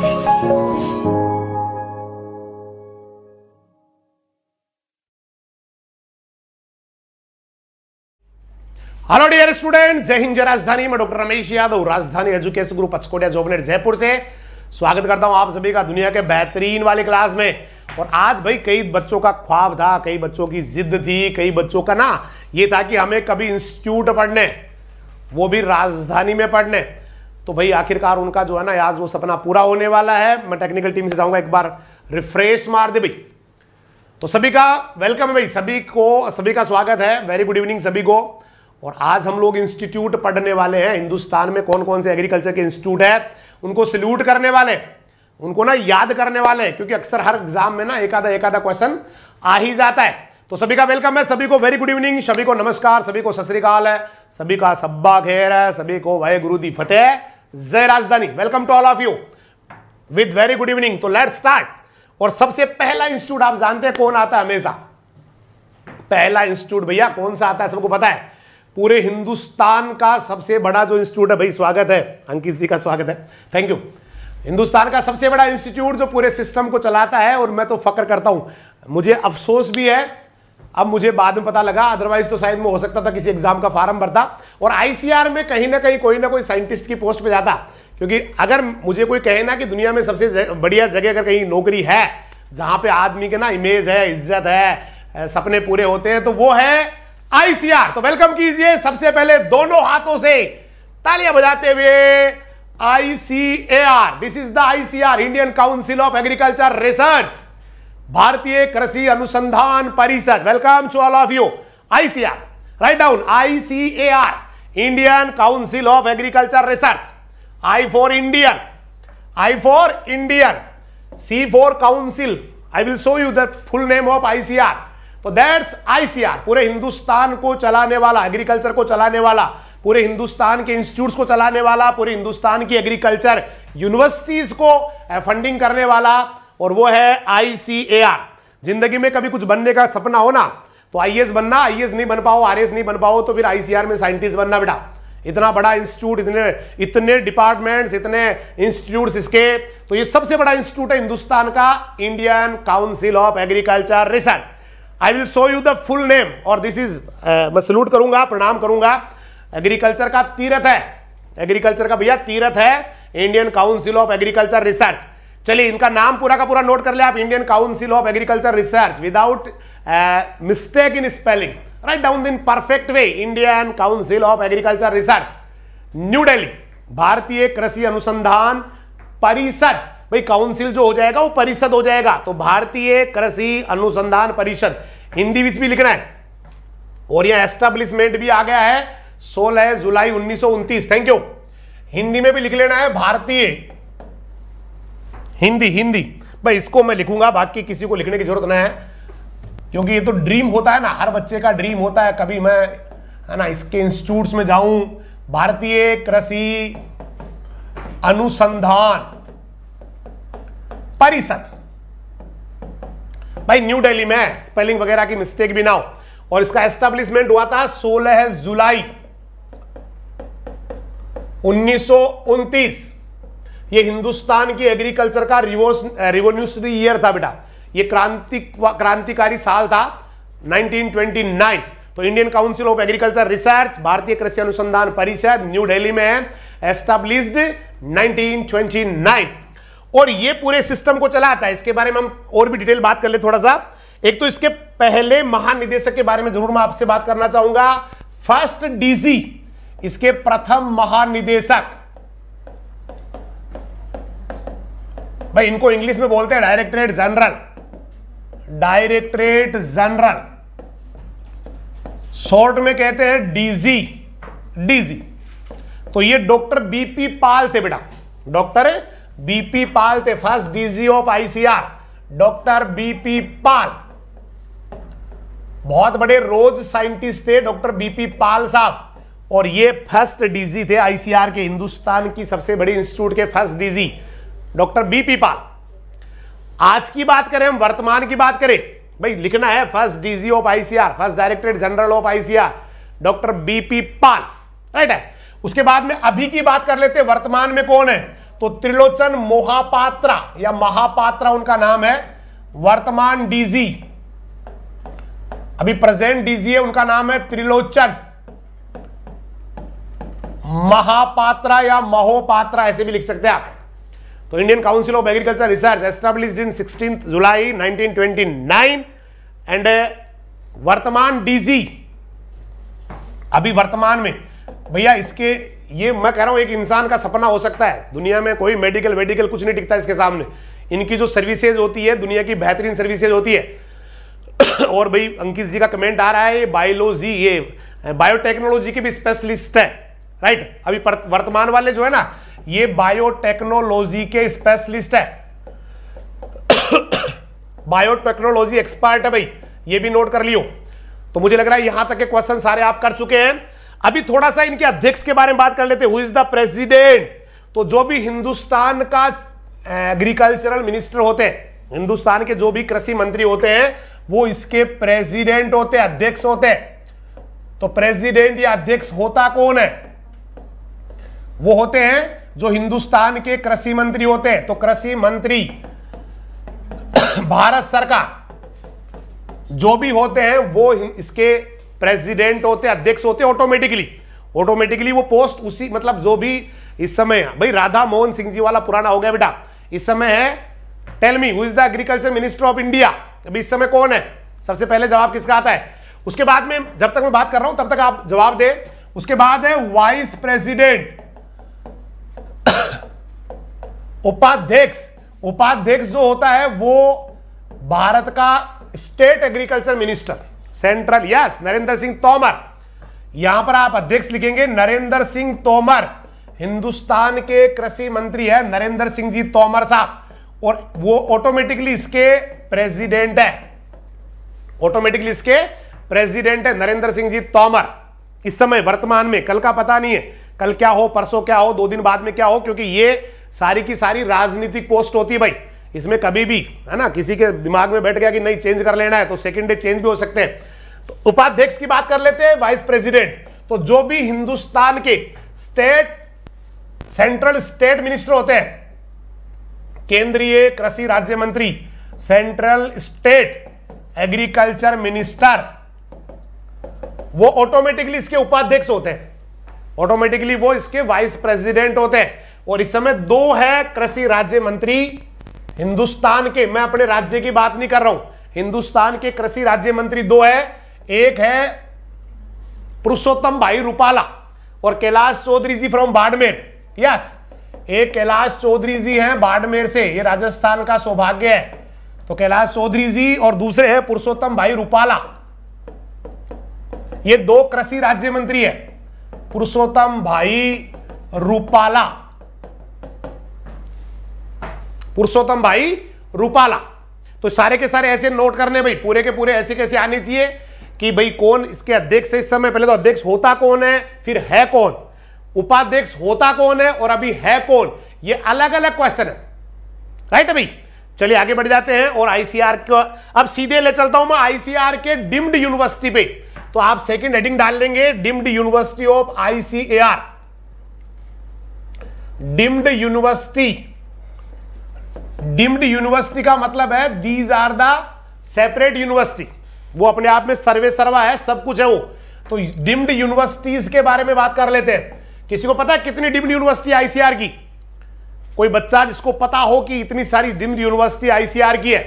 Hello dear student जय हिंद जय राजधानी मैं doctor Ramesh Yadav Rajdhani education group Pachkotia Jobnet Jaipur से स्वागत करता हूं आप सभी का दुनिया के बेहतरीन वाले क्लास में और आज भाई कई बच्चों का ख्वाब था कई बच्चों की जिद थी कई बच्चों का ना ये था कि हमें कभी इंस्टीट्यूट पढ़ने वो भी राजधानी में पढ़ने तो भाई आखिरकार उनका जो है ना आज वो सपना पूरा होने वाला है मैं टेक्निकल टीम से जाऊंगा एक बार रिफ्रेश मार दे भाई तो सभी का वेलकम है भाई सभी को सभी का स्वागत है वेरी गुड इवनिंग सभी को और आज हम लोग इंस्टीट्यूट पढ़ने वाले हैं हिंदुस्तान में कौन कौन से एग्रीकल्चर के इंस्टीट्यूट है उनको सल्यूट करने वाले उनको ना याद करने वाले क्योंकि अक्सर हर एग्जाम में ना एक आधा एक आधा क्वेश्चन आ ही जाता है तो सभी का वेलकम है सभी को वेरी गुड इवनिंग सभी को नमस्कार सभी को सतरीकाल है सभी का सब्बा खेर है सभी को वाहे गुरु दी फतेह जय Rajdhani welcome to all of you with very good evening तो लेट स्टार्ट और सबसे पहला इंस्टीट्यूट आप जानते हैं कौन आता है हमेशा पहला इंस्टीट्यूट भैया कौन सा आता है सबको पता है पूरे हिंदुस्तान का सबसे बड़ा जो इंस्टीट्यूट है भाई स्वागत है अंकित जी का स्वागत है थैंक यू हिंदुस्तान का सबसे बड़ा इंस्टीट्यूट जो पूरे सिस्टम को चलाता है और मैं तो फक्र करता हूं मुझे अफसोस भी है अब मुझे बाद में पता लगा अदरवाइज तो शायद में हो सकता था किसी एग्जाम का फॉर्म भरता और आईसीआर में कहीं ना कहीं कोई ना कोई साइंटिस्ट की पोस्ट पे जाता क्योंकि अगर मुझे कोई कहे ना कि दुनिया में सबसे बढ़िया जगह अगर कहीं नौकरी है जहां पे आदमी के ना इमेज है इज्जत है सपने पूरे होते हैं तो वो है आईसीआर तो वेलकम कीजिए सबसे पहले दोनों हाथों से तालियां बजाते हुए ICAR this is the ICR Indian council of agriculture research Bharatiya Krishi Anusandhan Parishad welcome to all of you ICR right down ICAR Indian council of agriculture research I for Indian I for Indian C for council I will show you the full name of ICR तो that's ICR पूरे हिंदुस्तान को चलाने वाला agriculture को चलाने वाला पूरे हिंदुस्तान के इंस्टीट्यूट्स को चलाने वाला पूरे हिंदुस्तान की एग्रीकल्चर यूनिवर्सिटीज को फंडिंग eh, करने वाला और वो है आईसीएआर जिंदगी में कभी कुछ बनने का सपना हो ना तो आईएएस बनना आईएएस नहीं बन पाओ आरएस नहीं बन पाओ तो फिर आईसीआर में साइंटिस्ट बनना बेटा इतना बड़ा इंस्टीट्यूट इतने इतने डिपार्टमेंट्स इतने इंस्टीट्यूट्स इसके तो ये सबसे बड़ा इंस्टीट्यूट है हिंदुस्तान का Indian council of agriculture research I will show you the full name और दिस इज uh, मैं सल्यूट करूंगा प्रणाम करूंगा एग्रीकल्चर का तीरथ है एग्रीकल्चर का भैया तीरथ है Indian council of agriculture research चलिए इनका नाम पूरा का पूरा नोट कर ले आप Indian council of agriculture research without mistake in spelling write down in perfect way Indian council of agriculture research new Delhi Bharatiya Krishi Anusandhan परिषद भाई काउंसिल जो हो जाएगा वो परिषद हो जाएगा तो भारतीय कृषि अनुसंधान परिषद हिंदी बीच भी लिखना है और यह एस्टेब्लिशमेंट भी आ गया है 16 जुलाई उन्नीस थैंक यू हिंदी में भी लिख लेना है भारतीय हिंदी हिंदी भाई इसको मैं लिखूंगा बाकी किसी को लिखने की जरूरत नहीं है क्योंकि ये तो ड्रीम होता है ना हर बच्चे का ड्रीम होता है कभी मैं है ना इसके इंस्टीट्यूट में जाऊं भारतीय कृषि अनुसंधान परिषद भाई न्यू दिल्ली में स्पेलिंग वगैरह की मिस्टेक भी ना हो और इसका एस्टेब्लिशमेंट हुआ था 16 जुलाई उन्नीस ये हिंदुस्तान की एग्रीकल्चर का रिवोल्यूशनरी ईयर था बेटा ये क्रांति क्रांतिकारी साल था 1929 तो Indian council of agriculture research Bharatiya Krishi Anusandhan परिषद न्यू दिल्ली में है 1929 और ये पूरे सिस्टम को चलाता है इसके बारे में हम और भी डिटेल बात कर ले थोड़ा सा एक तो इसके पहले महानिदेशक के बारे में जरूर मैं आपसे बात करना चाहूंगा फर्स्ट डीजी इसके प्रथम महानिदेशक भाई इनको इंग्लिश में बोलते हैं directorate general directorate general short में कहते हैं डीजी डीजी तो ये डॉक्टर बीपी पाल थे बेटा डॉक्टर बीपी पाल थे first DG of ICR doctor BP Pal बहुत बड़े रोज साइंटिस्ट थे डॉक्टर बीपी पाल साहब और ये फर्स्ट डीजी थे आईसीआर के हिंदुस्तान की सबसे बड़ी इंस्टीट्यूट के first DG doctor B P Pal आज की बात करें हम वर्तमान की बात करें भाई लिखना है first DG of ICR first directorate general of ICR doctor BP Pal right है उसके बाद में अभी की बात कर लेते वर्तमान में कौन है तो त्रिलोचन मोहापात्रा या महापात्रा उनका नाम है वर्तमान डीजी अभी प्रेजेंट डीजी है उनका नाम है त्रिलोचन महापात्रा या महोपात्रा ऐसे भी लिख सकते हैं आप तो Indian council of agriculture research establish in sixteen July 1929 and वर्तमान डीजी अभी वर्तमान में भैया इसके ये मैं कह रहा हूं एक इंसान का सपना हो सकता है दुनिया में कोई मेडिकल वेडिकल कुछ नहीं टिकता इसके सामने इनकी जो सर्विसेज होती है दुनिया की बेहतरीन सर्विसेज होती है और भाई अंकित जी का कमेंट आ रहा है बायोलॉजी ये बायोटेक्नोलॉजी के भी स्पेशलिस्ट है राइट अभी वर्तमान वाले जो है ना ये बायोटेक्नोलॉजी के स्पेशलिस्ट है बायोटेक्नोलॉजी एक्सपर्ट है भाई ये भी नोट कर लियो तो मुझे लग रहा है यहां तक के क्वेश्चन सारे आप कर चुके हैं अभी थोड़ा सा इनके अध्यक्ष के बारे में बात कर लेते हु इज द प्रेसिडेंट तो जो भी हिंदुस्तान का एग्रीकल्चरल मिनिस्टर होते हैं हिंदुस्तान के जो भी कृषि मंत्री होते हैं वो इसके प्रेसिडेंट होते हैं अध्यक्ष होते हैं तो प्रेसिडेंट या अध्यक्ष होता कौन है वो होते हैं जो हिंदुस्तान के कृषि मंत्री होते हैं तो कृषि मंत्री भारत सरकार जो भी होते हैं वो इसके प्रेसिडेंट होते अध्यक्ष होते ऑटोमेटिकली ऑटोमेटिकली वो पोस्ट उसी मतलब जो भी इस समय भाई राधा मोहन सिंह जी वाला पुराना हो गया बेटा इस समय है tell me who is the agriculture minister of India अभी इस समय कौन है सबसे पहले जवाब किसका आता है उसके बाद में जब तक मैं बात कर रहा हूं तब तक आप जवाब दे उसके बाद है वाइस प्रेसिडेंट उपाध्यक्ष उपाध्यक्ष जो होता है वो भारत का state agriculture minister central yes Narendra Singh Tomar यहां पर आप अध्यक्ष लिखेंगे नरेंद्र सिंह तोमर हिंदुस्तान के कृषि मंत्री है नरेंद्र सिंह जी तोमर साहब और वो ऑटोमेटिकली इसके प्रेसिडेंट है ऑटोमेटिकली इसके प्रेसिडेंट है नरेंद्र सिंह जी तोमर इस समय वर्तमान में कल का पता नहीं है कल क्या हो परसों क्या हो दो दिन बाद में क्या हो क्योंकि ये सारी की सारी राजनीतिक पोस्ट होती है भाई इसमें कभी भी है ना किसी के दिमाग में बैठ गया कि नहीं चेंज कर लेना है तो सेकेंड डे चेंज भी हो सकते हैं तो उपाध्यक्ष की बात कर लेते हैं वाइस प्रेसिडेंट तो जो भी हिंदुस्तान के स्टेट सेंट्रल स्टेट मिनिस्टर होते हैं केंद्रीय कृषि राज्य मंत्री सेंट्रल स्टेट एग्रीकल्चर मिनिस्टर वो ऑटोमेटिकली इसके उपाध्यक्ष होते हैं ऑटोमेटिकली वो इसके वाइस प्रेसिडेंट होते हैं और इस समय दो है कृषि राज्य मंत्री हिंदुस्तान के मैं अपने राज्य की बात नहीं कर रहा हूं हिंदुस्तान के कृषि राज्य मंत्री दो है एक है पुरुषोत्तम भाई रूपाला और कैलाश चौधरी जी फ्रॉम बाड़मेर यस एक कैलाश चौधरी जी हैं बाड़मेर से ये राजस्थान का सौभाग्य है तो कैलाश चौधरी जी और दूसरे हैं पुरुषोत्तम भाई रूपाला ये दो कृषि राज्य मंत्री है पुरुषोत्तम भाई रूपाला पुरुषोत्तम भाई रूपाला तो सारे के सारे ऐसे नोट करने भाई पूरे के पूरे ऐसे कैसे आने चाहिए कि भाई कौन इसके अध्यक्ष इस समय पहले तो अध्यक्ष होता कौन है फिर है कौन उपाध्यक्ष होता कौन है और अभी है कौन ये अलग अलग क्वेश्चन है राइट भाई चलिए आगे बढ़ जाते हैं और आईसीआर को अब सीधे ले चलता हूं मैं आईसीआर के डिम्ड यूनिवर्सिटी पे तो आप सेकंड हेडिंग डाल देंगे deemed university of ICAR deemed university deemed university का मतलब है these are the separate university वो अपने आप में सर्वे सर्वा है सब कुछ है वो तो डिम्ड यूनिवर्सिटीज के बारे में बात कर लेते हैं किसी को पता है कितनी डिम्ड यूनिवर्सिटी आईसीआर की कोई बच्चा जिसको पता हो कि इतनी सारी डिम्ड यूनिवर्सिटी आईसीआर की है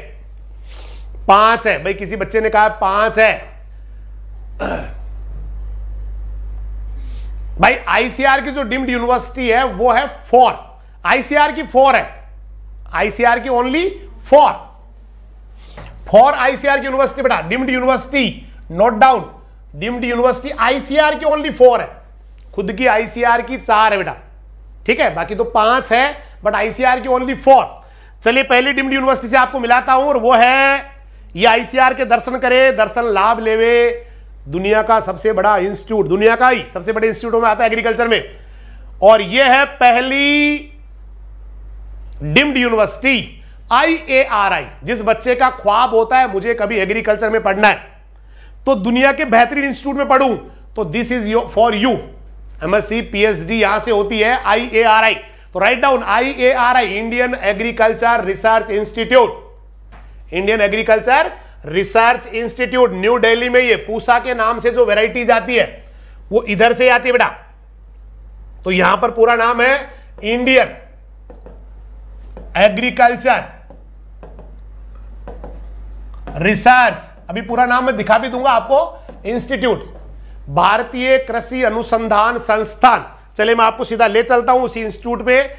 पांच है भाई किसी बच्चे ने कहा पांच है भाई आईसीआर की जो डिम्ड यूनिवर्सिटी है वो है फोर आईसीआर की फोर है आईसीआर की ओनली फॉर फॉर आईसीआर की यूनिवर्सिटी बेटा deemed university note down deemed university ICR की ओनली फोर है खुद की आईसीआर की चार है बेटा ठीक है बाकी तो पांच है बट आईसीआर की ओनली फोर चलिए पहले डिम्ड यूनिवर्सिटी से आपको मिलाता हूं और वो है ये आईसीआर के दर्शन करे दर्शन लाभ लेवे दुनिया का सबसे बड़ा इंस्टीट्यूट दुनिया का ही सबसे बड़े इंस्टीट्यूट में आता है एग्रीकल्चर में और ये है पहली डिम्ड यूनिवर्सिटी आई जिस बच्चे का ख्वाब होता है मुझे कभी एग्रीकल्चर में पढ़ना है तो दुनिया के बेहतरीन इंस्टीट्यूट में पढ़ू तो this is for you MSc PhD यहां से होती है आई तो write down I Indian agriculture research institute Indian agriculture research institute new Delhi में ये पूसा के नाम से जो वेराइटी आती है वो इधर से आती है बेटा तो यहां पर पूरा नाम है इंडियन एग्रीकल्चर रिसर्च अभी पूरा नाम मैं दिखा भी दूंगा आपको इंस्टीट्यूट भारतीय कृषि अनुसंधान संस्थान चलिए मैं आपको सीधा ले चलता हूं उसी इंस्टीट्यूट में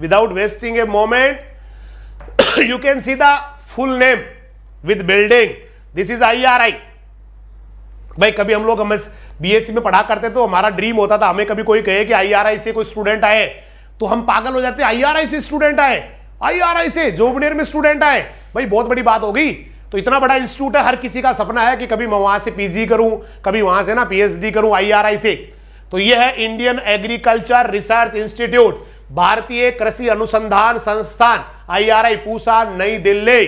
without wasting a moment you can see the full name with building this is I R I भाई कभी हम लोग हमें बीएससी में पढ़ा करते तो हमारा ड्रीम होता था हमें कभी कोई कहे कि आईआरआई से कोई स्टूडेंट आए तो हम पागल हो जाते आईआरआई से स्टूडेंट आए आईआरआई से जोबनेर में स्टूडेंट आए भाई बहुत बड़ी बात हो गई तो इतना बड़ा इंस्टीट्यूट है हर किसी का सपना है कि कभी मैं वहां से पीजी करूं कभी वहां से ना पीएचडी करूं आईआरआई से तो ये है इंडियन एग्रीकल्चर रिसर्च इंस्टीट्यूट भारतीय कृषि अनुसंधान संस्थान IRI Pusa Nai Delhi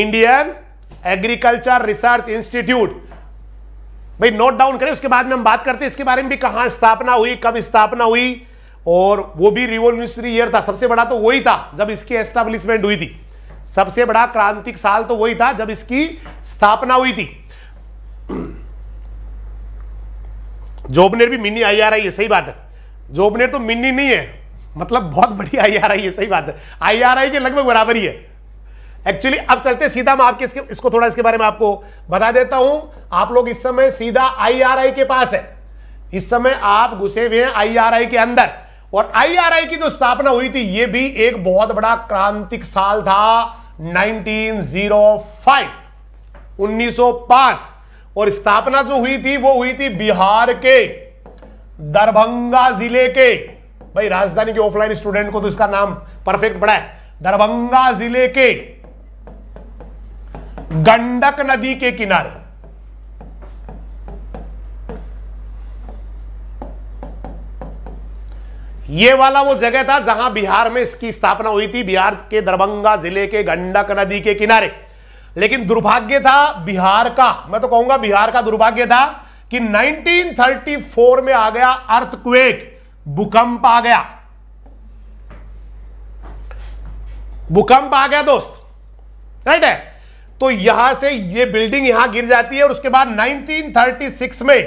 Indian agriculture research institute भाई नोट डाउन करें उसके बाद में हम बात करते हैं इसके बारे में भी कहां स्थापना हुई कब स्थापना हुई और वो भी रिवोल्यूशनरी ईयर था सबसे बड़ा तो वही था जब इसकी एस्टाब्लिशमेंट हुई थी सबसे बड़ा क्रांतिक साल तो वही था जब इसकी स्थापना हुई थी जोबनेर भी मिनी आई आर आई है सही बात है जोबनेर तो मिनी नहीं है मतलब बहुत बड़ी आई आर आई है सही बात है आई आर आई के लगभग बराबर ही है एक्चुअली अब चलते सीधा मैं आपके इसके, इसको थोड़ा इसके बारे में आपको बता देता हूं आप लोग इस समय सीधा आई के पास है इस समय आप घुसे हुए हैं आई के अंदर और आईआरआई की जो स्थापना हुई थी यह भी एक बहुत बड़ा क्रांतिक साल था 1905 1905 और स्थापना जो हुई थी वो हुई थी बिहार के दरभंगा जिले के भाई राजधानी के ऑफलाइन स्टूडेंट को तो इसका नाम परफेक्ट पड़ा है दरभंगा जिले के गंडक नदी के किनारे ये वाला वो जगह था जहां बिहार में इसकी स्थापना हुई थी बिहार के दरभंगा जिले के गंडक नदी के किनारे लेकिन दुर्भाग्य था बिहार का मैं तो कहूंगा बिहार का दुर्भाग्य था कि 1934 में आ गया अर्थक्वेक भूकंप आ गया भूकंप आ गया दोस्त राइट है तो यहां से ये बिल्डिंग यहां गिर जाती है और उसके बाद 1936 में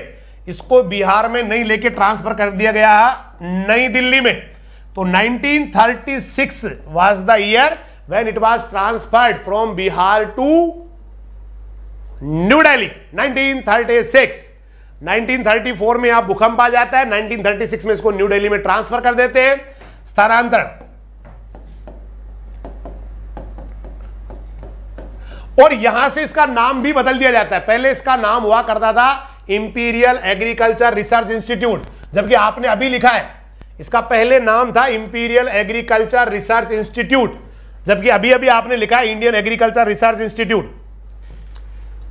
इसको बिहार में नहीं लेके ट्रांसफर कर दिया गया नई दिल्ली में तो 1936 was the year when it was transferred from Bihar to new Delhi 1936 1934 में आप भूकंप आ जाता है 1936 में इसको न्यू डेली में ट्रांसफर कर देते हैं स्थानांतरण और यहां से इसका नाम भी बदल दिया जाता है पहले इसका नाम हुआ करता था इंपीरियल एग्रीकल्चर रिसर्च इंस्टीट्यूट जबकि आपने अभी लिखा है इसका पहले नाम था इंपीरियल एग्रीकल्चर रिसर्च इंस्टीट्यूट जबकि अभी अभी आपने लिखा है इंडियन एग्रीकल्चर रिसर्च इंस्टीट्यूट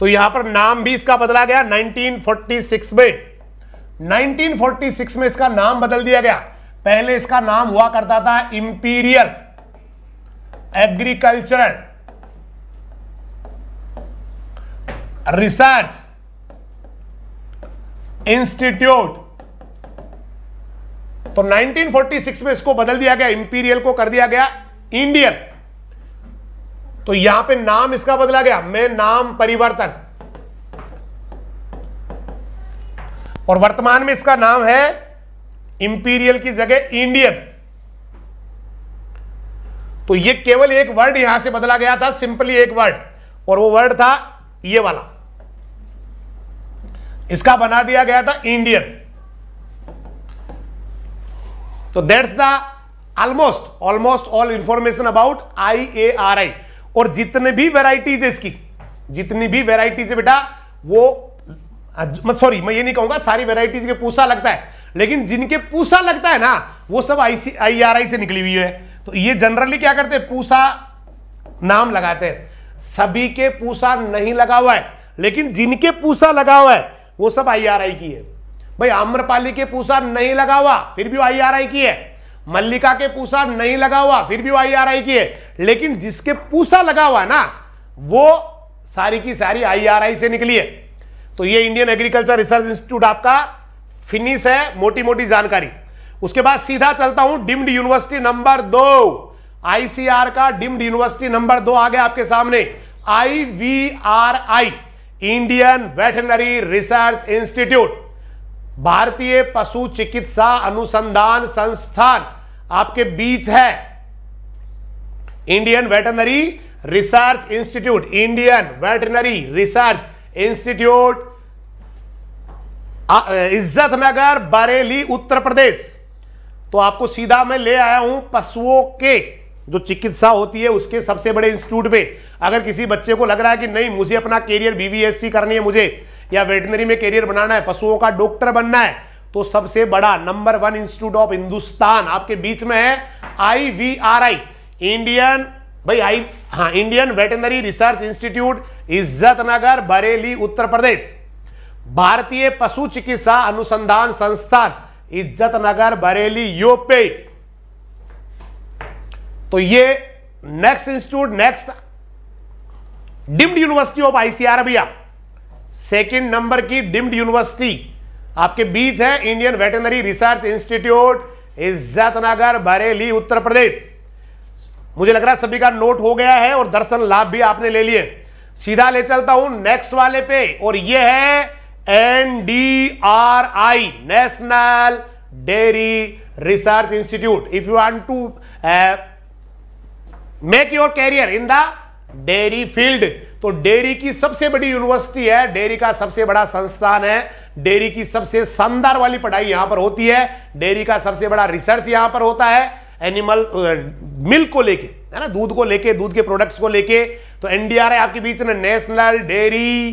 तो यहां पर नाम भी इसका बदला गया 1946 में 1946 में इसका नाम बदल दिया गया पहले इसका नाम हुआ करता था इंपीरियल एग्रीकल्चरल रिसर्च इंस्टीट्यूट तो 1946 में इसको बदल दिया गया इंपीरियल को कर दिया गया इंडियन तो यहां पे नाम इसका बदला गया मैं नाम परिवर्तन और वर्तमान में इसका नाम है इंपीरियल की जगह इंडियन तो ये केवल एक वर्ड यहां से बदला गया था सिंपली एक वर्ड और वो वर्ड था ये वाला इसका बना दिया गया था इंडियन तो that's the almost almost all information about I A R I और जितने भी वेराइटीज है इसकी जितनी भी वेराइटीज है बेटा वो मत सॉरी मैं ये नहीं कहूंगा सारी वेराइटीज के पूसा लगता है लेकिन जिनके पूसा लगता है ना वो सब आईसी आईआरआई से निकली हुई है तो ये जनरली क्या करते हैं पूसा नाम लगाते हैं सभी के पूसा नहीं लगा हुआ है लेकिन जिनके पूसा लगा हुआ है वो सब आईआरआई की है भाई आम्रपाली के पूसा नहीं लगा हुआ फिर भी आईआरआई की है मल्लिका के पूसा नहीं लगा हुआ फिर भी वो आईआरआई की है लेकिन जिसके पूसा लगा हुआ ना वो सारी की सारी आईआरआई से निकली है तो ये इंडियन एग्रीकल्चर रिसर्च इंस्टीट्यूट आपका फिनिश है मोटी मोटी जानकारी उसके बाद सीधा चलता हूं डिम्ड यूनिवर्सिटी नंबर दो आईसीआर का डिम्ड यूनिवर्सिटी नंबर दो आ गया आपके सामने I V R I Indian veterinary research institute Bharatiya Pashu Chikitsa Anusandhan Sansthan आपके बीच है Indian veterinary research institute Indian veterinary research institute इज्जत नगर बरेली उत्तर प्रदेश तो आपको सीधा मैं ले आया हूं पशुओं के जो चिकित्सा होती है उसके सबसे बड़े इंस्टीट्यूट में अगर किसी बच्चे को लग रहा है कि नहीं मुझे अपना करियर बीवीएससी करनी है मुझे या वेटनरी में करियर बनाना है पशुओं का डॉक्टर बनना है तो सबसे बड़ा number one institute of Hindustan आपके बीच में है आई इंडियन भाई आई हाँ Indian veterinary research institute Izzatnagar Bareilly Uttar Pradesh Bharatiya Pashu Chikitsa Anusandhan संस्थान इज्जतनगर बरेली यूपी तो ये next institute next deemed university of ICR भैया सेकेंड नंबर की डिम्ड यूनिवर्सिटी आपके बीच है Indian veterinary research institute Izzatnagar Bareilly Uttar Pradesh मुझे लग रहा है सभी का नोट हो गया है और दर्शन लाभ भी आपने ले लिए सीधा ले चलता हूं नेक्स्ट वाले पे और ये है NDRI national dairy research institute if you want to make your career in the dairy field तो डेयरी की सबसे बड़ी यूनिवर्सिटी है डेयरी का सबसे बड़ा संस्थान है डेयरी की सबसे शानदार वाली पढ़ाई यहां पर होती है डेयरी का सबसे बड़ा रिसर्च यहां पर होता है एनिमल मिल्क को लेके है ना दूध को लेके दूध के प्रोडक्ट्स को लेके तो एनडीआर है आपके बीच में national dairy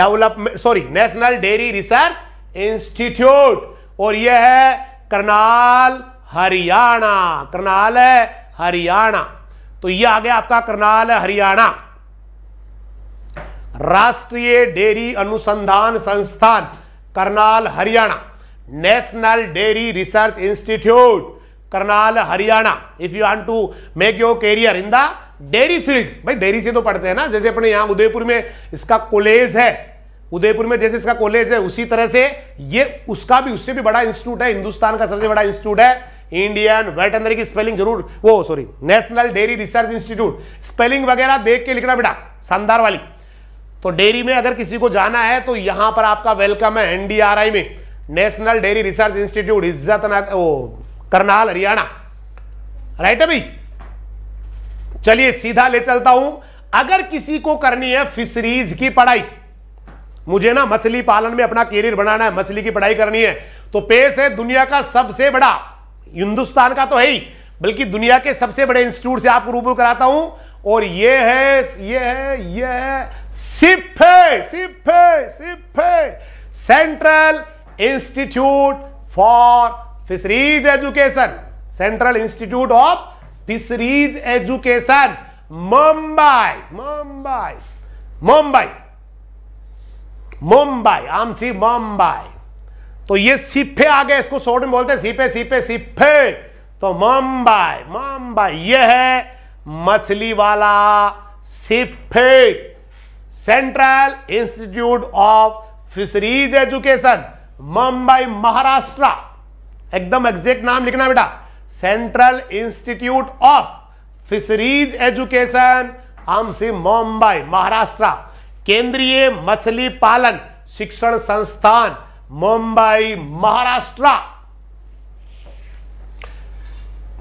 development sorry national dairy research institute और यह है करनाल हरियाणा करनाल है हरियाणा तो ये आ गया आपका करनाल हरियाणा राष्ट्रीय dairy Anusandhan Sansthan Karnal Haryana national dairy research institute Karnal Haryana if you want to make your career in the dairy field भाई डेयरी से तो पढ़ते हैं ना जैसे अपने यहां उदयपुर में इसका कॉलेज है उदयपुर में जैसे इसका कॉलेज है उसी तरह से ये उसका भी उससे भी बड़ा इंस्टीट्यूट है हिंदुस्तान का सबसे बड़ा इंस्टीट्यूट है इंडियन वेटनरी की स्पेलिंग जरूर वो sorry national dairy research institute spelling वगैरह देख के लिखना बेटा शानदार वाली तो डेयरी में अगर किसी को जाना है तो यहां पर आपका वेलकम है एनडीआरआई में नेशनल डेयरी रिसर्च इंस्टीट्यूट इज्जत करनाल हरियाणा राइट है भाई चलिए सीधा ले चलता हूं अगर किसी को करनी है फिशरीज की पढ़ाई मुझे ना मछली पालन में अपना करियर बनाना है मछली की पढ़ाई करनी है तो पेश है दुनिया का सबसे बड़ा हिंदुस्तान का तो है ही बल्कि दुनिया के सबसे बड़े इंस्टीट्यूट से आपको रूबरू कराता हूं और ये है ये है ये है सिप है सिप है सिप है central institute for fisheries education central institute of fisheries education Mumbai Mumbai Mumbai Mumbai आमची मुंबई तो ये सीफे आ गए इसको शॉर्ट में बोलते हैं सिपे सीफे सीफे तो मुंबई मुंबई ये है मछली वाला CIFE central institute of fisheries education Mumbai Maharashtra एकदम एग्जैक्ट नाम लिखना बेटा central institute of fisheries education C Mumbai Maharashtra केंद्रीय मछली पालन शिक्षण संस्थान मुंबई महाराष्ट्र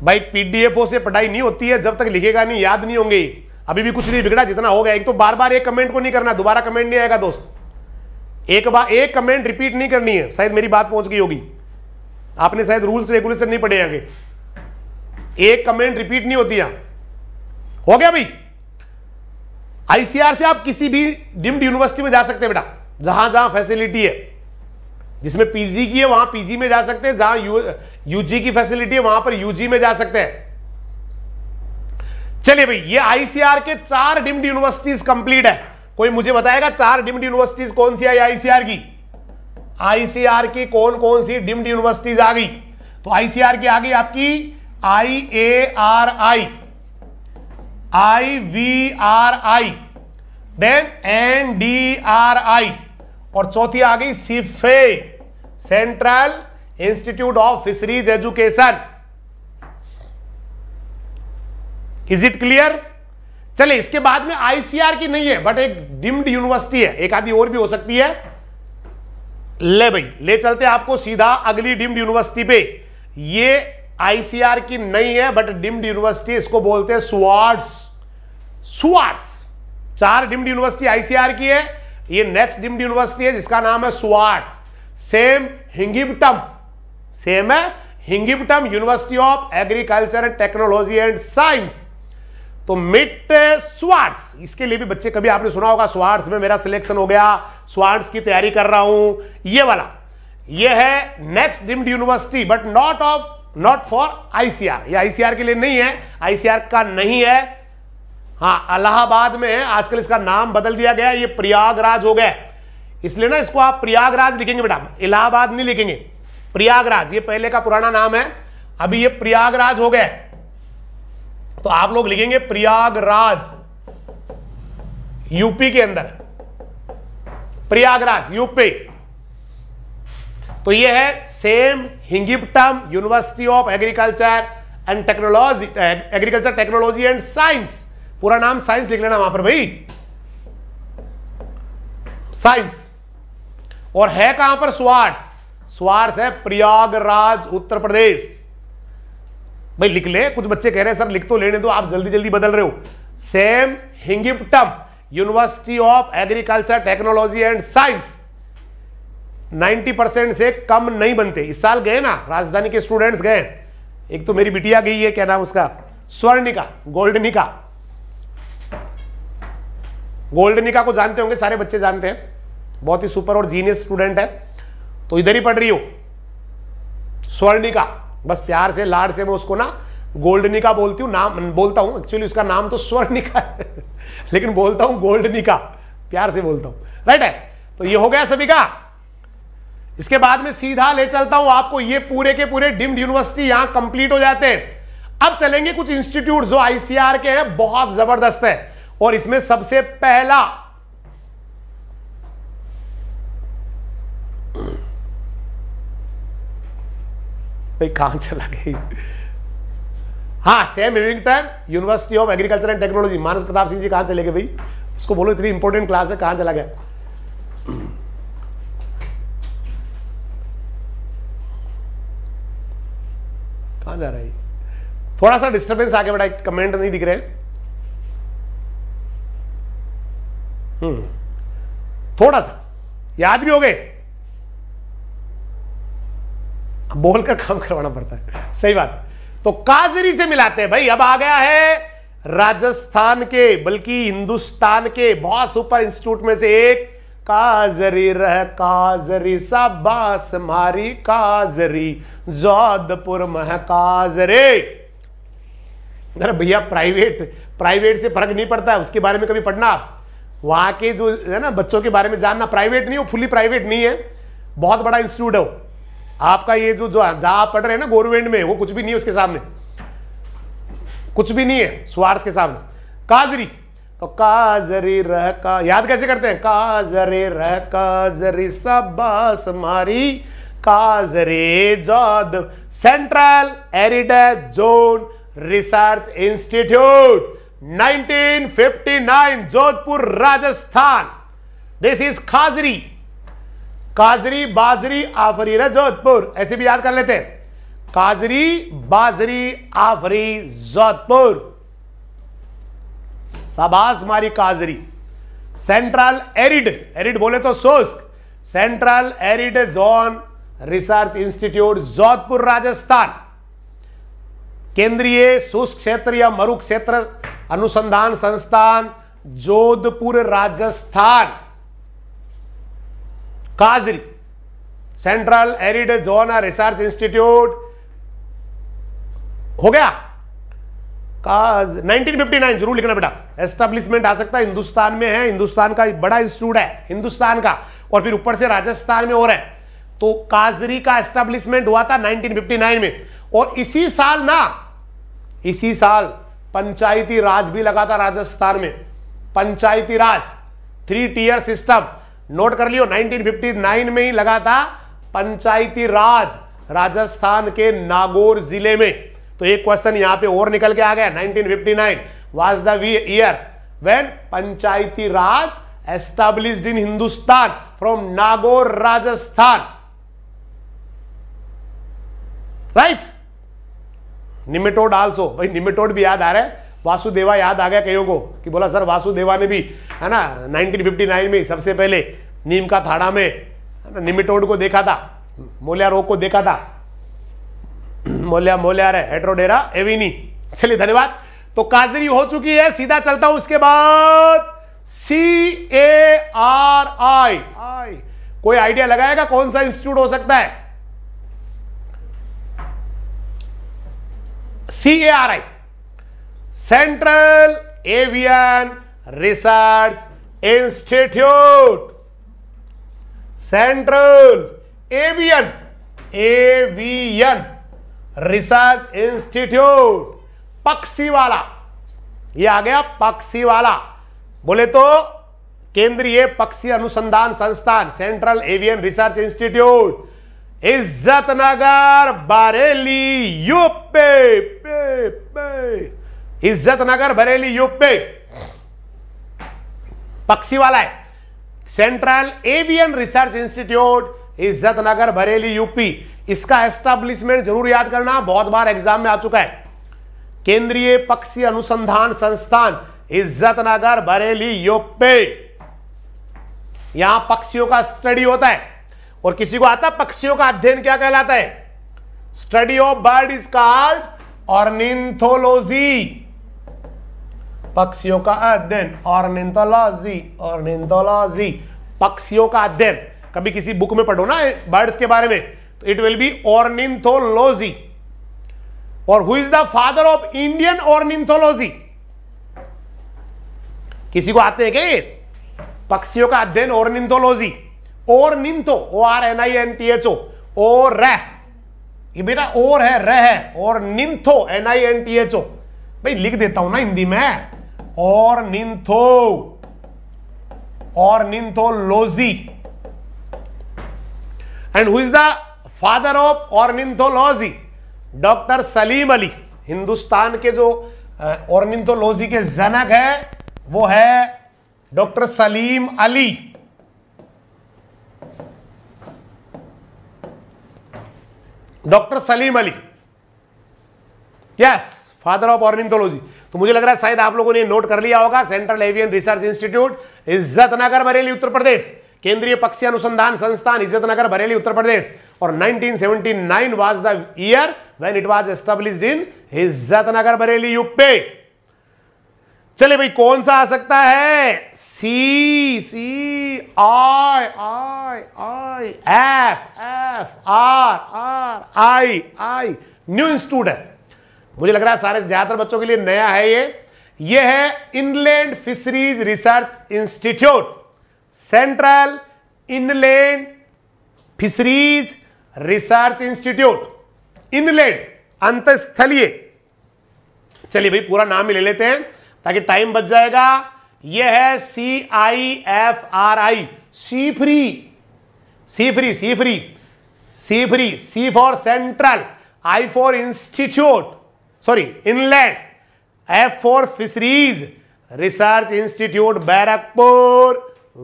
भाई पीडीएफओ से पढ़ाई नहीं होती है जब तक लिखेगा नहीं याद नहीं होंगे अभी भी कुछ नहीं बिगड़ा जितना हो गया एक तो बार बार एक कमेंट को नहीं करना दोबारा कमेंट नहीं आएगा दोस्त एक बार एक कमेंट रिपीट नहीं करनी है शायद मेरी बात पहुंच गई होगी आपने शायद रूल्स रेगुलेशन नहीं पढ़े आगे एक कमेंट रिपीट नहीं होती यहां हो गया भाई आईसीआर से आप किसी भी डिम्ड यूनिवर्सिटी में जा सकते हैं बेटा जहां जहां फैसिलिटी है जिसमें पीजी की है वहां पीजी में जा सकते हैं जहां यू, यूजी की फैसिलिटी है वहां पर यूजी में जा सकते हैं चलिए भाई ये आईसीआर के चार डिम्ड यूनिवर्सिटीज कंप्लीट है कोई मुझे बताएगा चार डिम्ड यूनिवर्सिटीज कौन सी आई आईसीआर की आईसीआर की कौन कौन सी डिम्ड यूनिवर्सिटीज आ गई तो आईसीआर की आ गई आपकी I A R I I V R I then N D R I और चौथी आ गई CIFE central institute of fisheries education is it clear चले इसके बाद में आईसीआर की नहीं है बट एक डिम्ड यूनिवर्सिटी है एक आदि और भी हो सकती है ले भाई ले चलते आपको सीधा अगली डिम्ड यूनिवर्सिटी पे ये आईसीआर की नहीं है बट डिम्ड यूनिवर्सिटी इसको बोलते हैं सुवार्ड्स सुवार्ड्स चार डिम्ड यूनिवर्सिटी आईसीआर की है ये नेक्स्ट डिम्ड यूनिवर्सिटी है जिसका नाम है सुवार्ड्स सेम हिंगिबटम सेम है Higginbottom university of agriculture and technology and science तो मिट स्वार्स इसके लिए भी बच्चे कभी आपने सुना होगा स्वार्स में मेरा सिलेक्शन हो गया स्वार्स की तैयारी कर रहा हूं ये वाला ये है next deemed university but not of not for ICR ये आईसीआर के लिए नहीं है आईसीआर का नहीं है हाँ अलाहाबाद में है आजकल इसका नाम बदल दिया गया ये प्रयागराज हो गया इसलिए ना इसको आप प्रयागराज लिखेंगे बेटा इलाहाबाद नहीं लिखेंगे प्रयागराज ये पहले का पुराना नाम है अभी ये प्रयागराज हो गया तो आप लोग लिखेंगे प्रयागराज यूपी के अंदर प्रयागराज यूपी तो ये है Sam Higginbottom university of agriculture and technology agriculture technology and science पूरा नाम साइंस लिख लेना वहां पर भाई साइंस और है कहां पर स्वार्थ स्वार्थ है प्रयागराज उत्तर प्रदेश भाई लिख ले कुछ बच्चे कह रहे हैं सर लिख तो लेने दो आप जल्दी जल्दी बदल रहे हो Sam Higginbottom university of agriculture technology and science 90 percent से कम नहीं बनते इस साल गए ना राजधानी के स्टूडेंट्स गए एक तो मेरी बिटिया गई है क्या नाम उसका स्वर्णिका गोल्डनिका गोल्डनिका को जानते होंगे सारे बच्चे जानते हैं बहुत ही सुपर और जीनियस स्टूडेंट है तो इधर ही पढ़ रही हो स्वर्णिका बस प्यार से लाड से मैं उसको ना गोल्डनिका बोलती हूँ नाम बोलता हूँ एक्चुअली उसका नाम तो स्वर्णिका है लेकिन बोलता हूँ गोल्डनिका प्यार से बोलता हूँ राइट है तो ये हो गया सभी का इसके बाद में सीधा ले चलता हूं आपको ये पूरे के पूरे डिम्ड यूनिवर्सिटी यहां कंप्लीट हो जाते हैं अब चलेंगे कुछ इंस्टीट्यूट जो आईसीआर के हैं बहुत जबरदस्त है और इसमें सबसे पहला भाई कहाँ चला गई हाँ सेम इविंगटन university of agriculture and technology Manas Pratap Singh ji कहाँ चले गए भाई उसको बोलो इतनी इंपॉर्टेंट क्लास है कहाँ चला गया कहाँ जा रहा है थोड़ा सा डिस्टर्बेंस आगे बढ़ा कमेंट नहीं दिख रहे हम्म थोड़ा सा याद भी हो गए बोल कर काम करवाना पड़ता है सही बात तो काजरी से मिलाते हैं भाई अब आ गया है राजस्थान के बल्कि हिंदुस्तान के बहुत सुपर इंस्टीट्यूट में से एक काजरी रह काजरी साबास मारी काजरी जोधपुर मह काजरे अरे भैया प्राइवेट प्राइवेट से फर्क नहीं पड़ता है उसके बारे में कभी पढ़ना आप के जो है ना बच्चों के बारे में जानना प्राइवेट नहीं वो फुली प्राइवेट नहीं है बहुत बड़ा इंस्टीट्यूट है वो आपका ये जो जो जहां आप पढ़ रहे हैं ना गोरवेंड में वो कुछ भी नहीं है उसके सामने कुछ भी नहीं है स्वार्थ के सामने काजरी तो काजरी रह का याद कैसे करते हैं काजरे रह काजरी सबस मारी काजरे जॉद central arid zone research institute 1959 Jodhpur Rajasthan this is खाजरी काजरी बाजरी आफरी जोधपुर ऐसे भी याद कर लेते हैं काजरी बाजरी आफरी जोधपुर शाबाश मारी काजरी सेंट्रल एरिड एरिड बोले तो सोस्क central arid zone research institute Jodhpur Rajasthan केंद्रीय शुष्क क्षेत्र या मरुक्षेत्र अनुसंधान संस्थान जोधपुर राजस्थान काजरी central arid zone research institute हो गया काज 1959 जरूर लिखना बेटा एस्टेब्लिशमेंट आ सकता है हिंदुस्तान में है हिंदुस्तान का बड़ा इंस्टीट्यूट है हिंदुस्तान का और फिर ऊपर से राजस्थान में और है तो काजरी का एस्टेब्लिशमेंट हुआ था 1959 में और इसी साल ना इसी साल पंचायती राज भी लगा था राजस्थान में panchayati raj three tier system note कर लियो 1959 में ही लगा था पंचायती राज राजस्थान के नागौर जिले में तो एक क्वेश्चन यहां पे और निकल के आ गया 1959 was the year when panchayati raj establish in Hindustan from Nagaur Rajasthan right nematode also भाई निमिटोड भी याद आ रहा है वासुदेवा याद आ गया कईयों को कि बोला सर वासुदेवा ने भी है ना 1959 में सबसे पहले नीम का थाड़ा में है ना निमिटोड को देखा था मोलिया रोग को देखा था मोलिया मोलिया रे हेट्रोडेरा एविनी चलिए धन्यवाद तो काजरी हो चुकी है सीधा चलता हूं उसके बाद सी ए आर आई आई कोई आइडिया लगाएगा कौन सा इंस्टीट्यूट हो सकता है C A R I central avian research institute central avian avian research institute पक्षीवाला ये आ गया पक्षीवाला बोले तो केंद्रीय पक्षी अनुसंधान संस्थान सेंट्रल एवियन रिसर्च इंस्टीट्यूट इज्जत नगर बरेली यूपी पे पे, पे। इज्जतनगर बरेली वाला पक्षीवाला central avian research institute Izzatnagar Bareilly UP इसका एस्टेब्लिशमेंट जरूर याद करना बहुत बार एग्जाम में आ चुका है केंद्रीय पक्षी अनुसंधान संस्थान इज्जतनगर बरेली यूपी यहां पक्षियों का स्टडी होता है और किसी को आता पक्षियों का अध्ययन क्या कहलाता है study of bird is called ornithology पक्षियों का अध्ययन ऑर्निथोलॉजी ऑर्निथोलॉजी पक्षियों का अध्ययन कभी किसी बुक में पढ़ो ना बर्ड्स के बारे में तो इट विल बी ऑर्निथोलॉजी और who is the father of Indian ornithology किसी को आते हैं क्या पक्षियों का अध्ययन ऑर्निथोलॉजी और ornitho O R N I N T H O और रह ये बेटा और है रह है और ornitho N I N T H O भाई लिख देता हूं ना हिंदी में और निंथो और ornithology and who is the father of ornithology doctor Salim Ali Hindustan के जो निंथोलॉजी के जनक है वो है doctor Salim Ali doctor Salim Ali yes father of ornithology तो मुझे लग रहा है शायद आप लोगों ने नोट कर लिया होगा सेंट्रल एवियन रिसर्च इंस्टीट्यूट इज्जत नगर बरेली उत्तर प्रदेश केंद्रीय पक्षी अनुसंधान संस्थान इज्जत नगर बरेली उत्तर प्रदेश और 1979 was the year when it was established in इज्जत नगर बरेली यूपी चले भाई कौन सा आ सकता है C C I I I F F R R I I new institute है मुझे लग रहा है सारे ज़्यादातर बच्चों के लिए नया है ये ये है inland fisheries research institute central inland fisheries research institute inland अंतस्थलीय चलिए भाई पूरा नाम ही ले लेते हैं ताकि टाइम बच जाएगा यह है C I F R I C free C free C for central I for institute sorry inland F for fisheries research institute Barrackpore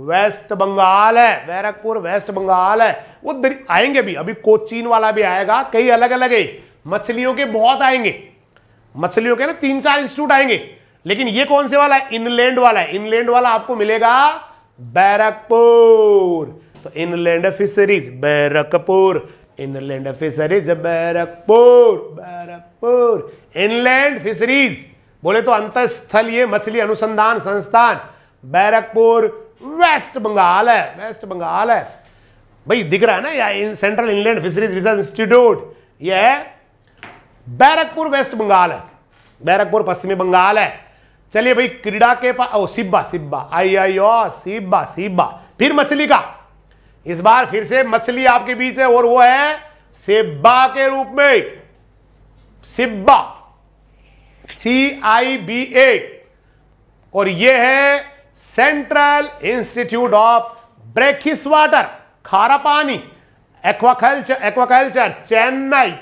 West Bengal है बैरकपुर वेस्ट बंगाल है वो आएंगे भी अभी कोचीन वाला भी आएगा कई अलग अलग है मछलियों के बहुत आएंगे मछलियों के ना तीन चार इंस्टीट्यूट आएंगे लेकिन ये कौन से वाला है इनलैंड वाला है इनलैंड वाला आपको मिलेगा बैरकपुर तो inland fisheries Barrackpore inland fisheries Barrackpore Barrackpore Jaipur inland fisheries बोले तो अंतस्थलीय मछली अनुसंधान संस्थान बैरकपुर वेस्ट बंगाल है वेस्ट बंगाल है भाई दिख रहा है ना या in central inland fisheries research institute ये बैरकपुर वेस्ट बंगाल है बैरकपुर पश्चिमी बंगाल है चलिए भाई क्रीडा के पास ओ सिब्बा सिब्बा आई आई ओ सिब्बा सिब्बा फिर मछली का इस बार फिर से मछली आपके बीच है और वो है सिब्बा के रूप में सिब्बा सी आई बी ए और ये है central institute of brackish water खारा पानी aquaculture aquaculture Chennai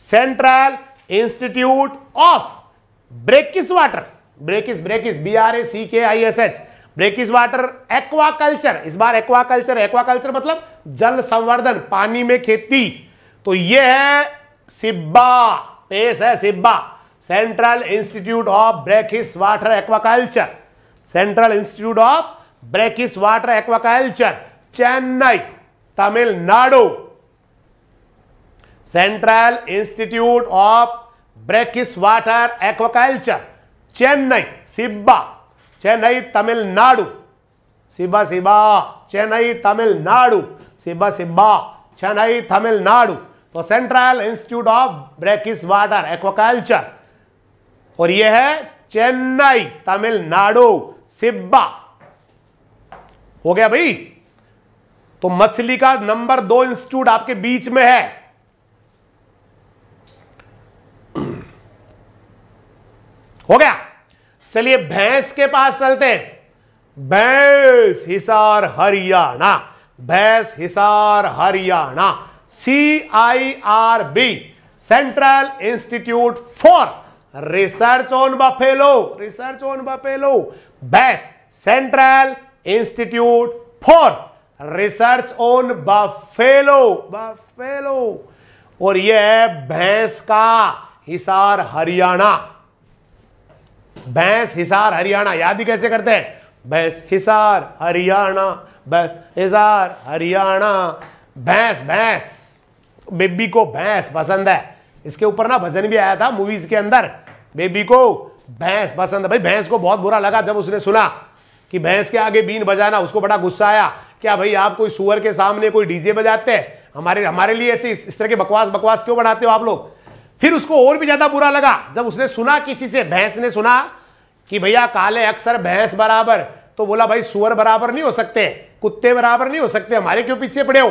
central institute of brackish water brackish brackish B R A C K I S H brackish water aquaculture इस बार एक्वाकल्चर एक्वाकल्चर मतलब जल संवर्धन पानी में खेती तो ये है सिब्बा पेश है CIBA central institute of brackish water aquaculture central institute of brackish water aquaculture Chennai Tamil Nadu central institute of brackish water aquaculture Chennai CIBA Chennai Tamil Nadu CIBA CIBA Chennai Tamil Nadu CIBA CIBA Chennai Tamil Nadu तो central institute of brackish water aquaculture और ये है चेन्नई तमिलनाडु सिब्बा हो गया भाई तो मछली का नंबर दो इंस्टीट्यूट आपके बीच में है हो गया चलिए भैंस के पास चलते हैं भैंस हिसार हरियाणा भैंस Hisar Haryana C I R B central institute for research on buffalo research on buffalo best central institute for research on buffalo buffalo और यह है भैंस का हिसार हरियाणा भैंस हिसार हरियाणा याद ही कैसे करते हैं भैंस हिसार हरियाणा भैंस हिसार हरियाणा भैंस भैंस बेबी को भैंस पसंद है इसके ऊपर ना भजन भी आया था मूवीज के अंदर बेबी को भैंस पसंद है भाई भैंस को बहुत बुरा लगा जब उसने सुना कि भैंस के आगे बीन बजाना उसको बड़ा गुस्सा आया क्या भाई आप कोई सुअर के सामने कोई डीजे बजाते हैं हमारे हमारे लिए ऐसे इस तरह के बकवास बकवास क्यों बनाते हो आप लोग फिर उसको और भी ज्यादा बुरा लगा जब उसने सुना किसी से भैंस ने सुना कि भैया काले अक्सर भैंस बराबर तो बोला भाई सुअर बराबर नहीं हो सकते कुत्ते बराबर नहीं हो सकते हमारे क्यों पीछे पड़े हो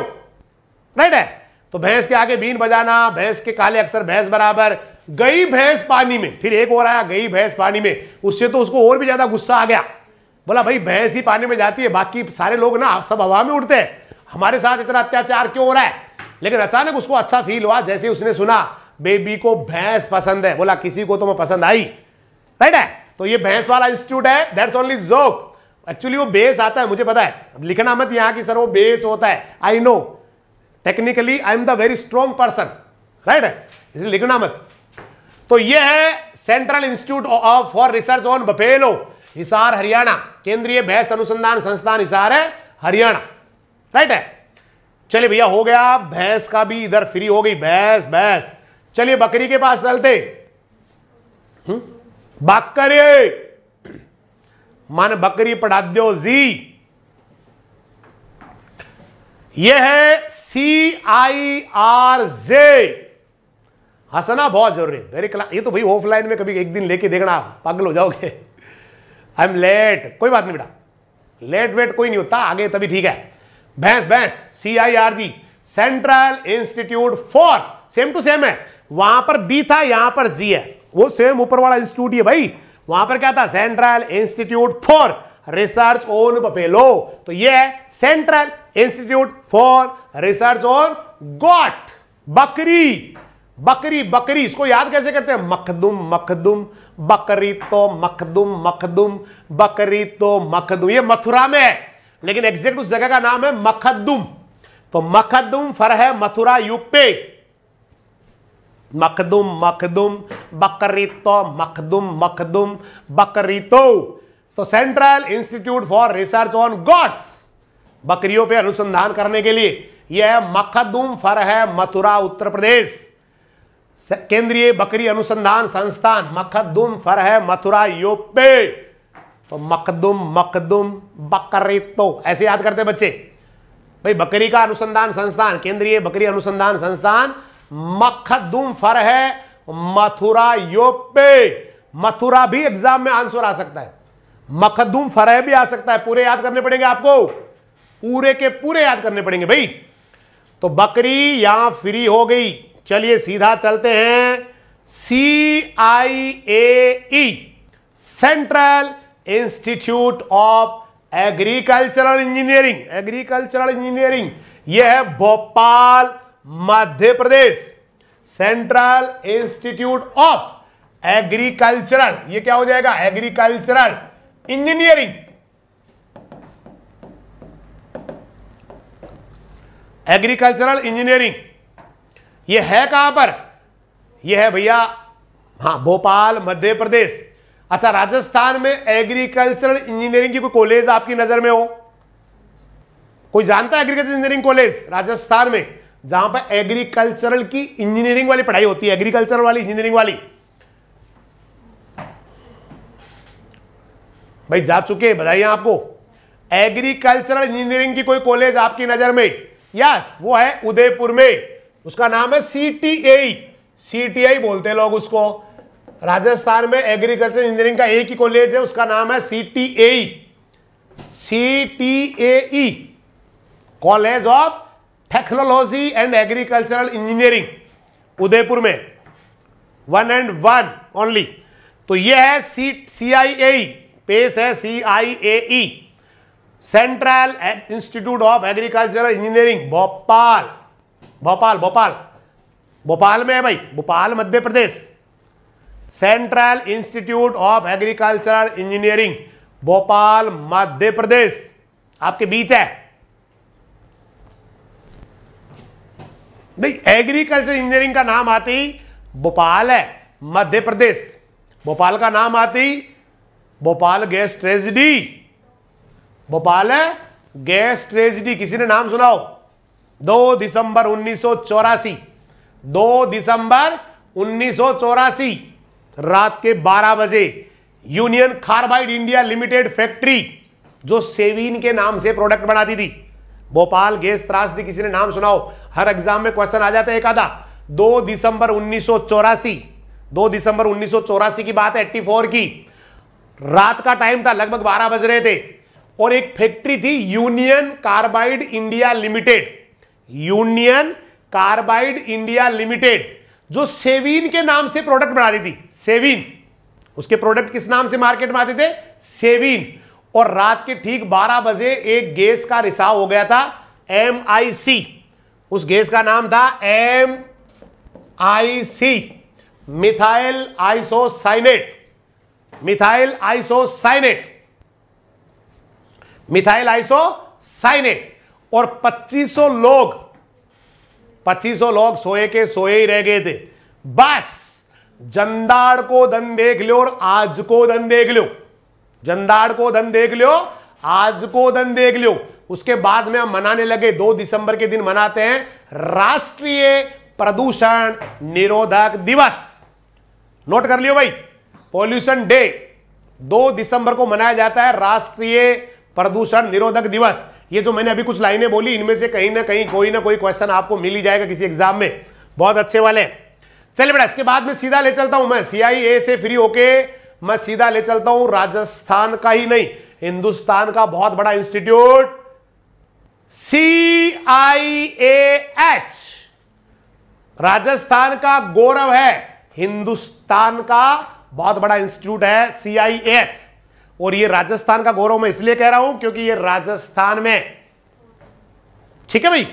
राइट है तो भैंस के आगे बीन बजाना भैंस के काले अक्सर भैंस बराबर गई भैंस पानी में फिर एक और आया गई भैंस पानी में उससे तो उसको और भी ज्यादा गुस्सा आ गया बोला भाई भैंस ही पानी में जाती है बाकी सारे लोग ना सब हवा में उड़ते हैं हमारे साथ इतना अत्याचार क्यों हो रहा है लेकिन अचानक उसको अच्छा फील हुआ जैसे उसने सुना बेबी को भैंस पसंद है बोला किसी को तो मैं पसंद आई राइट है तो ये भैंस वाला इंस्टीट्यूट है दैट्स ओनली जोक एक्चुअली वो बेस आता है मुझे पता है लिखना मत यहाँ की सर वो बेस होता है I know technically I am the very strong person right है इसलिए लिखना मत तो ये है central institute of for research on buffalo Hisar Haryana केंद्रीय भैंस अनुसंधान संस्थान हिसार है हरियाणा राइट है चलिए भैया हो गया भैंस का भी इधर फ्री हो गई भैंस भैंस चलिए बकरी के पास चलते हम्म? बकरी मान बकरी पढ़ा दो जी यह है सी आई आर जे हंसना बहुत जरूरी है वेरी क्लास ये तो भाई ऑफलाइन में कभी एक दिन लेके देखना पागल हो जाओगे आई एम लेट कोई बात नहीं बेटा लेट वेट कोई नहीं होता आगे तभी ठीक है भैंस भैंस C I R G central institute for same to same है वहां पर बी था यहां पर जी है वो सेम ऊपर वाला इंस्टीट्यूट है भाई वहां पर क्या था central institute for research on buffalo तो ये है सेंट्रल इंस्टीट्यूट फॉर रिसर्च और गॉट बकरी बकरी बकरी इसको याद कैसे करते हैं मखदुम मखदुम बकरी तो मखदुम मखदुम बकरी तो मखदुम ये मथुरा में है लेकिन एग्जैक्ट उस जगह का नाम है मखदुम तो मखदुम फर है मथुरा यूपी मखदुम मखदुम बकरी तो मखदुम मखदुम बकरी तो, तो central institute for research on goats बकरियों पे अनुसंधान करने के लिए यह मखदुम फर है मथुरा उत्तर प्रदेश केंद्रीय बकरी अनुसंधान संस्थान मखदुम फर है मथुरा यूपी तो मखदुम मखदुम तो ऐसे याद करते बच्चे भाई बकरी का अनुसंधान संस्थान केंद्रीय बकरी अनुसंधान संस्थान मखदुम फर है मथुरा योपे मथुरा भी एग्जाम में आंसर आ सकता है मखदुम फर है भी आ सकता है पूरे याद करने पड़ेंगे आपको पूरे के पूरे याद करने पड़ेंगे भाई तो बकरी यहां फ्री हो गई चलिए सीधा चलते हैं C I A E central institute of agricultural engineering agricultural engineering यह है Bhopal Madhya Pradesh central institute of agricultural ये क्या हो जाएगा एग्रीकल्चरल इंजीनियरिंग एग्रीकल्चरल इंजीनियरिंग ये है कहां पर ये है भैया हाँ भोपाल मध्य प्रदेश अच्छा राजस्थान में एग्रीकल्चरल इंजीनियरिंग की कोई कॉलेज आपकी नज़र में हो कोई जानता है एग्रीकल्चर इंजीनियरिंग कॉलेज राजस्थान में जहां पर एग्रीकल्चरल की इंजीनियरिंग वाली पढ़ाई होती है एग्रीकल्चर वाली इंजीनियरिंग वाली भाई जा चुके हैं बताइए आपको एग्रीकल्चरल इंजीनियरिंग की कोई कॉलेज आपकी नज़र में यस वो है उदयपुर में उसका नाम है C T I C T आई बोलते हैं लोग उसको राजस्थान में एग्रीकल्चर इंजीनियरिंग का एक ही कॉलेज है उसका नाम है C T I C T A college of technology and agricultural engineering Udaipur में वन एंड वन ओनली तो ये है सी सी आई ए पेस है C I A central institute of agriculture engineering Bhopal Bhopal Bhopal Bhopal में है भाई Bhopal Madhya Pradesh central institute of agriculture engineering Bhopal Madhya Pradesh आपके बीच है भाई एग्रीकल्चर इंजीनियरिंग का नाम आते ही भोपाल है मध्य प्रदेश भोपाल का नाम आते ही भोपाल गैस ट्रेजिडी भोपाल है गैस ट्रेजिडी किसी ने नाम सुनाओ दो दिसंबर उन्नीस दो दिसंबर उन्नीस रात के 12 बजे Union Carbide India Limited factory जो सेविन के नाम से प्रोडक्ट बनाती थी भोपाल गैस त्रासदी किसी ने नाम सुनाओ हर एग्जाम में क्वेश्चन आ जाता है एक आधा दो दिसंबर उन्नीस दो दिसंबर उन्नीस की बात है एट्टी फोर की रात का टाइम था लगभग बारह बज रहे थे और एक फैक्ट्री थी Union Carbide India Limited Union Carbide India Limited जो सेविन के नाम से प्रोडक्ट बनाती थी सेविन उसके प्रोडक्ट किस नाम से मार्केट में आते थे सेविन और रात के ठीक 12 बजे एक गैस का रिसाव हो गया था एम आई सी उस गैस का नाम था M I C methyl isocyanate methyl isocyanate methyl isocyanate और 2500 लोग 2500 लोग सोए के सोए ही रह गए थे बस जंदाड़ को धन देख लो और आज को धन देख लो जंदाड़ को धन देख लो आज को धन देख लो उसके बाद में हम मनाने लगे दो दिसंबर के दिन मनाते हैं राष्ट्रीय प्रदूषण निरोधक दिवस नोट कर लियो भाई पॉल्यूशन डे दो दिसंबर को मनाया जाता है राष्ट्रीय प्रदूषण निरोधक दिवस ये जो मैंने अभी कुछ लाइनें बोली इनमें से कहीं ना कहीं कोई ना कोई क्वेश्चन आपको मिल ही जाएगा किसी एग्जाम में बहुत अच्छे वाले चलिए बेटा इसके बाद में सीधा ले चलता हूं मैं सीआईए से फ्री होके मैं सीधा ले चलता हूं राजस्थान का ही नहीं हिंदुस्तान का बहुत बड़ा institute C I H Rajasthan का गौरव है हिंदुस्तान का बहुत बड़ा इंस्टीट्यूट है सी आई एच और ये राजस्थान का गौरव मैं इसलिए कह रहा हूं क्योंकि ये राजस्थान में ठीक है भाई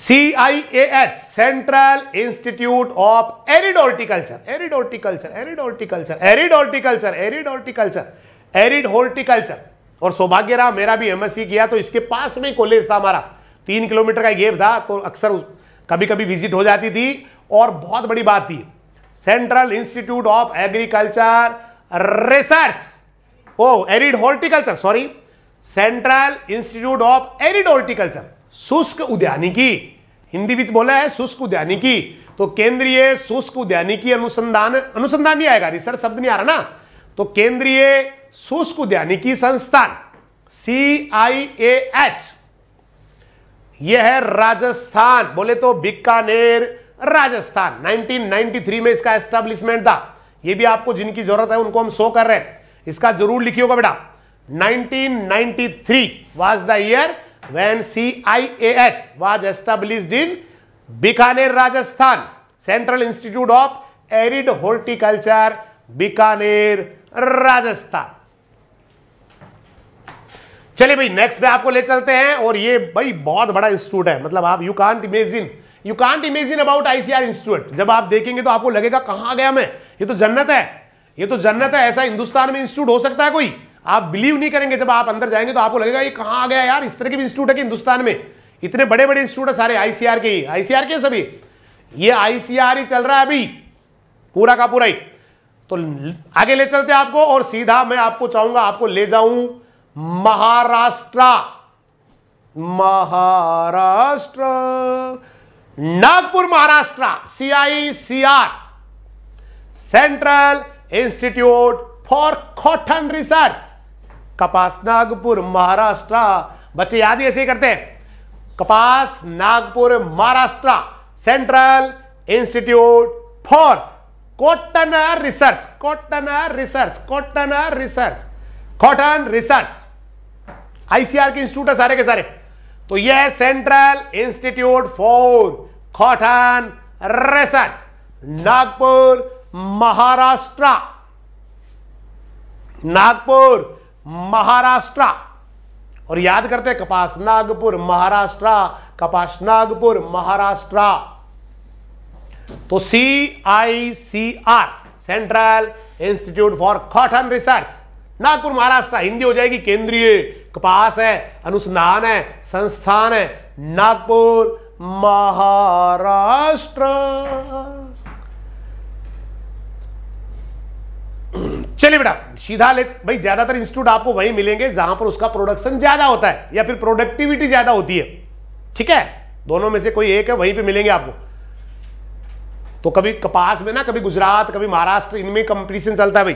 C I A H central institute of arid horticulture arid horticulture arid horticulture arid horticulture arid horticulture arid horticulture और सौभाग्य रहा मेरा भी एमएससी किया तो इसके पास में कॉलेज था हमारा तीन किलोमीटर का गेप था तो अक्सर कभी कभी विजिट हो जाती थी और बहुत बड़ी बात थी central institute of agriculture research oh arid horticulture sorry central institute of arid horticulture शुष्क उद्यानिकी हिंदी बीच बोला है शुष्क उद्यानिकी तो केंद्रीय शुष्क उद्यानिकी अनुसंधान अनुसंधान नहीं आएगा रिसर्च शब्द नहीं आ रहा ना तो केंद्रीय शुष्क उद्यानिकी संस्थान सी आई ए एच यह है राजस्थान बोले तो बीकानेर राजस्थान 1993 में इसका एस्टेब्लिशमेंट था ये भी आपको जिनकी जरूरत है उनको हम शो कर रहे हैं इसका जरूर लिखियो होगा बेटा 1993 was the year when CIAH was established in Bikaner Rajasthan central institute of arid horticulture Bikaner Rajasthan चलिए भाई नेक्स्ट पे आपको ले चलते हैं और ये भाई बहुत बड़ा इंस्टीट्यूट है मतलब आप you can't imagine you can't imagine about ICAR institute जब आप देखेंगे तो आपको लगेगा कहां गया मैं ये तो जन्नत है ये तो जन्नत है ऐसा हिंदुस्तान में इंस्टीट्यूट हो सकता है कोई आप बिलीव नहीं करेंगे जब आप अंदर जाएंगे तो आपको लगेगा ये कहां आ गया यार इस तरह के इंस्टीट्यूट है कि हिंदुस्तान में इतने बड़े बड़े इंस्टीट्यूट है सारे आईसीआर के ही आईसीआर के सभी ये आईसीआर ही चल रहा है अभी पूरा का पूरा ही तो आगे ले चलते आपको और सीधा मैं आपको चाहूंगा आपको ले जाऊं Maharashtra Maharashtra Nagpur Maharashtra CICR central institute for cotton research कपास नागपुर महाराष्ट्र बच्चे याद ही ऐसे ही करते हैं कपास Nagpur Maharashtra central institute for cotton research cotton research cotton research cotton research ICAR के इंस्टीट्यूट है सारे के सारे तो यह central institute for cotton research Nagpur Maharashtra Nagpur Maharashtra और याद करते कपास नागपुर महाराष्ट्र कपास नागपुर महाराष्ट्र तो C I C R central institute for cotton research Nagpur Maharashtra Hindi हो जाएगी केंद्रीय कपास है अनुसंधान है संस्थान है नागपुर महाराष्ट्र चलिए बेटा सीधा ले भाई ज्यादातर इंस्टीट्यूट आपको वही मिलेंगे जहां पर उसका प्रोडक्शन ज्यादा होता है या फिर प्रोडक्टिविटी ज्यादा होती है ठीक है दोनों में से कोई एक है वहीं पे मिलेंगे आपको तो कभी कपास में ना कभी गुजरात कभी महाराष्ट्र इनमें कंपटीशन चलता है भाई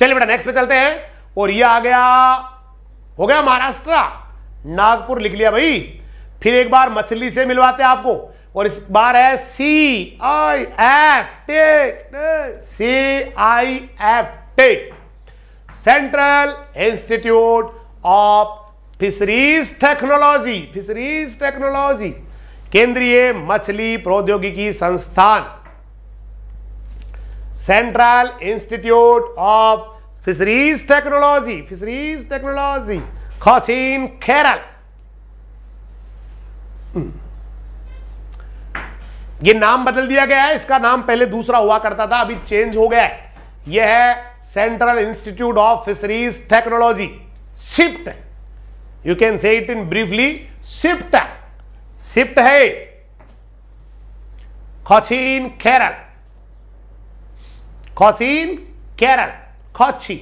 चलिए बेटा नेक्स्ट पे चलते हैं और ये आ गया हो गया महाराष्ट्र नागपुर लिख लिया भाई फिर एक बार मछली से मिलवाते आपको और इस बार है C I F tech C I F tech central institute of fisheries technology fisheries technology केंद्रीय मछली प्रौद्योगिकी संस्थान central institute of fisheries technology fisheries technology Cochin Kerala ये नाम बदल दिया गया है इसका नाम पहले दूसरा हुआ करता था अभी चेंज हो गया है यह है central institute of fisheries technology CIFT you can say it in briefly CIFT CIFT है खोचीन खेरल खोचीन केरल कोची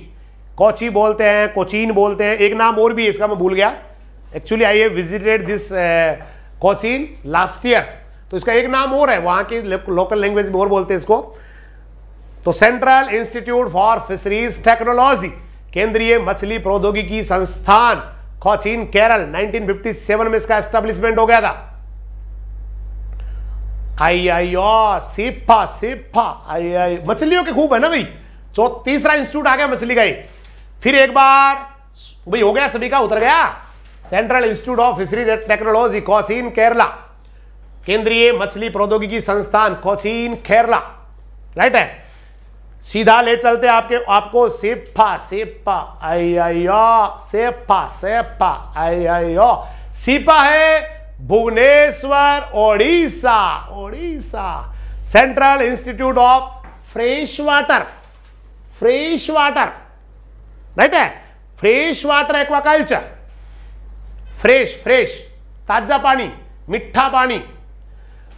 कोची बोलते हैं कोचीन बोलते हैं एक नाम और भी इसका मैं भूल गया actually I have visited this Cochin last year तो इसका एक नाम और है वहां की लोकल लैंग्वेज में और बोलते हैं इसको तो central institute for fisheries technology केंद्रीय मछली प्रौद्योगिकी संस्थान कोचीन केरल 1957 में इसका एस्टेब्लिशमेंट हो गया था आई आई ओ सिप्पा सिप्पा आई आई मछलियों के खूब है ना भाई तीसरा इंस्टीट्यूट आ गया मछली का फिर एक बार भाई हो गया सभी का उतर गया central institute of fisheries and technology Cochin Kerala केंद्रीय मछली प्रौद्योगिकी संस्थान कोचीन केरला राइट है सीधा ले चलते आपके आपको CIFA CIFA I I CIFA CIFA I I CIFA है Bhubaneswar Odisha Odisha central institute of fresh water fresh water right है fresh water aquaculture fresh fresh ताजा पानी मिठा पानी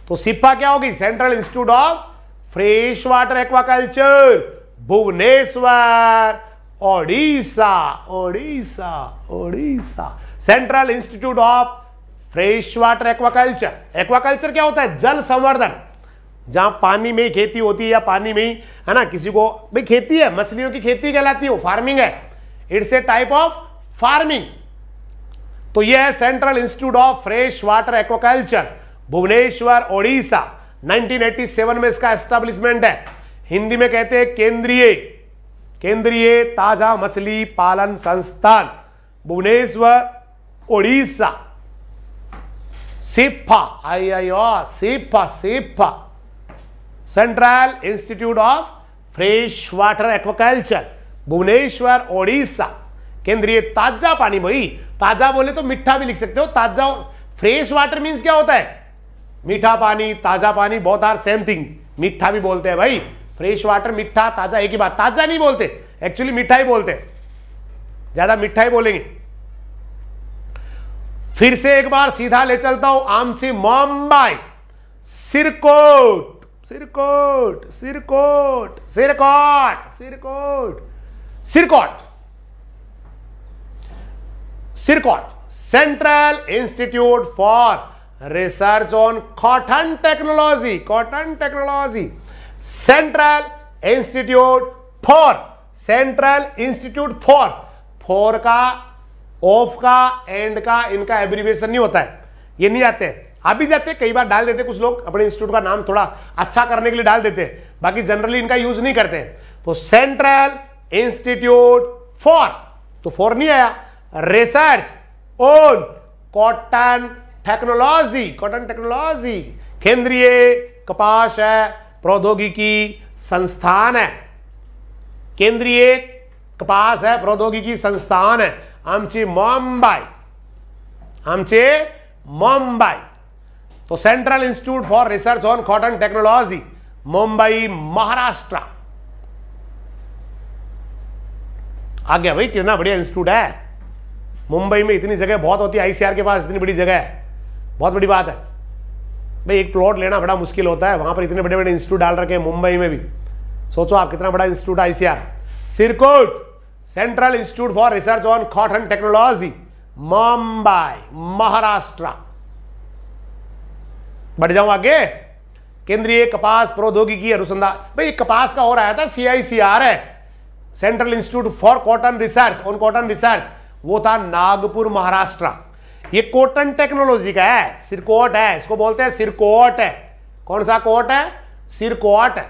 तो सिप्पा क्या होगी central institute of fresh water aquaculture Bhubaneswar Odisha Odisha Odisha central institute of fresh water aquaculture aquaculture क्या होता है जल संवर्धन जहाँ पानी में ही खेती होती है या पानी में ही है ना किसी को भाई खेती है मछलियों की खेती कहलाती है फार्मिंग है it's a type of farming तो यह है central institute of fresh water aquaculture Bhubaneswar Odisha 1987 में इसका एस्टेब्लिशमेंट है हिंदी में कहते हैं केंद्रीय केंद्रीय ताजा मछली पालन संस्थान Bhubaneswar Odisha CIFA I I O CIFA CIFA central institute of fresh water aquaculture Bhubaneswar Odisha केंद्रीय ताजा पानी भाई ताजा बोले तो मीठा भी लिख सकते हो ताजा फ्रेश वाटर मीन्स क्या होता है मीठा पानी ताजा पानी बहुत आर सेम थिंग मीठा भी बोलते हैं भाई फ्रेश वाटर मीठा ताजा एक ही बात ताजा नहीं बोलते एक्चुअली मीठा ही बोलते ज्यादा मीठा ही बोलेंगे फिर से एक बार सीधा ले चलता हूं आमसी Mumbai CIRCOT CIRCOT CIRCOT CIRCOT CIRCOT CIRCOT CIRCOT central institute for research on cotton technology cotton technology central institute for central institute for for का ऑफ का एंड का इनका एब्रीवेशन नहीं होता है ये नहीं आते हैं आप हाँ भी जाते कई बार डाल देते कुछ लोग अपने इंस्टीट्यूट का नाम थोड़ा अच्छा करने के लिए डाल देते बाकी जनरली इनका यूज नहीं करते तो सेंट्रल इंस्टीट्यूट फॉर तो फॉर नहीं आया research on cotton technology cotton technology केंद्रीय कपास है प्रौद्योगिकी संस्थान है केंद्रीय कपास है प्रौद्योगिकी संस्थान है आमची मुंबई आमचे मुंबई तो central institute for research on cotton technology Mumbai Maharashtra आ गया भाई कितना बढ़िया इंस्टीट्यूट है मुंबई में इतनी जगह बहुत होती है आईसीआर के पास इतनी बड़ी जगह है बहुत बड़ी बात है भाई एक प्लॉट लेना बड़ा मुश्किल होता है वहां पर इतने बड़े बड़े इंस्टीट्यूट डाल रखे हैं मुंबई में भी सोचो आप कितना बड़ा institute ICAR CIRCOT central institute for research on cotton technology Mumbai Maharashtra बढ़ जाऊं आगे केंद्रीय कपास प्रौद्योगिकी अनुसंधान भाई कपास का हो रहा था सीआईसीआर है central institute for cotton research on cotton research वो था नागपुर महाराष्ट्र ये कॉटन टेक्नोलॉजी का है सिरकोट है इसको बोलते हैं सिरकोट है कौन सा कोट है सिरकोट है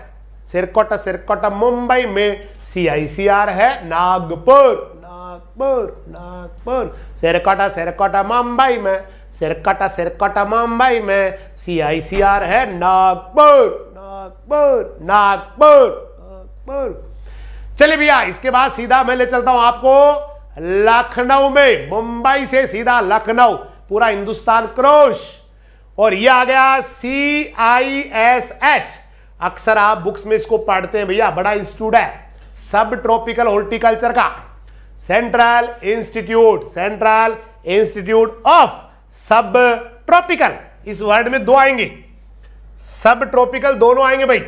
सिरकोट सिरकोट मुंबई में सीआईसीआर है नागपुर नागपुर नागपुर सिरकोट सिरकोट मुंबई में सिरकट सिरकट मुंबई में सी सी आई आर है नागपुर नागपुर नागपुर नागपुर चलिए भैया इसके बाद सीधा मैं ले चलता हूं आपको लखनऊ में मुंबई से सीधा लखनऊ पूरा हिंदुस्तान क्रोश और ये आ गया सी आई एस एच अक्सर आप बुक्स में इसको पढ़ते हैं भैया बड़ा इंस्टीट्यूट है सब ट्रॉपिकल हॉर्टिकल्चर का central institute central institute of subtropical इस वर्ड में दो आएंगे सब ट्रॉपिकल दोनों आएंगे भाई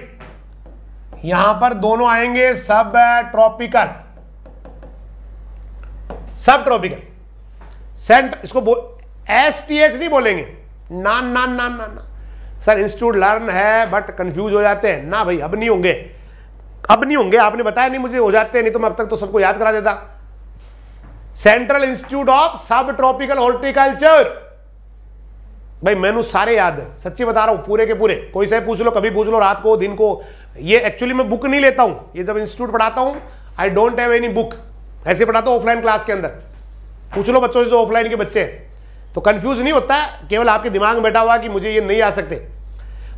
यहां पर दोनों आएंगे सब ट्रॉपिकल सब ट्रॉपिकल सेंट इसको एस टी एच नहीं बोलेंगे ना ना ना ना ना सर इंस्टीट्यूट लर्न है बट कंफ्यूज हो जाते हैं ना भाई अब नहीं होंगे अब नहीं होंगे आपने बताया नहीं मुझे हो जाते नहीं तो मैं अब तक तो सबको याद करा देता central institute of subtropical horticulture भाई मैनु सारे याद है सच्ची बता रहा हूँ पूरे के पूरे कोई से पूछ लो कभी पूछ लो रात को दिन को ये एक्चुअली मैं बुक नहीं लेता हूँ ये जब इंस्टीट्यूट पढ़ाता हूँ I don't have any book ऐसे पढ़ाता हूँ ऑफलाइन क्लास के अंदर पूछ लो बच्चों से जो ऑफलाइन के बच्चे हैं तो कंफ्यूज नहीं होता केवल आपके दिमाग में बैठा हुआ कि मुझे ये नहीं आ सकते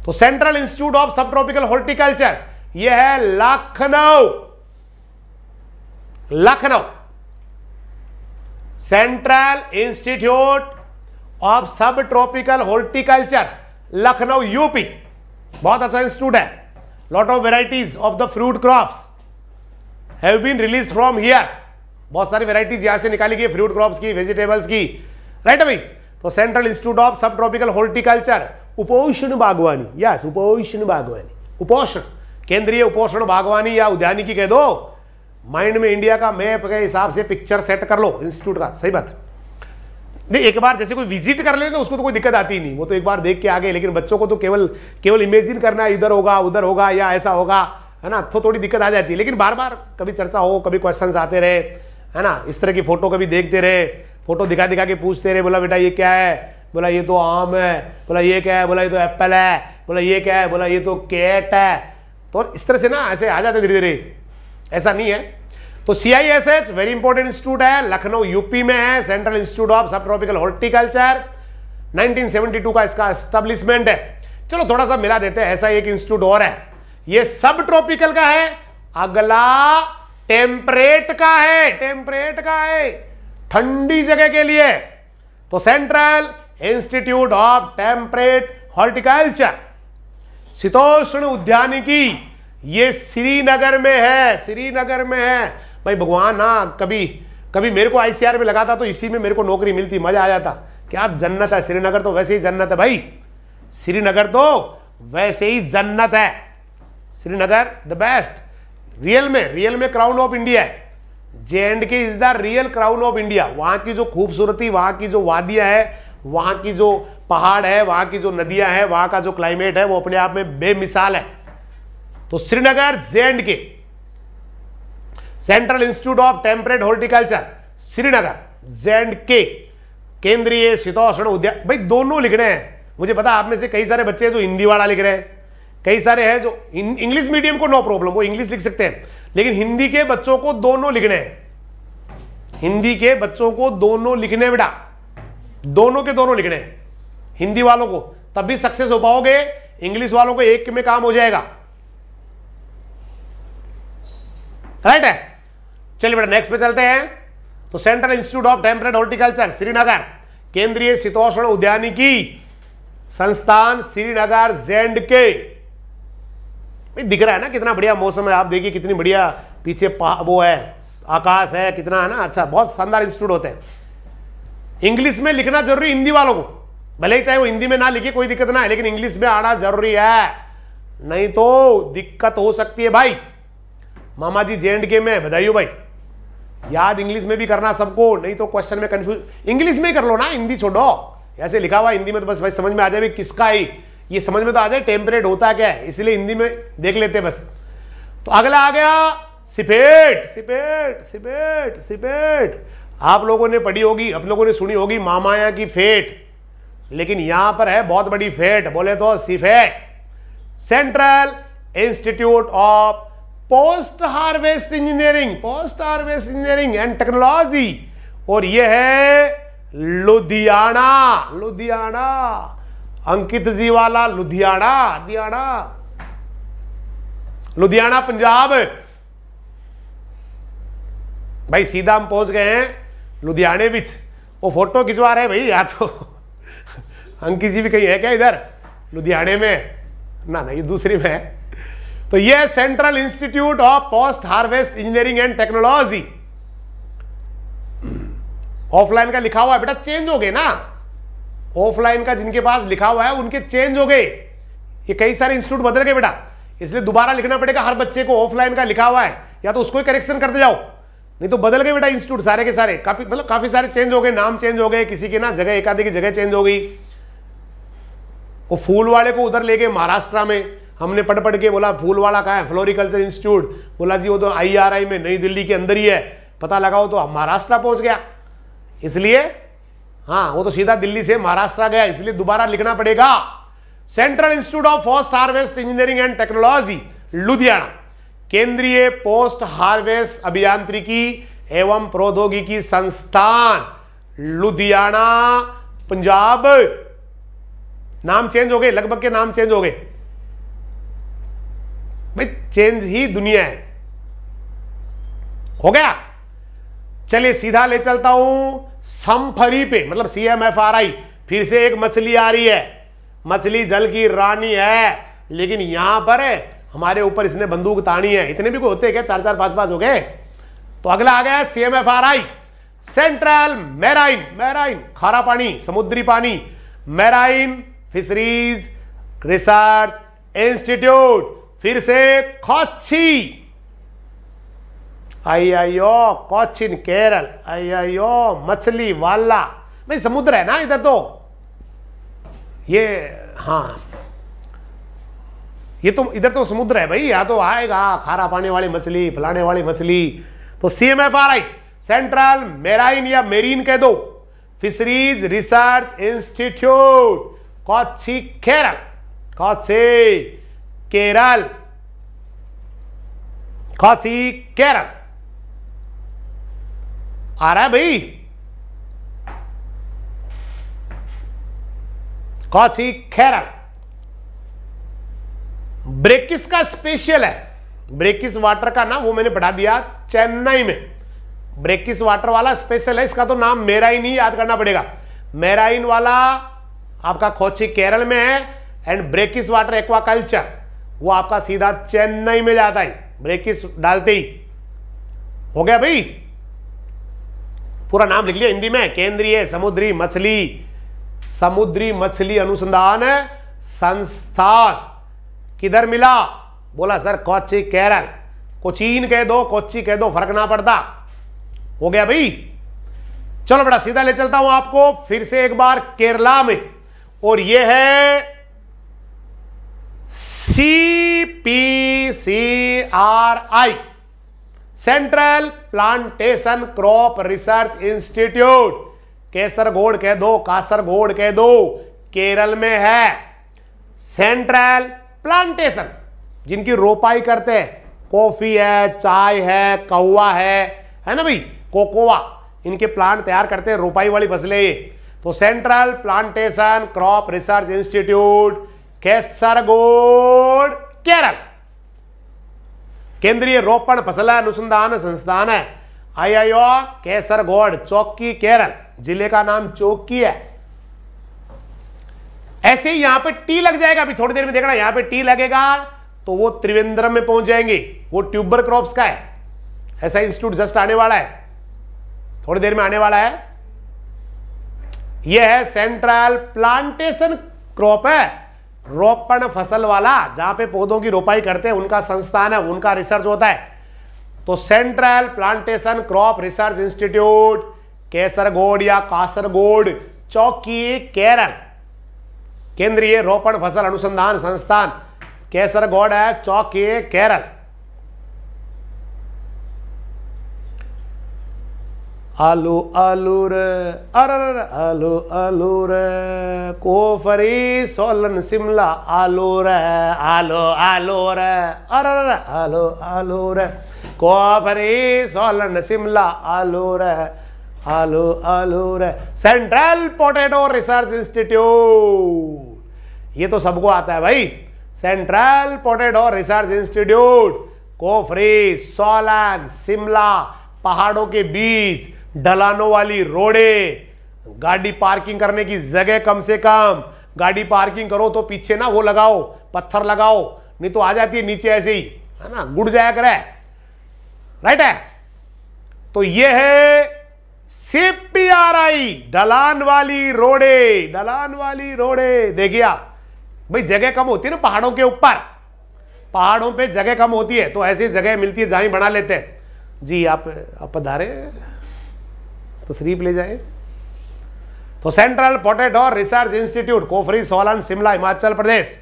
तो central institute of subtropical horticulture यह है Lucknow Lucknow central institute of subtropical horticulture Lucknow UP बहुत अच्छा इंस्टीट्यूट है lot of varieties of the fruit crops have been release from here बहुत सारी वेराइटीज यहां से निकाली गई फ्रूट क्रॉप्स की वेजिटेबल्स की राइट है भाई तो central institute of subtropical horticulture उपोषण बागवानी यस उपोषण बागवानी उपोषण केंद्रीय उपोषण बागवानी या उद्यानिकी कह दो माइंड में इंडिया का मैप के हिसाब से पिक्चर सेट कर लो इंस्टीट्यूट का सही बात नहीं एक बार जैसे कोई विजिट कर ले तो उसको तो कोई दिक्कत आती ही नहीं वो तो एक बार देख के आ गए लेकिन बच्चों को तो केवल केवल इमेजिन करना इधर होगा उधर होगा या ऐसा होगा है ना तो थोड़ी दिक्कत आ जाती है लेकिन बार बार कभी चर्चा हो कभी क्वेश्चन आते रहे है ना इस तरह की फोटो कभी देखते रहे फोटो दिखा दिखा के पूछते रहे बोला बेटा ये क्या है बोला ये तो आम है बोला ये क्या है बोला ये तो एप्पल है बोला ये क्या है बोला ये तो कैट है तो इस तरह से ना ऐसे आ जाते धीरे धीरे ऐसा नहीं है तो सीआईएसएच वेरी इंपॉर्टेंट इंस्टीट्यूट है लखनऊ यूपी में है central institute of subtropical horticulture nineteen का इसका एस्टेब्लिशमेंट है चलो थोड़ा सा मिला देते हैं ऐसा एक इंस्टीट्यूट और है ये सब ट्रॉपिकल का है अगला टेम्परेट का है टेम्परेट का है ठंडी जगह के लिए तो central institute of temperate horticulture शीतोष्ण उद्यानिकी ये श्रीनगर में है श्रीनगर में है भाई भगवान ना कभी कभी मेरे को आईसीआर में लगाता तो इसी में मेरे को नौकरी मिलती मजा आ जाता क्या जन्नत है श्रीनगर तो वैसे ही जन्नत है भाई श्रीनगर तो वैसे ही जन्नत है श्रीनगर द बेस्ट रियल में रियल में क्राउन ऑफ इंडिया है J and K is the real crown of India वहां की जो खूबसूरती वहां की जो वादिया है वहां की जो पहाड़ है वहां की जो नदियां हैं वहां का जो क्लाइमेट है वो अपने आप में बेमिसाल है तो Srinagar J and K central institute of temperate horticulture Srinagar Z K केंद्रीय शीतोषण उद्यान भाई दोनों लिख रहे हैं मुझे पता आप में से कई सारे बच्चे हैं जो हिंदी वाला लिख रहे हैं कई सारे हैं जो इंग्लिश मीडियम को नो प्रॉब्लम वो इंग्लिश लिख सकते हैं लेकिन हिंदी के बच्चों को दोनों लिखने हैं हिंदी के बच्चों को दोनों लिखने बेटा दोनों के दोनों लिखने हिंदी वालों को तब भी सक्सेस हो पाओगे इंग्लिश वालों को एक में काम हो जाएगा राइट है चलिए बेटा नेक्स्ट पे चलते हैं तो central institute of temperate horticulture Srinagar केंद्रीय शीतोषण उद्यानिकी संस्थान श्रीनगर जेंड के दिख रहा है ना कितना बढ़िया मौसम है आप देखिए कितनी बढ़िया पीछे वो है आकाश है कितना है ना अच्छा बहुत शानदार इंस्टीट्यूट होते हैं इंग्लिश में लिखना जरूरी हिंदी वालों को भले ही चाहे वो हिंदी में ना लिखे कोई दिक्कत ना है लेकिन इंग्लिश में आना जरूरी है नहीं तो दिक्कत हो सकती है भाई मामा जी जे एंड के में बधाई भाई याद इंग्लिश में भी करना सबको नहीं तो क्वेश्चन में कंफ्यूज इंग्लिश में कर लो ना हिंदी छोड़ो ऐसे लिखा हुआ हिंदी में तो बस भाई समझ में आ जाए किसका ही ये समझ में तो आ जाए टेम्परेट होता क्या है इसलिए हिंदी में देख लेते बस तो अगला आ गया सिपेट सिपेट सिपेट सिपेट आप लोगों ने पढ़ी होगी आप लोगों ने सुनी होगी मामाया की फेट लेकिन यहां पर है बहुत बड़ी फेट बोले तो CIPHET central institute of post harvest engineering post harvest engineering and technology और यह है लुधियाना लुधियाना अंकित जी वाला लुधियाना लुधियाना लुधियाना पंजाब भाई सीधा हम पहुंच गए हैं लुधियाने बिच वो फोटो खिंचवा रहे भाई या तो अंकित जी भी कहीं है क्या इधर लुधियाने में ना ना ये दूसरी में है तो ये central institute of post harvest engineering and technology offline का लिखा हुआ है बेटा चेंज हो गए ना ऑफलाइन का जिनके पास लिखा हुआ है उनके चेंज हो गए ये कई सारे इंस्टीट्यूट बदल गए बेटा इसलिए दोबारा लिखना पड़ेगा हर बच्चे को ऑफलाइन का लिखा हुआ है या तो उसको ही करेक्शन करते जाओ नहीं तो बदल गए बेटा इंस्टीट्यूट सारे के सारे काफी मतलब काफी सारे चेंज हो गए नाम चेंज हो गए किसी के ना जगह एक आधे की जगह चेंज हो गई वो फूल वाले को उधर ले गए महाराष्ट्र में हमने पढ़ पढ़ के बोला फूलवाड़ा कहा है फ्लोरिकल्चर इंस्टीट्यूट बोला जी वो तो आईआरआई में नई दिल्ली के अंदर ही है पता लगाओ तो महाराष्ट्र पहुंच गया इसलिए हाँ वो तो सीधा दिल्ली से महाराष्ट्र गया इसलिए दोबारा लिखना पड़ेगा central institute of post harvest engineering and technology Ludhiana केंद्रीय पोस्ट हार्वेस्ट अभियांत्रिकी एवं प्रौद्योगिकी संस्थान लुधियाना पंजाब नाम चेंज हो गए लगभग के नाम चेंज हो गए भाई चेंज ही दुनिया है हो गया चलिए सीधा ले चलता हूं समफरी पे मतलब C M F R I फिर से एक मछली आ रही है मछली जल की रानी है लेकिन यहां पर हमारे ऊपर इसने बंदूक तानी है इतने भी कोई होते क्या चार चार पांच पांच हो गए तो अगला आ गया C M F R I central marine marine खारा पानी समुद्री पानी मैराइन फिशरीज रिसर्च इंस्टीट्यूट फिर से Cauchy I I O Kerala I I ओ मछली वाला भाई समुद्र है ना इधर तो ये हाँ ये तो इधर तो समुद्र है भाई या तो आएगा खारा पाने वाली मछली फलाने वाली मछली तो C M F R I central marine या मेरीन कह दो fisheries research institute Kochi Kerala Kochi Kerala खांसी केरल आ रहा है भाई खांसी केरल ब्रेकिस का स्पेशल है ब्रेकिस वाटर का नाम वो मैंने बढ़ा दिया चेन्नई में ब्रेकिस वाटर वाला स्पेशल है इसका तो नाम मेराइन ही याद करना पड़ेगा मेराइन वाला आपका खोची केरल में है एंड ब्रेकिस वाटर एक्वाकल्चर वो आपका सीधा चेन्नई में जाता है ब्रेक किस डालते ही हो गया भाई पूरा नाम लिख लिया हिंदी में केंद्रीय समुद्री मछली समुद्री मछली अनुसंधान संस्थान किधर मिला बोला सर कोची केरल कोचीन कह दो कोची कह दो फर्क ना पड़ता हो गया भाई चलो बेटा सीधा ले चलता हूं आपको फिर से एक बार केरला में और यह है C P C R I central plantation crop research institute Kasaragod कह दो कासरगोड़ कह दो केरल में है सेंट्रल प्लांटेशन जिनकी रोपाई करते हैं कॉफी है चाय है कौवा है है ना भाई कोकोवा इनके प्लांट तैयार करते हैं रोपाई वाली फसलें तो central plantation crop research institute Kasaragod Kerala केंद्रीय रोपण फसल अनुसंधान संस्थान है आईआईओ केसरगोड चौकी केरल जिले का नाम चौकी है ऐसे ही यहां पे टी लग जाएगा अभी थोड़ी देर में देखना यहां पे टी लगेगा तो वो त्रिवेंद्रम में पहुंच जाएंगे वो ट्यूबर क्रॉप्स का है ऐसा इंस्टीट्यूट जस्ट आने वाला है थोड़ी देर में आने वाला है यह है सेंट्रल प्लांटेशन क्रॉप है रोपण फसल वाला जहां पे पौधों की रोपाई करते हैं उनका संस्थान है उनका रिसर्च होता है तो central plantation crop research institute Kasaragod या कासरगोड चौकी केरल केंद्रीय रोपण फसल अनुसंधान संस्थान केसरगोड है चौकी केरल आलो आलो रे अर आलो आलू रे फरी सोलन शिमला आलो रे आलो आलू रे अर आलो आलू रे फरी सोलन शिमला आलो रे आलो आलू रे सेंट्रल पोटैटो रिसर्च इंस्टीट्यूट ये तो सबको आता है भाई central potato research institute Kufri Solan Shimla पहाड़ों के बीच ढलानों वाली रोडे गाड़ी पार्किंग करने की जगह कम से कम गाड़ी पार्किंग करो तो पीछे ना वो लगाओ पत्थर लगाओ नहीं तो आ जाती है नीचे ऐसे ही है ना गुड़ जाया करे राइट है तो ये है सीपीआरआई ढलान वाली रोडे ढलान वाली रोडे देखिए आप भाई जगह कम होती है ना पहाड़ों के ऊपर पहाड़ों पे जगह कम होती है तो ऐसी जगह मिलती है जहां बना लेते हैं जी आप आप पधारे तशरीफ तो ले जाए तो central potato research institute Kufri Solan Shimla Himachal Pradesh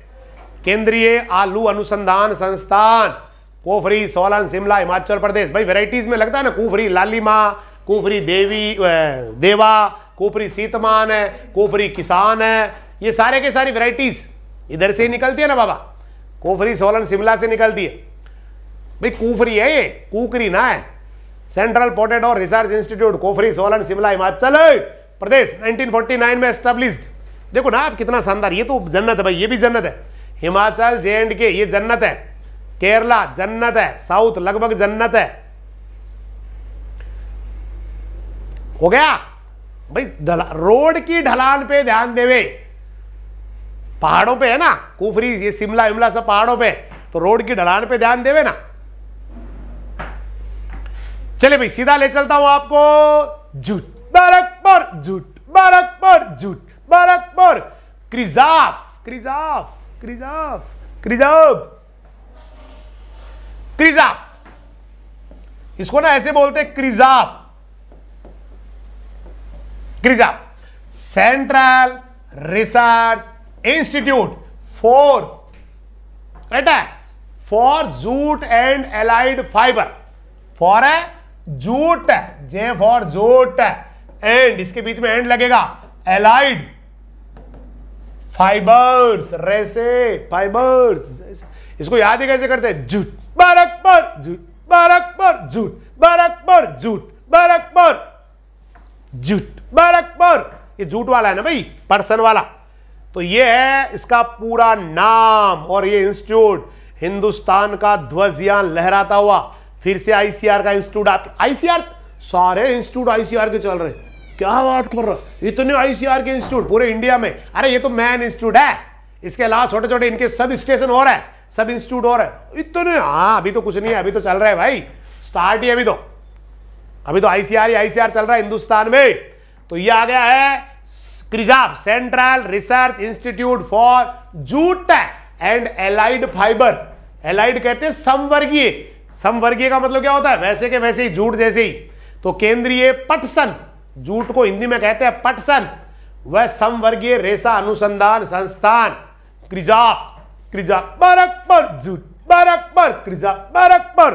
केंद्रीय आलू अनुसंधान संस्थान कोफरी सोलन शिमला हिमाचल प्रदेश भाई वेराइटीज में लगता है ना कुफरी लालिमा कुफरी देवी देवा कुफरी सीतमान है कुफरी किसान है ये सारे के सारी वेराइटीज इधर से ही निकलती है ना बाबा कुफरी सोलन शिमला से निकलती है भाई कुफरी है ये कुकरी ना है central potato research institute Kufri Solan Shimla Himachal Pradesh 1949 में एस्टेब्लिश देखो ना आप कितना शानदार ये तो जन्नत है भाई ये भी जन्नत है हिमाचल जे एंड के ये जन्नत है केरला जन्नत है साउथ लगभग जन्नत है हो गया भाई रोड की ढलान पे ध्यान देवे पहाड़ों पे है ना कुफरी ये शिमला विमला सब पहाड़ों पे तो रोड की ढलान पे ध्यान देवे ना चले भाई सीधा ले चलता हूं आपको झूठ बरकपुर झूठ बरकपुर झूठ बरकपुर क्रिजाफ क्रिजाफ क्रिजाफ क्रिजाफ क्रिजाफ इसको ना ऐसे बोलते CRIJAF CRIJAF central research institute for right है for jute and allied fibre for है jute J for jute and इसके बीच में एंड लगेगा एलाइड फाइबर्स रेसे फाइबर्स इसको याद ही कैसे करते हैं jute Barrackpore jute Barrackpore jute Barrackpore jute Barrackpore jute Barrackpore ये जूट वाला है ना भाई पर्सन वाला तो ये है इसका पूरा नाम और ये इंस्टीट्यूट हिंदुस्तान का ध्वज लहराता हुआ फिर से आईसीआर का इंस्टीट्यूट आपके आईसीआर सारे इंस्टीट्यूट आईसीआर के चल रहे क्या बात कर रहा इतने आईसीआर के इंस्टीट्यूट पूरे इंडिया में अरे ये तो मैन इंस्टीट्यूट है इसके अलावा छोटे छोटे इनके सब स्टेशन और है सब इंस्टीट्यूट और है इतने हाँ अभी तो कुछ नहीं है अभी तो चल रहा है भाई स्टार्ट ही अभी तो अभी तो आईसीआर ही आईसीआर चल रहा है हिंदुस्तान में तो ये आ गया है CRIJAF central research institute for jute and allied fibre allied कहते हैं समवर्गीय समवर्गीय का मतलब क्या होता है वैसे के वैसे ही जूट जैसे ही तो केंद्रीय पटसन जूट को हिंदी में कहते हैं पटसन वह समवर्गीय रेशा अनुसंधान संस्थान CRIJAF CRIJAF Barrackpore jute Barrackpore CRIJAF Barrackpore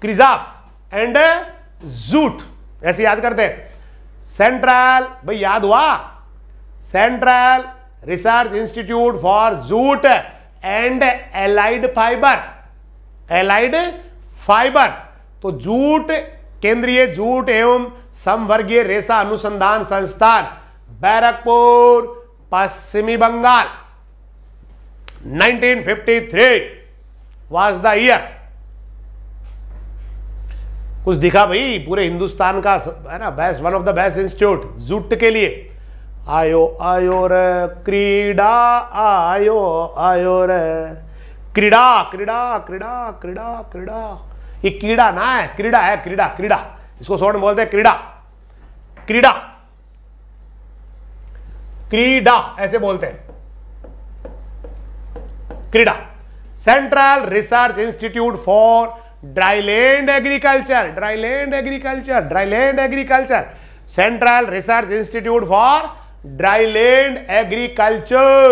CRIJAF and jute ऐसे याद करते हैं सेंट्रल भाई याद हुआ central research institute for jute and allied fibre allied fibre तो जूट केंद्रीय जूट एवं समवर्गीय रेशा अनुसंधान संस्थान बैरकपुर पश्चिमी बंगाल 1953 वाज द ईयर कुछ दिखा भाई पूरे हिंदुस्तान का है ना best one of the best institute jute के लिए आयो आयो रे क्रीडा आयो आयो र क्रीड़ा क्रीड़ा क्रीड़ा क्रीड़ा क्रीड़ा ये कीड़ा ना है क्रीड़ा है क्रीड़ा क्रीड़ा इसको शॉर्ट बोलते हैं क्रीड़ा क्रीड़ा क्रीडा ऐसे बोलते हैं CRIDA central research institute for dryland agriculture dryland agriculture dryland agriculture central research institute for dryland agriculture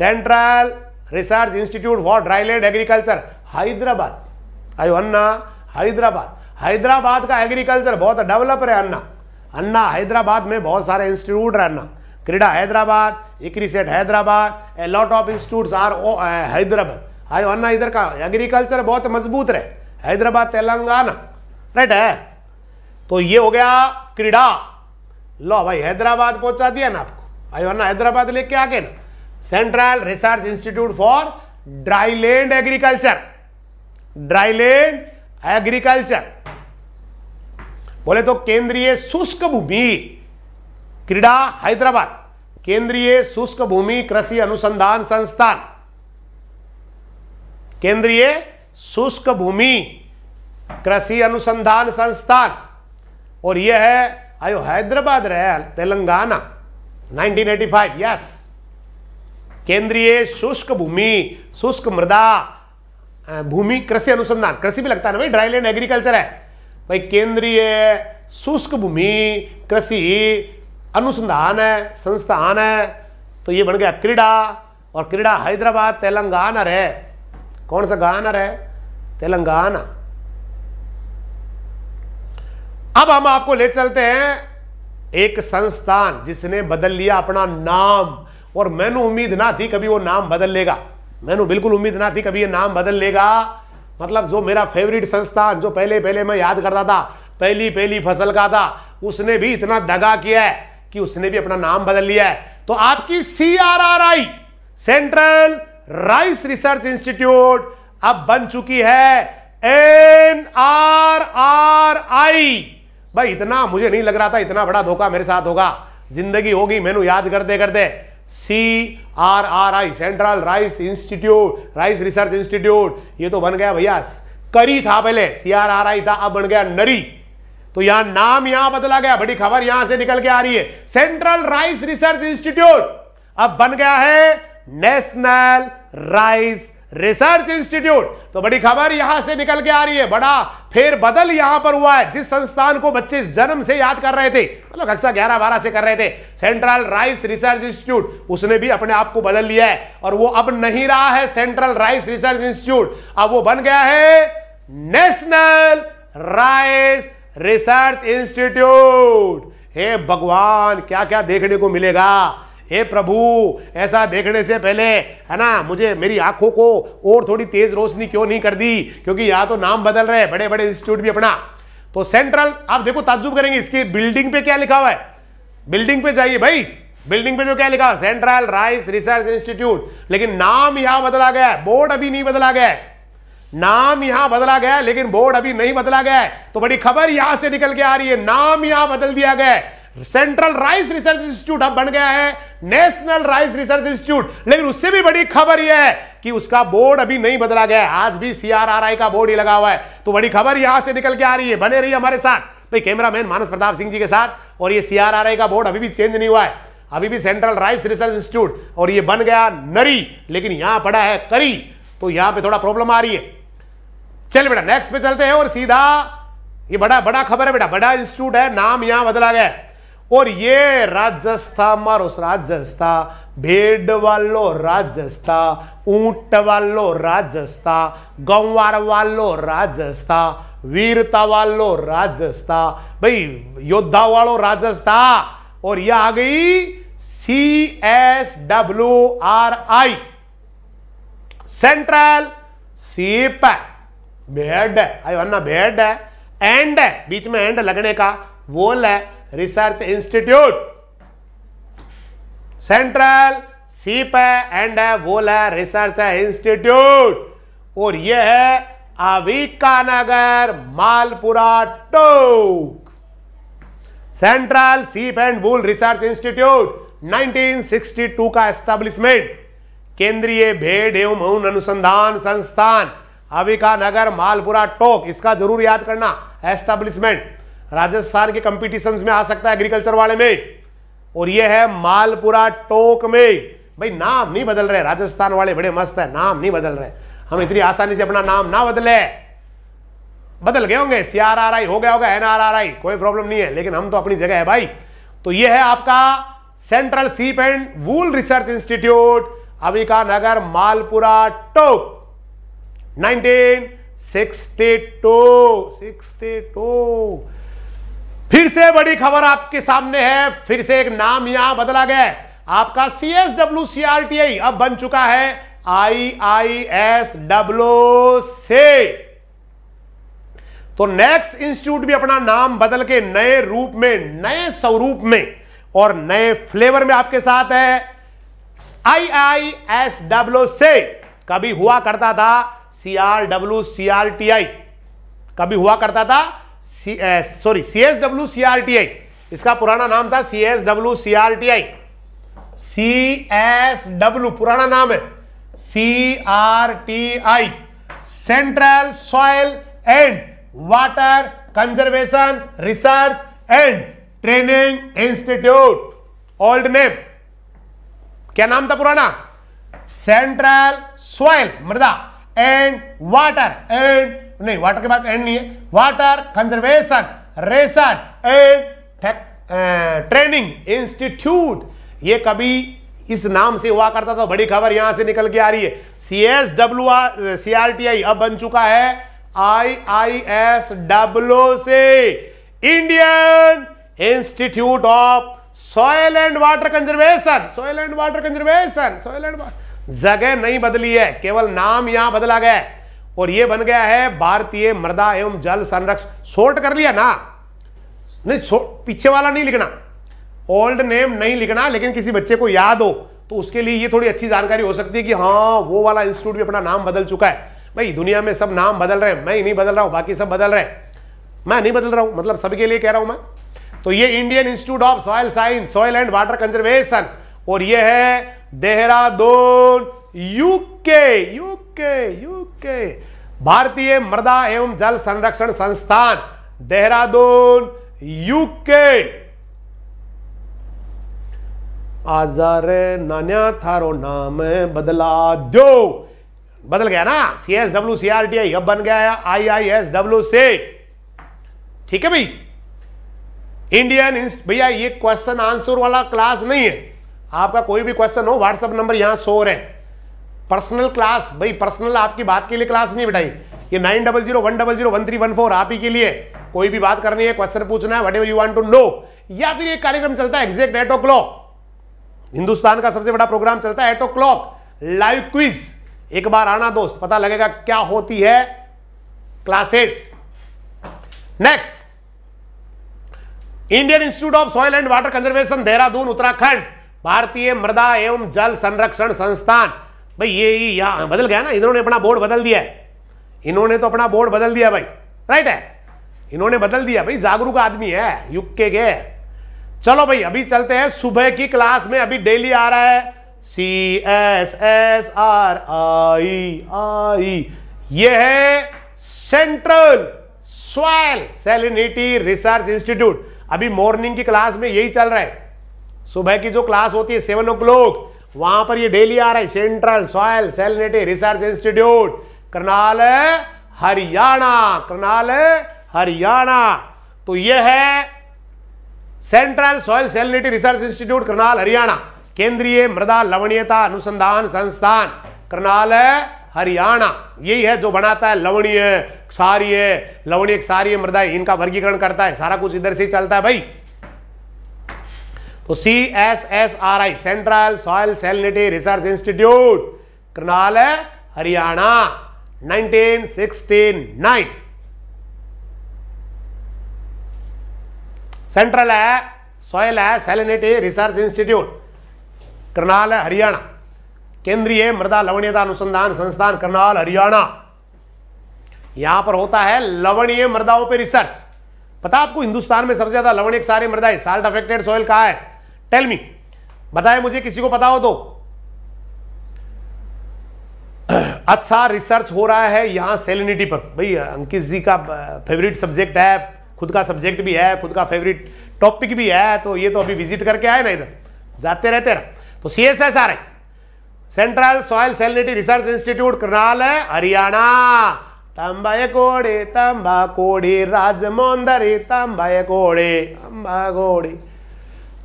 central research institute for dryland agriculture Hyderabad आयो अन्ना हैदराबाद हैदराबाद का एग्रीकल्चर बहुत डेवलप है अन्ना अन्ना हैदराबाद में बहुत सारे इंस्टीट्यूट है अन्ना CRIDA Hyderabad ICRISAT Hyderabad a lot of institute are ओ हैदराबाद आयो अन्ना इधर का एग्रीकल्चर बहुत मजबूत रहे हैदराबाद तेलंगाना राइट है तो ये हो गया क्रीडा लो भाई हैदराबाद पहुंचा दिया ना आपको आयो अन्ना हैदराबाद लेके आ आगे ना central research institute for dryland agriculture dryland agriculture बोले तो केंद्रीय शुष्क भूमि क्रीडा हैदराबाद केंद्रीय शुष्क भूमि कृषि अनुसंधान संस्थान केंद्रीय शुष्क भूमि कृषि अनुसंधान संस्थान और यह है आयो हैदराबाद रहे तेलंगाना 1985 यस केंद्रीय शुष्क भूमि शुष्क मृदा भूमि कृषि अनुसंधान कृषि भी लगता है ना भाई ड्राईलैंड एग्रीकल्चर है भाई केंद्रीय शुष्क भूमि कृषि अनुसंधान है संस्थान है तो ये बन गया क्रीड़ा और क्रीड़ा हैदराबाद तेलंगाना है कौन सा गाना है तेलंगाना अब हम आपको ले चलते हैं एक संस्थान जिसने बदल लिया अपना नाम और मैंने उम्मीद ना थी कभी वो नाम बदल लेगा मैंने बिल्कुल उम्मीद ना थी कभी ये नाम बदल लेगा मतलब जो मेरा फेवरेट संस्थान जो पहले पहले मैं याद करता था पहली पहली फसल का था उसने भी इतना दगा किया है कि उसने भी अपना नाम बदल लिया है तो आपकी C R R I central rice research institute अब बन चुकी है एन आर आर आई भाई इतना मुझे नहीं लग रहा था इतना बड़ा धोखा मेरे साथ होगा जिंदगी होगी मैनू याद करते करते C R R I central rice institute rice research institute ये तो बन गया भैया करी था पहले सी आर आर आई था अब बन गया नरी तो यहां नाम यहां बदला गया बड़ी खबर यहां से निकल के आ रही है सेंट्रल राइस रिसर्च इंस्टीट्यूट अब बन गया है नेशनल राइस रिसर्च इंस्टीट्यूट तो बड़ी खबर यहां से निकल के आ रही है बड़ा फिर बदल यहां पर हुआ है जिस संस्थान को बच्चे जन्म से याद कर रहे थे मतलब कक्षा ग्यारह बारह से कर रहे थे सेंट्रल राइस रिसर्च इंस्टीट्यूट उसने भी अपने आप को बदल लिया है और वो अब नहीं रहा है सेंट्रल राइस रिसर्च इंस्टीट्यूट अब वो बन गया है नेशनल राइस रिसर्च इंस्टीट्यूट हे भगवान क्या क्या देखने को मिलेगा हे प्रभु ऐसा देखने से पहले है ना मुझे मेरी आंखों को और थोड़ी तेज रोशनी क्यों नहीं कर दी क्योंकि यहाँ तो नाम बदल रहे बड़े बड़े इंस्टीट्यूट भी अपना तो सेंट्रल आप देखो ताजुब करेंगे इसकी बिल्डिंग पे क्या लिखा हुआ है बिल्डिंग पे जाइए भाई बिल्डिंग पे तो क्या लिखा सेंट्रल राइस रिसर्च इंस्टीट्यूट लेकिन नाम यहां बदला गया है बोर्ड अभी नहीं बदला गया है नाम यहां बदला गया है लेकिन बोर्ड अभी नहीं बदला गया है तो बड़ी खबर यहां से निकल के आ रही है नाम यहां बदल दिया गया है सेंट्रल राइस रिसर्च इंस्टीट्यूट अब बन गया है नेशनल राइस रिसर्च इंस्टीट्यूट लेकिन उससे भी बड़ी खबर यह है कि उसका बोर्ड अभी नहीं बदला गया है आज भी सीआरआरआई का बोर्ड ही लगा हुआ है तो बड़ी खबर यहां से निकल के आ रही है बने रही है हमारे साथ भाई कैमरामैन मानस प्रताप सिंह जी के साथ और ये सीआरआरआई का बोर्ड अभी भी चेंज नहीं हुआ है अभी भी सेंट्रल राइस रिसर्च इंस्टीट्यूट और ये बन गया नरी लेकिन यहां पड़ा है करी तो यहां पर थोड़ा प्रॉब्लम आ रही है चल बेटा नेक्स्ट पे चलते हैं और सीधा ये बड़ा बड़ा खबर है बेटा बड़ा इंस्टीट्यूट है नाम यहां बदला गया है और ये राजस्था मारोस राजस्था भेड़ वालो राजस्था ऊंट वालो राजस्था गंवार वालो राजस्था वीरता वालो राजस्था भाई योद्धा वालो राजस्था और यह आ गई C S W R I central sheep है भेड़ है वरना भेड़ है एंड है बीच में एंड लगने का वोल है रिसर्च इंस्टीट्यूट सेंट्रल सीप है एंड है वोल है रिसर्च है इंस्टीट्यूट और यह है Avikanagar Malpura Tonk central sheep and wool research institute 1962 का एस्टेब्लिशमेंट केंद्रीय भेड़ एवं मौन अनुसंधान संस्थान अविका नगर मालपुरा टोक इसका जरूर याद करना एस्टेब्लिशमेंट राजस्थान के कंपटीशंस में आ सकता है एग्रीकल्चर वाले में और ये है मालपुरा टोक में भाई नाम नहीं बदल रहे राजस्थान वाले बड़े मस्त है नाम नहीं बदल रहे हम इतनी आसानी से अपना नाम ना बदले बदल गए होंगे सी आर आर आई हो गया होगा एन आर आर आई कोई प्रॉब्लम नहीं है लेकिन हम तो अपनी जगह है भाई तो ये है आपका central sheep and wool research institute Avikanagar Malpura Tonk nineteen sixty 1962 two फिर से बड़ी खबर आपके सामने है फिर से एक नाम यहां बदला गया आपका C S W C R T I अब बन चुका है आई आई एस डब्ल्यू से तो नेक्स्ट इंस्टीट्यूट भी अपना नाम बदल के नए रूप में नए स्वरूप में और नए फ्लेवर में आपके साथ है आई आई एस डब्ल्यू से कभी हुआ करता था C R W C R T I कभी हुआ करता था C S sorry C S W C R T I इसका पुराना नाम था C S W C R T I C S W पुराना नाम है C R T I central soil and water conservation research and training institute old name क्या नाम था पुराना सेंट्रल सॉयल मृदा एंड वाटर एंड नहीं वाटर के बाद एंड नहीं है water conservation research and training institute ये कभी इस नाम से हुआ करता था बड़ी खबर यहां से निकल के आ रही है C S W R C R T I अब बन चुका है आई आई एस डब्ल्यू से Indian institute of soil and water conservation soil and water conservation soil and water जगह नहीं बदली है केवल नाम यहां बदला गया है और ये बन गया है भारतीय मृदा एवं जल संरक्षण शोर्ट कर लिया ना नहीं पीछे वाला नहीं लिखना ओल्ड नेम नहीं लिखना लेकिन किसी बच्चे को याद हो तो उसके लिए ये थोड़ी अच्छी जानकारी हो सकती है कि हाँ वो वाला इंस्टीट्यूट भी अपना नाम बदल चुका है भाई दुनिया में सब नाम बदल रहे हैं मैं ही नहीं बदल रहा हूँ बाकी सब बदल रहे हैं मैं नहीं बदल रहा हूँ मतलब सबके लिए कह रहा हूँ मैं तो ये Indian institute of soil science soil and water conservation और ये है Dehradun UK UK UK UK भारतीय मृदा एवं जल संरक्षण संस्थान देहरादून यूके आजार नान्या थारो नाम बदला दो बदल गया ना C S W C R T I अब बन गया आई आई एस डब्ल्यू से ठीक है भाई इंडियन भैया ये क्वेश्चन आंसर वाला क्लास नहीं है आपका कोई भी क्वेश्चन हो व्हाट्सएप नंबर यहां रहे हैं पर्सनल क्लास भाई पर्सनल आपकी बात के लिए क्लास नहीं बिठाई ये nine double zero one double zero one three one four आप ही के लिए कोई भी बात करनी है क्वेश्चन पूछना है whatever you want to know या फिर एक कार्यक्रम चलता है एग्जैक्ट एट ओ क्लॉक हिंदुस्तान का सबसे बड़ा प्रोग्राम चलता है eight o'clock live quiz एक बार आना दोस्त पता लगेगा क्या होती है classes next Indian institute of soil and water conservation Dehradun Uttarakhand भारतीय मृदा एवं जल संरक्षण संस्थान भाई ये यहाँ बदल गया ना इन्होंने अपना बोर्ड बदल दिया है इन्होंने तो अपना बोर्ड बदल दिया भाई राइट है इन्होंने बदल दिया भाई जागरूक आदमी है युग के चलो भाई अभी चलते हैं सुबह की क्लास में अभी डेली आ रहा है C S S R I I ये है central soil salinity research institute अभी मॉर्निंग की क्लास में यही चल रहा है सुबह की जो क्लास होती है सेवन ओ क्लॉक वहां पर ये डेली आ रहा है central soil salinity research institute Karnal Haryana Karnal Haryana तो ये है central soil salinity research institute Karnal Haryana केंद्रीय मृदा लवणीयता अनुसंधान संस्थान करनाल हरियाणा यही है जो बनाता है लवणीय क्षारीय लवणीय क्षारीय मृदा इनका वर्गीकरण करता है सारा कुछ इधर से चलता है भाई तो C S S R I central soil salinity research institute Karnal Haryana 1969 central है सॉयल है salinity research institute Karnal Haryana केंद्रीय मृदा लवणीयता अनुसंधान संस्थान करनाल हरियाणा यहां पर होता है लवणीय मृदाओं पर रिसर्च पता आपको हिंदुस्तान में सबसे ज्यादा लवणीय सारे मृदा है साल्ट अफेक्टेड सॉइल कहा है टेल मी बताए मुझे किसी को पता हो तो अच्छा रिसर्च हो रहा है यहां सेलिनिटी पर भाई अंकित जी का फेवरेट सब्जेक्ट है खुद का सब्जेक्ट भी है खुद का फेवरेट टॉपिक भी है तो ये तो अभी विजिट करके आए ना इधर जाते रहते ना तो C S S R I central soil salinity research institute Karnal है हरियाणा तंबाए कोड़े तंबा कोड़े राजमोंदरी तंबाए कोड़े अंबा कोड़े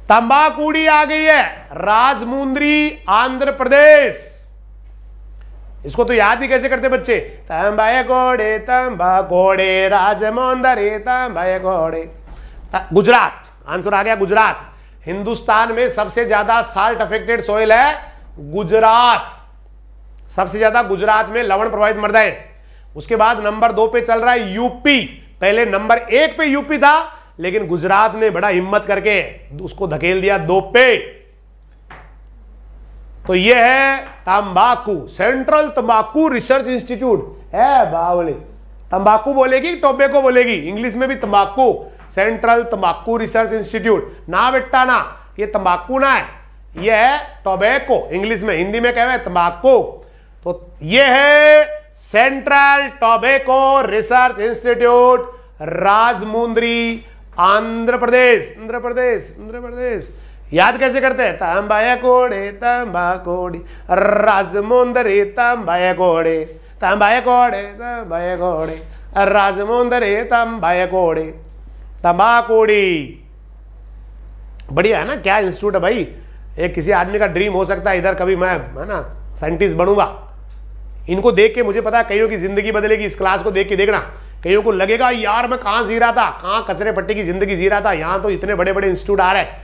तंबाकूड़ी आ गई है राजमुंद्री आंध्र प्रदेश इसको तो याद ही कैसे करते बच्चे तंबाए घोड़े तंबा घोड़े राजमोंदरे तंबाए घोड़े गुजरात आंसर आ गया गुजरात हिंदुस्तान में सबसे ज्यादा साल्ट अफेक्टेड सोयल है गुजरात सबसे ज्यादा गुजरात में लवण प्रभावित मृदा है उसके बाद नंबर दो पे चल रहा है यूपी पहले नंबर एक पे यूपी था लेकिन गुजरात ने बड़ा हिम्मत करके उसको धकेल दिया दो पे तो ये है तंबाकू सेंट्रल तंबाकू रिसर्च इंस्टीट्यूट है बावले तंबाकू बोलेगी टोबेको बोलेगी इंग्लिश में भी तंबाकू सेंट्रल तंबाकू रिसर्च इंस्टीट्यूट ना बेटा ना ये तंबाकू ना है ये है टोबेको इंग्लिश में हिंदी में कह तंबाकू तो ये है central tobacco research institute Rajahmundry Andhra Pradesh Andhra Pradesh Andhra Pradesh याद कैसे करते हैं तांबाया कोड़े तांबा कोड़ी राजमोंदरे तांबाया कोड़े तांबाया कोड़े तांबाया कोड़े राजमोंदरे तांबाया कोड़े तांबा कोड़ी बढ़िया है ना क्या इंस्टीट्यूट है भाई एक किसी आदमी का ड्रीम हो सकता है इधर कभी मैं है ना साइंटिस्ट बनूंगा इनको देख के मुझे पता है कईयों की जिंदगी बदलेगी इस क्लास को देख के देखना कईयों को लगेगा यार मैं कहाँ जी रहा था कहाँ कचरे पट्टे की जिंदगी जी रहा था यहाँ तो इतने बड़े बड़े इंस्टीट्यूट आ रहे हैं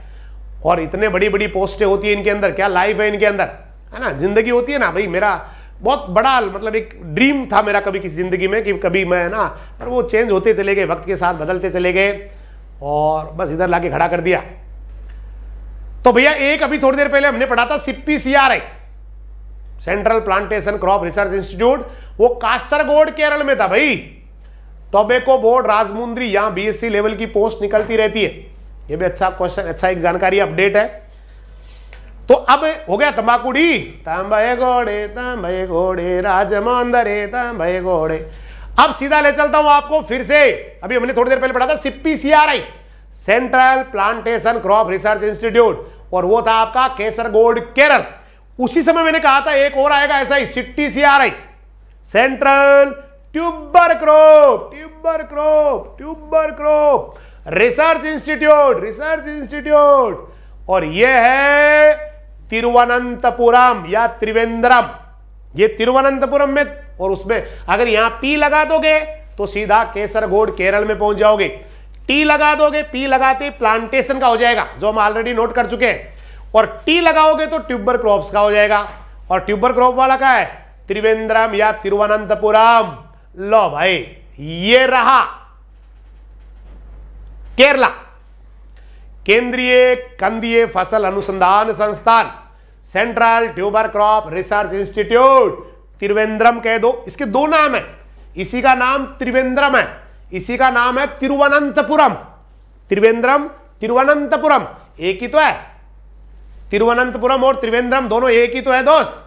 और इतने बड़ी बड़ी पोस्टें होती है इनके अंदर क्या लाइफ है इनके अंदर है ना जिंदगी होती है ना भाई मेरा बहुत बड़ा मतलब एक ड्रीम था मेरा कभी किसी ज़िंदगी में कि कभी मैं ना पर वो चेंज होते चले गए वक्त के साथ बदलते चले गए और बस इधर लाके खड़ा कर दिया तो भैया एक अभी थोड़ी देर पहले हमने पढ़ा था C P C R I central plantation crop research institute वो कासरगोड केरल में था भाई टोबेको बोर्ड राजमुंद्री यहां बीएससी लेवल की पोस्ट निकलती रहती है ये भी अच्छा क्वेश्चन अच्छा एक जानकारी अपडेट है तो अब हो गया तंबाकूडी तंबे घोड़े तंबे घोड़े राजमंदरे तंबे घोड़े अब सीधा ले चलता हूं आपको फिर से अभी हमने थोड़ी देर पहले पढ़ा था C P CRI central plantation crop research institute और वो था आपका केसरगोड केरल उसी समय मैंने कहा था एक और आएगा ऐसा ही सिट्टी सी आ रही central tuber crop tuber crop tuber crop research institute research institute और यह है तिरुवनंतपुरम या त्रिवेंद्रम ये तिरुवनंतपुरम में और उसमें अगर यहां पी लगा दोगे तो सीधा केसरगोड केरल में पहुंच जाओगे टी लगा दोगे पी लगाते प्लांटेशन का हो जाएगा जो हम ऑलरेडी नोट कर चुके हैं और टी लगाओगे तो ट्यूबर क्रॉप्स का हो जाएगा और ट्यूबर क्रॉप वाला का है त्रिवेंद्रम या तिरुवनंतपुरम लो भाई ये रहा केरला केंद्रीय कंदीय फसल अनुसंधान संस्थान central tuber crop research institute Trivandrum कह दो इसके दो नाम है इसी का नाम त्रिवेंद्रम है इसी का नाम है तिरुवनंतपुरम त्रिवेंद्रम तिरुवनंतपुरम एक ही तो है तिरुवनंतपुरम और त्रिवेंद्रम दोनों एक ही तो है दोस्त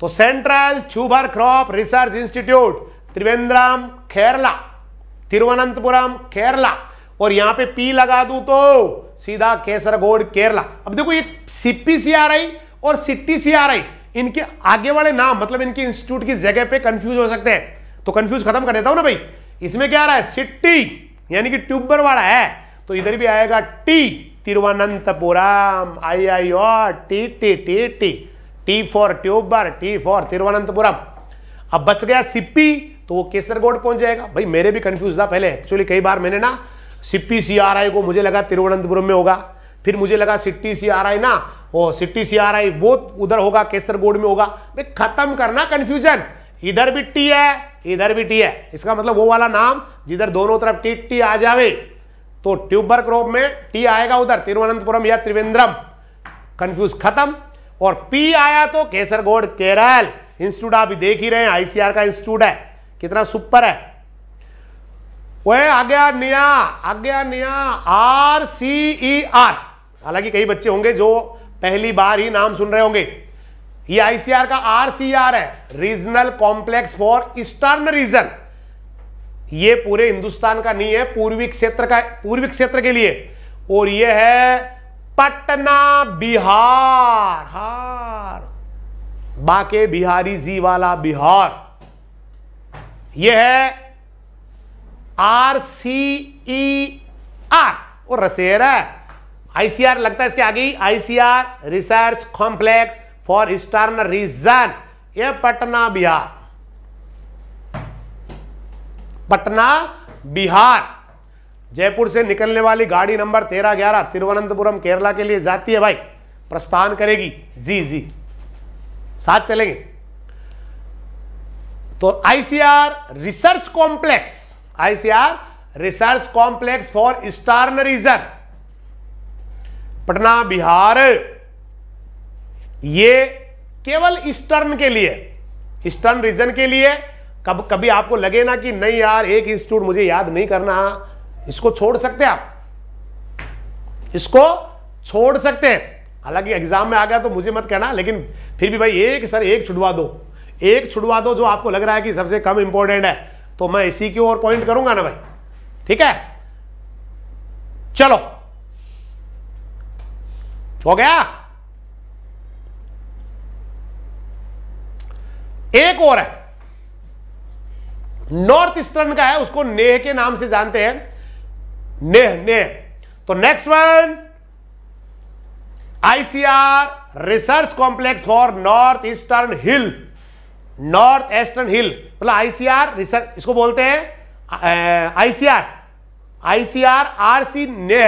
तो सेंट्रल छूभर crop research institute Trivandrum Kerala Thiruvananthapuram Kerala और यहां पे पी लगा दू तो सीधा केसरगोड केरला अब देखो ये सीपीसीआरआई और आई इनके आगे वाले नाम मतलब इनके इंस्टीट्यूट की जगह पे कंफ्यूज हो सकते हैं तो कंफ्यूज खत्म कर देता हूं ना भाई इसमें क्या आ रहा है सिटी यानी कि ट्यूबर वाला है तो इधर भी आएगा T Tiruvananthapuram, IIO, T T T T T for tuber T for Thiruvananthapuram अब बच गया सिप्पी तो वो केसरगोड पहुंच जाएगा भाई मेरे भी कंफ्यूज था पहले एक्चुअली कई बार मैंने ना सिप्पी सी आर आई को मुझे लगा तिरुवनंतपुरम में होगा फिर मुझे लगा सिट्टी सी आर आई ना वो सिट्टी सी आर आई वो उधर होगा केसरगोड में होगा भाई खत्म करना कंफ्यूजन इधर भी टी है इधर भी टी है इसका मतलब वो वाला नाम जिधर दोनों तरफ टी टी आ जावे तो ट्यूबर क्रोप में टी आएगा उधर तिरुवनंतपुरम या त्रिवेंद्रम कंफ्यूज खत्म और पी आया तो केसरगोड केरल इंस्टीट्यूट आप देख ही रहे हैं आईसीआर का इंस्टीट्यूट है कितना सुपर है आ गया निया गया निया आर सी ई आर हालांकि कई बच्चे होंगे जो पहली बार ही नाम सुन रहे होंगे ये आईसीआर का आर सी आर है regional complex for eastern region ये पूरे हिंदुस्तान का नहीं है पूर्वी क्षेत्र का पूर्वी क्षेत्र के लिए और ये है पटना बिहार हार बाके बिहारी जी वाला बिहार ये है आर सी ई आर और रसेर आईसीआर लगता है इसके आगे ICR research complex for eastern region ये पटना बिहार पटना बिहार जयपुर से निकलने वाली गाड़ी नंबर तेरह ग्यारह तिरुवनंतपुरम केरला के लिए जाती है भाई प्रस्थान करेगी जी जी साथ चलेंगे तो ICR research complex ICR research complex for eastern region Patna Bihar ये केवल ईस्टर्न के लिए ईस्टर्न रीजन के लिए कब कभी आपको लगे ना कि नहीं यार एक इंस्टीट्यूट मुझे याद नहीं करना इसको छोड़ सकते आप इसको छोड़ सकते हैं हालांकि एग्जाम में आ गया तो मुझे मत कहना लेकिन फिर भी भाई एक सर एक छुड़वा दो एक छुड़वा दो जो आपको लग रहा है कि सबसे कम इंपॉर्टेंट है तो मैं इसी की ओर पॉइंट करूंगा ना भाई ठीक है चलो हो गया एक और है नॉर्थ ईस्टर्न का है उसको नेह के नाम से जानते हैं नेह नेह तो next one ICR research complex for north eastern hill north eastern hill मतलब आईसीआर रिसर्च इसको बोलते हैं आईसीआर आईसीआर आर सी ने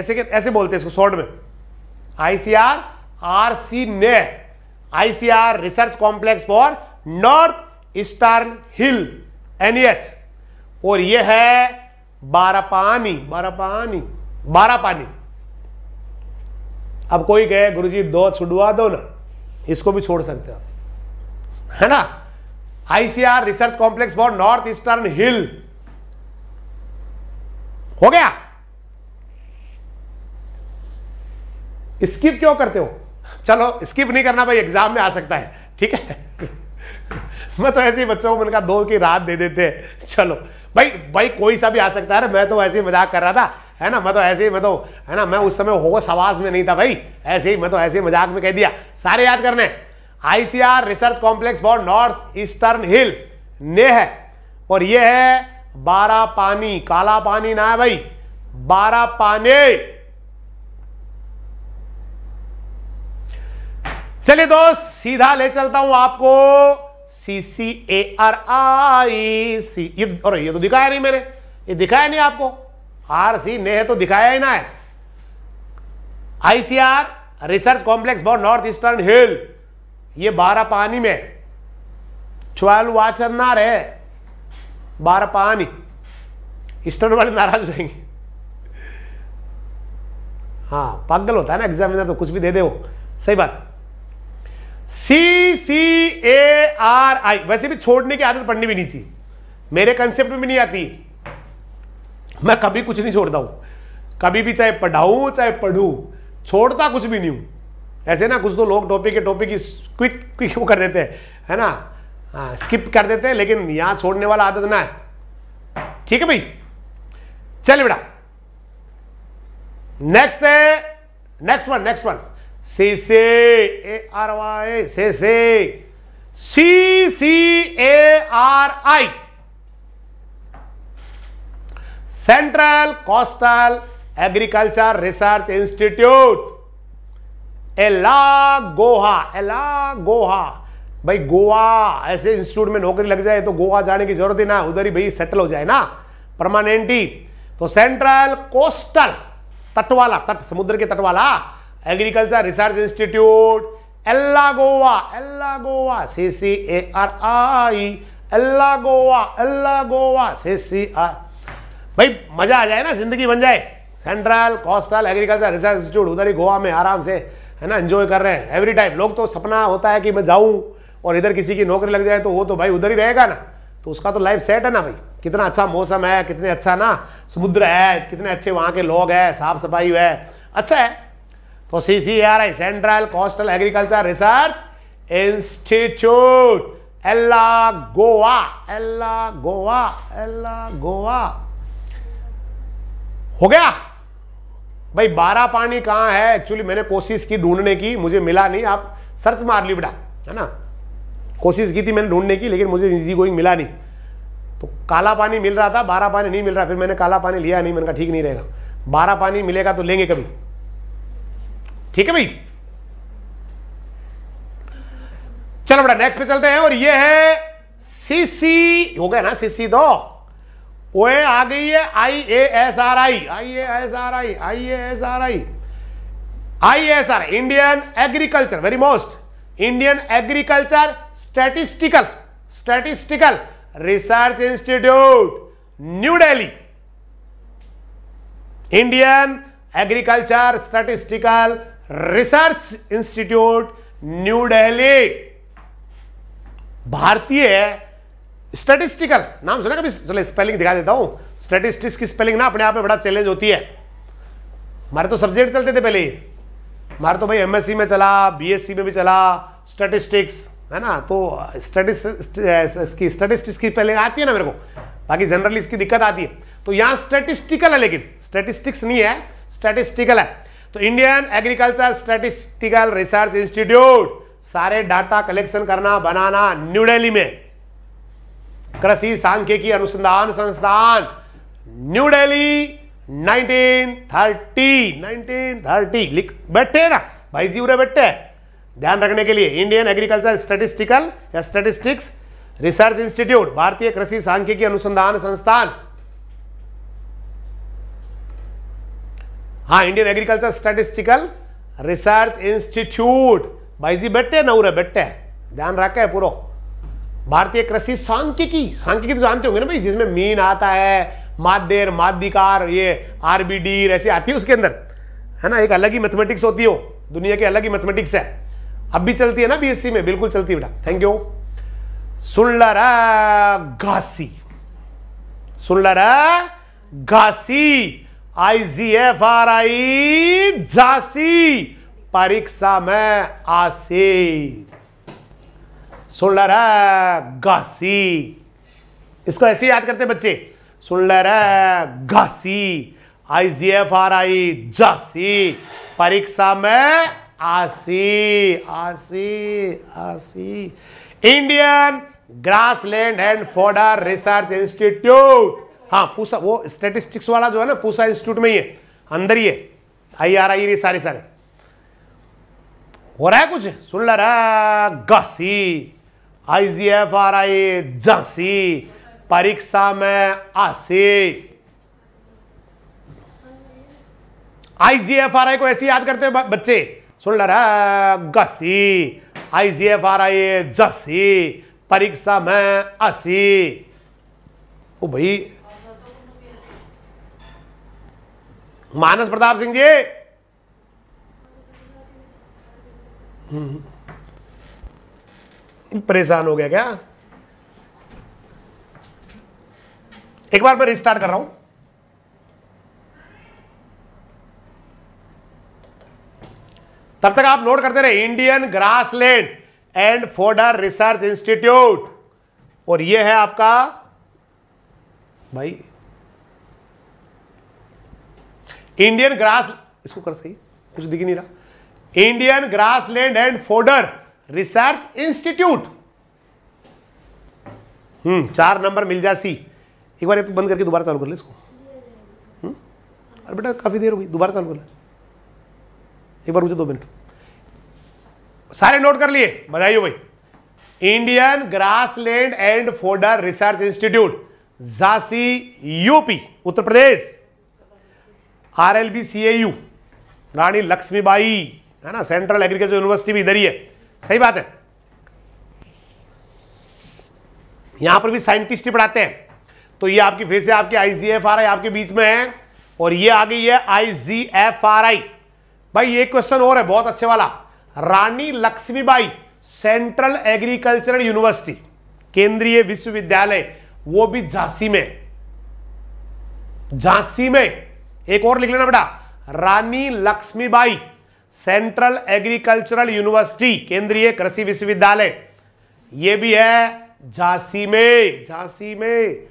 ऐसे ऐसे बोलते हैं इसको शॉर्ट में आईसीआर आर सी ने ICR research complex for north eastern hill NH और ये है बारह पानी बारह पानी बारह पानी अब कोई कहे गुरुजी दो छुड़वा दो ना इसको भी छोड़ सकते हो है ना ICR research complex for north eastern hill हो गया स्किप क्यों करते हो चलो स्किप नहीं करना भाई एग्जाम में आ सकता है ठीक है मैं तो ऐसे ही बच्चों को मैंने कहा दो की रात दे देते हैं चलो भाई भाई कोई सा भी आ सकता है मैं तो ऐसे ही मजाक कर रहा था है ना मैं तो ऐसे ही मैं तो है ना मैं उस समय हो सवास में नहीं था भाई ऐसे ही मैं तो ऐसे ही मजाक में कह दिया सारे याद करने ICR research complex for north eastern hill ने है और ये है बारा पानी काला पानी ना है भाई बारा पाने चलिए दोस्त सीधा ले चलता हूं आपको सी सी ए आर आई सी ये ये तो दिखाया नहीं मैंने ये दिखाया नहीं आपको आर सी ने तो दिखाया ही ना है ICR research complex for north eastern hill ये बारह पानी में छुआलू ना है बारह पानी ईस्टर्न वाले नाराज हो जाएंगे हाँ पागल होता है ना एग्जामिनर तो कुछ भी दे दे वो सही बात सी सी ए आर आई वैसे भी छोड़ने की आदत पड़नी भी नहीं चाहिए मेरे कंसेप्ट में भी नहीं आती मैं कभी कुछ नहीं छोड़ता हूं कभी भी चाहे पढ़ाऊं चाहे पढ़ू छोड़ता कुछ भी नहीं हूं ऐसे ना कुछ तो लोग टॉपिक के टॉपिक की क्विक क्विक वो कर देते हैं है ना हाँ स्किप कर देते हैं लेकिन यहां छोड़ने वाला आदत ना है ठीक है भाई चलिए बेटा नेक्स्ट है next one next one C से ए आर वाई से से C C A R I central coastal agriculture research institute Ela Goa एला गोहा भाई गोवा ऐसे इंस्टीट्यूट में नौकरी लग जाए तो गोवा जाने की जरूरत ही ना उधर ही भाई सेटल हो जाए ना परमानेंटी तो सेंट्रल कोस्टल तट वाला तट समुद्र के तट वाला agriculture research institute Ela Goa Ela Goa C C A R I Ela Goa Ela Goa C C R भाई मजा आ जाए ना जिंदगी बन जाए central coastal agriculture research institute उधर ही गोवा में आराम से है ना एंजॉय कर रहे हैं एवरी टाइम लोग तो सपना होता है कि मैं जाऊं और इधर किसी की नौकरी लग जाए तो वो तो भाई उधर ही रहेगा ना तो उसका तो लाइफ सेट है ना भाई कितना अच्छा मौसम है कितने अच्छा ना समुद्र है कितने अच्छे वहाँ के लोग हैं साफ सफाई है अच्छा है तो C C R I central coastal agriculture research institute Ela Goa Ela Goa Ela Goa हो गया भाई बारह पानी कहाँ है एक्चुअली मैंने कोशिश की ढूंढने की मुझे मिला नहीं आप सर्च मार ली बेटा है ना कोशिश की थी मैंने ढूंढने की लेकिन मुझे इजी गोइंग मिला नहीं तो काला पानी मिल रहा था बारह पानी नहीं मिल रहा फिर मैंने काला पानी लिया नहीं मैंने कहा ठीक नहीं रहेगा बारह पानी मिलेगा तो लेंगे कभी ठीक है भाई चलो बड़ा नेक्स्ट पे चलते हैं और ये है सीसी हो गया ना सीसी दो ओए आ गई है I A S R I I A S R I I A S R I I S R Indian agriculture very most Indian agriculture statistical statistical research institute new Delhi Indian agriculture statistical research institute new Delhi भारतीय statistical नाम सुना कभी चलो spelling दिखा देता हूं statistics की spelling ना अपने आप में बड़ा चैलेंज होती है हमारे तो सब्जेक्ट चलते थे पहले हमारे तो भाई एमएससी में चला बीएससी में भी चला स्टैटिस्टिक्स है ना तो स्टैटिस्टिक्स की स्टैटिस्टिक्स की पहले आती है ना मेरे को बाकी जनरली इसकी दिक्कत आती है तो यहां स्टैटिस्टिकल है लेकिन स्टैटिस्टिक्स नहीं है स्टैटिस्टिकल है तो Indian agriculture statistical research institute सारे डाटा कलेक्शन करना बनाना न्यू दिल्ली में कृषि सांख्यिकी अनुसंधान संस्थान न्यू दिल्ली 1930 1930 लिख बैठे ना भाई जी उरे बैठे ध्यान रखने के लिए इंडियन एग्रीकल्चर स्टैटिस्टिकल या स्टैटिस्टिक्स रिसर्च इंस्टीट्यूट भारतीय कृषि सांख्यिकी अनुसंधान संस्थान हाँ Indian agriculture statistical research institute भाई जी बैठे नूर है बैठे ध्यान रखे है पूरा भारतीय कृषि सांख्यिकी सांख्यिकी तो जानते होंगे ना भाई जिसमें मीन आता है माध्यर माध्यकार ये आरबीडी ऐसी आती है उसके अंदर है ना एक अलग ही मैथमेटिक्स होती हो दुनिया की अलग ही मैथमेटिक्स है अब भी चलती है ना बीएससी में बिल्कुल चलती है बेटा थैंक यू सुन लासी सुन लासी I G F R I Jhansi परीक्षा में आसी सुन ल घासी इसको ऐसे याद करते बच्चे सुन ल घासी I G F R I Jhansi परीक्षा में आसी आसी आसी Indian grassland and fodder research institute हाँ पूसा वो स्टेटिस्टिक्स वाला जो है ना पूसा इंस्टीट्यूट में ही है अंदर ही है आई आर आई सारे सारे हो रहा है कुछ सुन ला रहा घासी I G F R I Jhansi परीक्षा में आसी आई जी एफ आर आई को ऐसे याद करते हैं बच्चे सुन ला रहा घासी I G F R I Jhansi परीक्षा में आसी ओ भाई मानस प्रताप सिंह जी हम्म। परेशान हो गया क्या एक बार मैं रिस्टार्ट कर रहा हूं तब तक आप नोट करते रहे Indian grassland and fodder research institute और ये है आपका भाई इंडियन ग्रास इसको कर सही कुछ दिख नहीं रहा Indian grassland and fodder research institute हम्म चार नंबर मिल जा सी एक बार ये तो बंद करके दोबारा चालू कर ले इसको हम्म, अरे बेटा काफ़ी देर हो गई दोबारा चालू कर ले एक बार मुझे दो मिनट सारे नोट कर लिए बधाई हो भाई Indian grassland and fodder research institute Jhansi UP Uttar Pradesh R L B C AU Rani Lakshmibai है ना सेंट्रल एग्रीकल्चर यूनिवर्सिटी भी इधर ही है सही बात है यहां पर भी साइंटिस्ट ही पढ़ाते हैं तो ये आपकी फिर से आपके आईजीएफआरआई आपके बीच में है और ये आ गई है आईजीएफआरआई भाई ये क्वेश्चन और है बहुत अच्छे वाला Rani Lakshmibai central agricultural university केंद्रीय विश्वविद्यालय वो भी झांसी में झांसी में एक और लिख लेना बेटा Rani Lakshmibai central agricultural university केंद्रीय कृषि विश्वविद्यालय ये भी है झांसी में झांसी में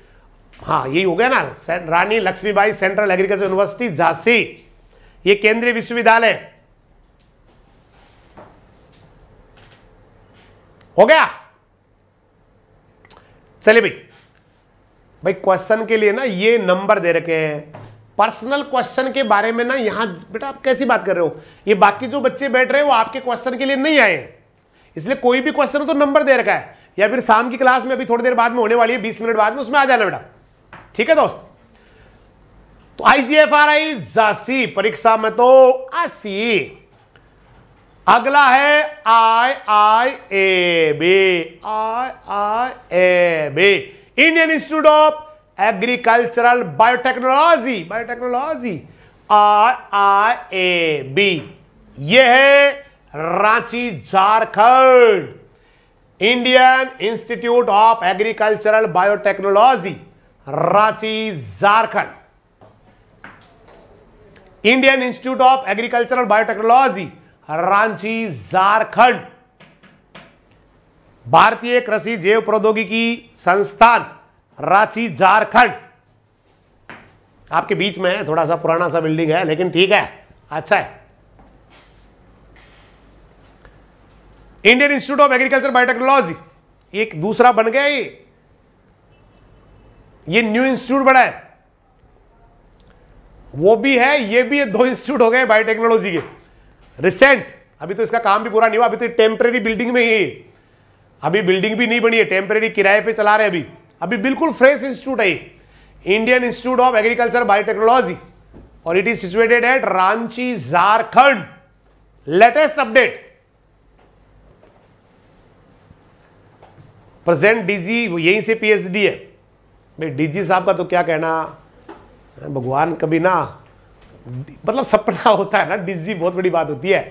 हाँ यही हो गया ना Rani Lakshmibai central agriculture university Jhansi ये केंद्रीय विश्वविद्यालय हो गया चलिए भाई भाई क्वेश्चन के लिए ना ये नंबर दे रखे हैं पर्सनल क्वेश्चन के बारे में ना यहां बेटा आप कैसी बात कर रहे हो ये बाकी जो बच्चे बैठ रहे हैं वो आपके क्वेश्चन के लिए नहीं आए इसलिए कोई भी क्वेश्चन तो नंबर दे रखा है या फिर शाम की क्लास में अभी थोड़ी देर बाद में होने वाली है बीस मिनट बाद में उसमें आ जाना बेटा ठीक है दोस्त तो आईसीएफआरआई जासी परीक्षा में तो आसी अगला है I I A B I I A B Indian institute of agricultural biotechnology biotechnology R I A B ये है Ranchi Jharkhand Indian institute of agricultural biotechnology Ranchi Jharkhand Indian institute of agricultural biotechnology Ranchi Jharkhand भारतीय कृषि जैव प्रौद्योगिकी संस्थान रांची झारखंड आपके बीच में है थोड़ा सा पुराना सा बिल्डिंग है लेकिन ठीक है अच्छा है Indian institute of agriculture biotechnology एक दूसरा बन गया ये ये न्यू इंस्टीट्यूट बना है वो भी है ये भी है, दो इंस्टीट्यूट हो गए बायोटेक्नोलॉजी के रिसेंट अभी तो इसका काम भी पूरा नहीं हुआ अभी तो टेम्परेरी बिल्डिंग में ही अभी बिल्डिंग भी नहीं बनी है टेम्परेरी किराए पे चला रहे अभी अभी बिल्कुल फ्रेश इंस्टीट्यूट है Indian institute of agriculture biotechnology और it is situated at Ranchi Jharkhand latest update present DG यहीं से पीएचडी है भाई डीजी साहब का तो क्या कहना भगवान कभी ना मतलब सपना होता है ना डीजी बहुत बड़ी बात होती है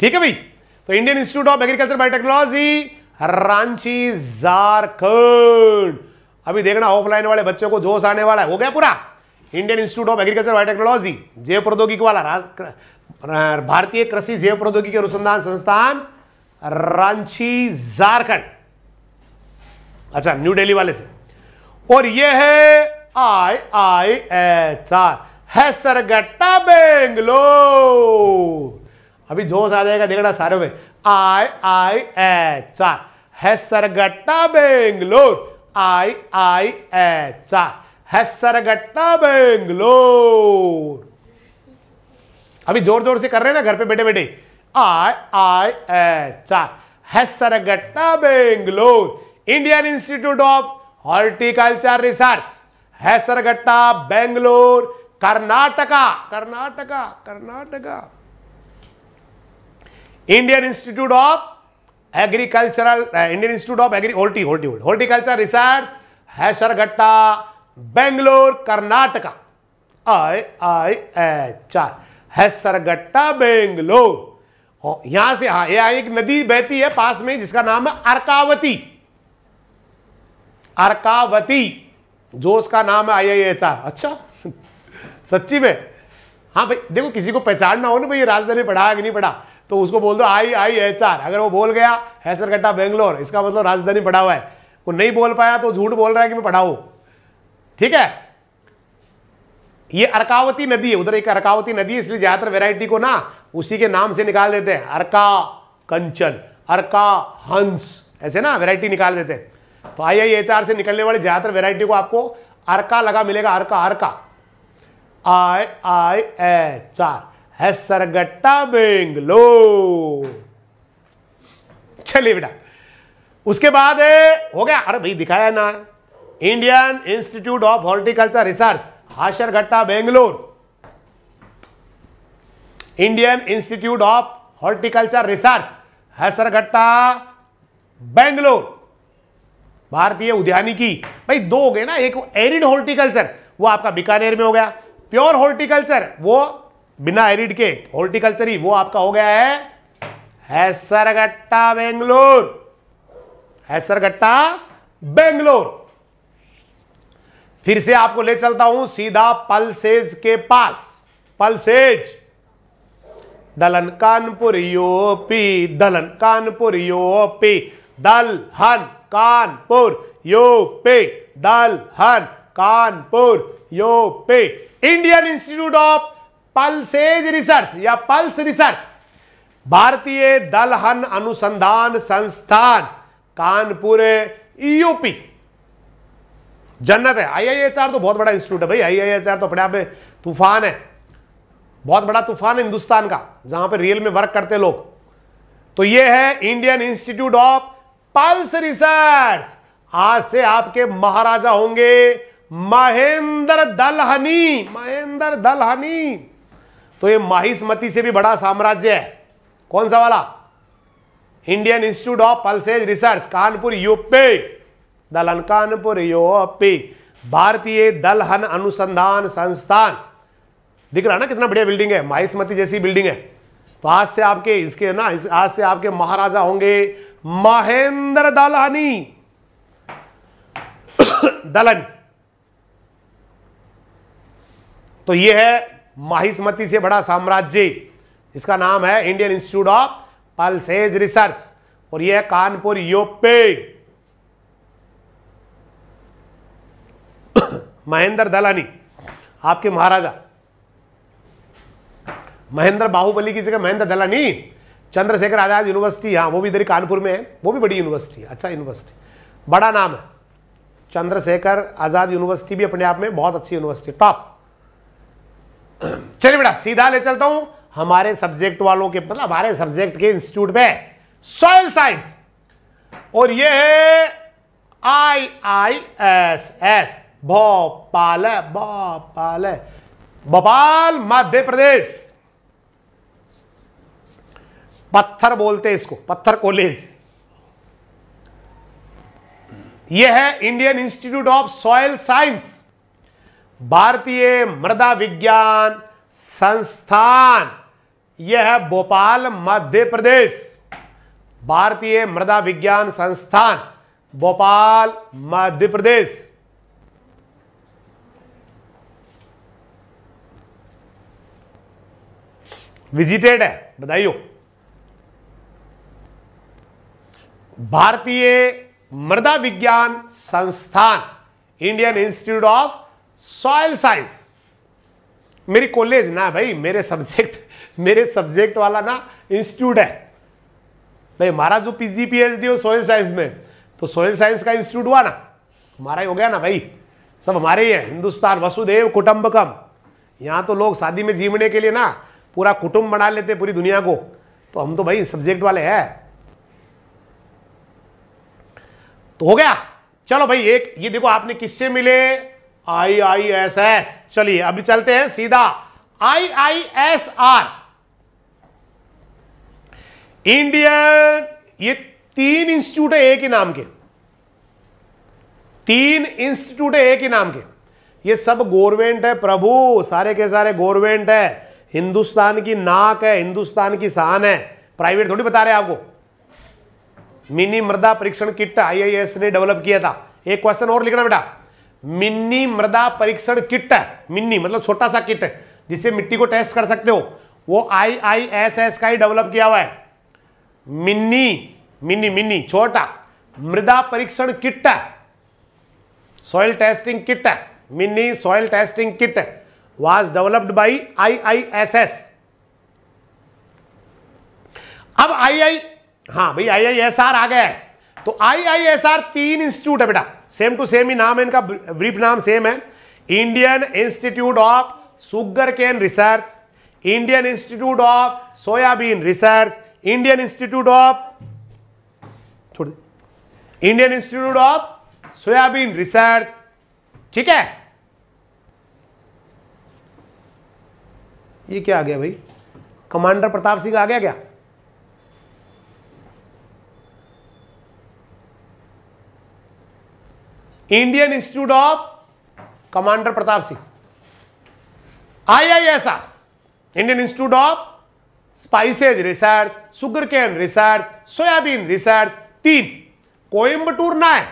ठीक है भाई तो Indian institute of agriculture biotechnology Ranchi Jharkhand अभी देखना ऑफलाइन वाले बच्चों को जोश आने वाला है हो गया पूरा Indian institute of agriculture biotechnology जैव प्रौद्योगिकी वाला भारतीय कृषि जैव प्रौद्योगिकी अनुसंधान संस्थान रांची झारखंड अच्छा न्यू दिल्ली वाले से और ये है आई आई एच आर है सरगट्टा बेंगलोर अभी जोश आ जाएगा देखना सारे में I I H R Hesaraghatta Bangalore I I H R Hesaraghatta Bangalore अभी जोर जोर से कर रहे हैं ना घर पे बैठे बैठे I I H R Hesaraghatta Bangalore Indian institute of horticulture research Hesaraghatta Bangalore Karnataka Karnataka Karnataka Indian institute of agricultural Indian institute of agri horti horticulture research Hesaraghatta Bangalore Karnataka I I H R Hesaraghatta Bangalore यहां से हाँ यह एक नदी बहती है पास में जिसका नाम है अर्कावती अर्कावती जो उसका नाम है आई आई एच आर अच्छा सच्ची में हाँ भाई देखो किसी को पहचानना हो ना भाई राजधानी पढ़ा कि नहीं पढ़ा तो उसको बोल दो आई आई एच आर अगर वो बोल गया हैसरकट्टा बेंगलोर इसका मतलब राजधानी पढ़ा हुआ है वो नहीं बोल पाया तो झूठ बोल रहा है कि मैं पढ़ाऊ ठीक है ये अर्कावती नदी है उधर एक अर्कावती नदी है इसलिए ज़्यादातर वेराइटी को ना उसी के नाम से निकाल देते हैं अर्का कंचन अर्का हंस ऐसे ना वेराइटी निकाल देते हैं तो आई आई एच आर से निकलने वाली ज़्यादातर वेराइटी को आपको अर्का लगा मिलेगा अर्का अर्का आई आई एच आर है सरगट्टा बेंगलोर चलिए बेटा उसके बाद हो गया अरे भाई दिखाया ना Indian institute of horticulture research Hesaraghatta Bangalore Indian institute of horticulture research Hesaraghatta Bangalore भारतीय उद्यानी की भाई दो हो गए ना एक एरिड हॉर्टिकल्चर वो आपका बीकानेर में हो गया प्योर हॉर्टिकल्चर वो बिना एरिड के हॉर्टिकल्चर ही वो आपका हो गया है हैसरगट्टा बेंगलोर हैसरगट्टा बेंगलोर फिर से आपको ले चलता हूं सीधा पलसेज के पास पलसेज दलन कानपुर यूपी दलन कानपुर यूपी दलहन कानपुर यूपी दलहन Kanpur UP Indian institute of pulses research या पल्स रिसर्च भारतीय दलहन अनुसंधान संस्थान कानपुर यूपी e जन्नत है आईआईएचआर तो बहुत बड़ा इंस्टीट्यूट है भाई आईआईएचआर तो अपने आप में तूफान है बहुत बड़ा तूफान है हिंदुस्तान का जहां पे रियल में वर्क करते लोग तो ये है Indian institute of pulse research आज से आपके महाराजा होंगे महेंद्र दलहनी महेंद्र दलहनी तो ये माहिस्मती से भी बड़ा साम्राज्य है कौन सा वाला Indian institute of pulses research Kanpur UP दलहन कानपुर यूपी भारतीय दलहन अनुसंधान संस्थान दिख रहा ना कितना बढ़िया बिल्डिंग है माहिस्मती जैसी बिल्डिंग है तो आज से आपके इसके ना इस आज से आपके महाराजा होंगे महेंद्र दलहनी दलहनी तो ये है माहिस्मती से बड़ा साम्राज्य इसका नाम है Indian institute of pulses research और यह कानपुर योपे महेंद्र दलानी आपके महाराजा महेंद्र बाहुबली की जगह महेंद्र दलानी चंद्रशेखर आजाद यूनिवर्सिटी हाँ वो भी इधर कानपुर में है वो भी बड़ी यूनिवर्सिटी है अच्छा यूनिवर्सिटी बड़ा नाम है चंद्रशेखर आज़ाद यूनिवर्सिटी भी अपने आप में बहुत अच्छी यूनिवर्सिटी टॉप चलिए बेटा सीधा ले चलता हूं हमारे सब्जेक्ट वालों के मतलब हमारे सब्जेक्ट के इंस्टीट्यूट में सॉयल साइंस और ये है I I S S Bhopal Bhopal Bhopal Madhya Pradesh पत्थर बोलते हैं इसको पत्थर कॉलेज यह है Indian institute of soil science भारतीय मृदा विज्ञान संस्थान यह है भोपाल मध्य प्रदेश भारतीय मृदा विज्ञान संस्थान भोपाल मध्य प्रदेश विजिटेड है बताइयो भारतीय मृदा विज्ञान संस्थान Indian institute of soil science मेरी कॉलेज ना भाई मेरे सब्जेक्ट मेरे सब्जेक्ट वाला ना इंस्टीट्यूट है भाई हमारा जो पीजी पीएचडी हो सोयल साइंस में तो सोयल साइंस का इंस्टीट्यूट हुआ ना हमारा ही हो गया ना भाई सब हमारे ही है हिंदुस्तान वसुदेव कुटुम्बकम यहाँ तो लोग शादी में जीवने के लिए ना पूरा कुटुंब बना लेते पूरी दुनिया को तो हम तो भाई सब्जेक्ट वाले हैं तो हो गया चलो भाई एक ये देखो आपने किससे मिले आई आई एस एस चलिए अभी चलते हैं सीधा I I S R Indian ये तीन इंस्टीट्यूट है एक ही नाम के तीन इंस्टीट्यूट है एक ही नाम के ये सब गवर्नमेंट है प्रभु सारे के सारे गवर्नमेंट है हिंदुस्तान की नाक है हिंदुस्तान की शान है प्राइवेट थोड़ी बता रहे आपको मिनी मृदा परीक्षण किट आईआईएस ने डेवलप किया था एक क्वेश्चन और लिखना बेटा मिन्नी मृदा परीक्षण किट है मिन्नी मतलब छोटा सा किट है जिससे मिट्टी को टेस्ट कर सकते हो वो आई आई एस एस का ही डेवलप किया हुआ है मिन्नी मिनी मिन्नी छोटा मृदा परीक्षण किट है सॉइल टेस्टिंग किट है mini soil testing kit was developed by I I S S अब आई आई हाँ भाई आई आई एस आर आ गया है तो आई आई एस आर तीन इंस्टीट्यूट है बेटा सेम टू सेम ही नाम है इनका ब्रीफ नाम सेम है Indian institute of sugar cane research Indian institute of soybean research Indian institute of छोड़ Indian institute of soybean research ठीक है ये क्या आ गया भाई कमांडर प्रताप सिंह आ गया क्या Indian institute of commander Pratap Singh IISR Indian institute of spices research sugar cane research soybean research तीन कोयम्बटूर ना है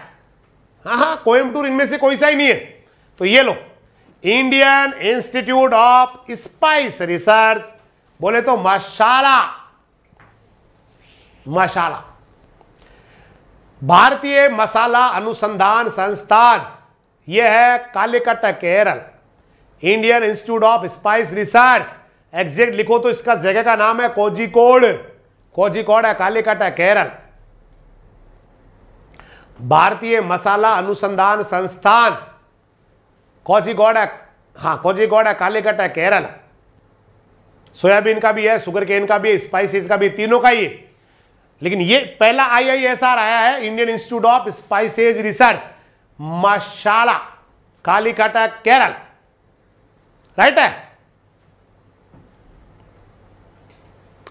हाँ हाँ कोयम्बटूर इनमें से कोई सा ही नहीं है तो ये लो Indian institute of spice research बोले तो मशाला मशाला भारतीय मसाला अनुसंधान संस्थान यह है Calicut Kerala Indian institute of spice research exact लिखो तो इसका जगह का नाम है कोजिकोड कोजिकोड है कालिकट केरल भारतीय मसाला अनुसंधान संस्थान कोजिकोड है हाँ कोजिकोड है कालिकट केरल सोयाबीन का भी है शुगर केन का भी है स्पाइसिस का भी तीनों का ही है लेकिन ये पहला आईआईएसआर आया है Indian institute of spices research मशाला कालीकाटा केरल राइट है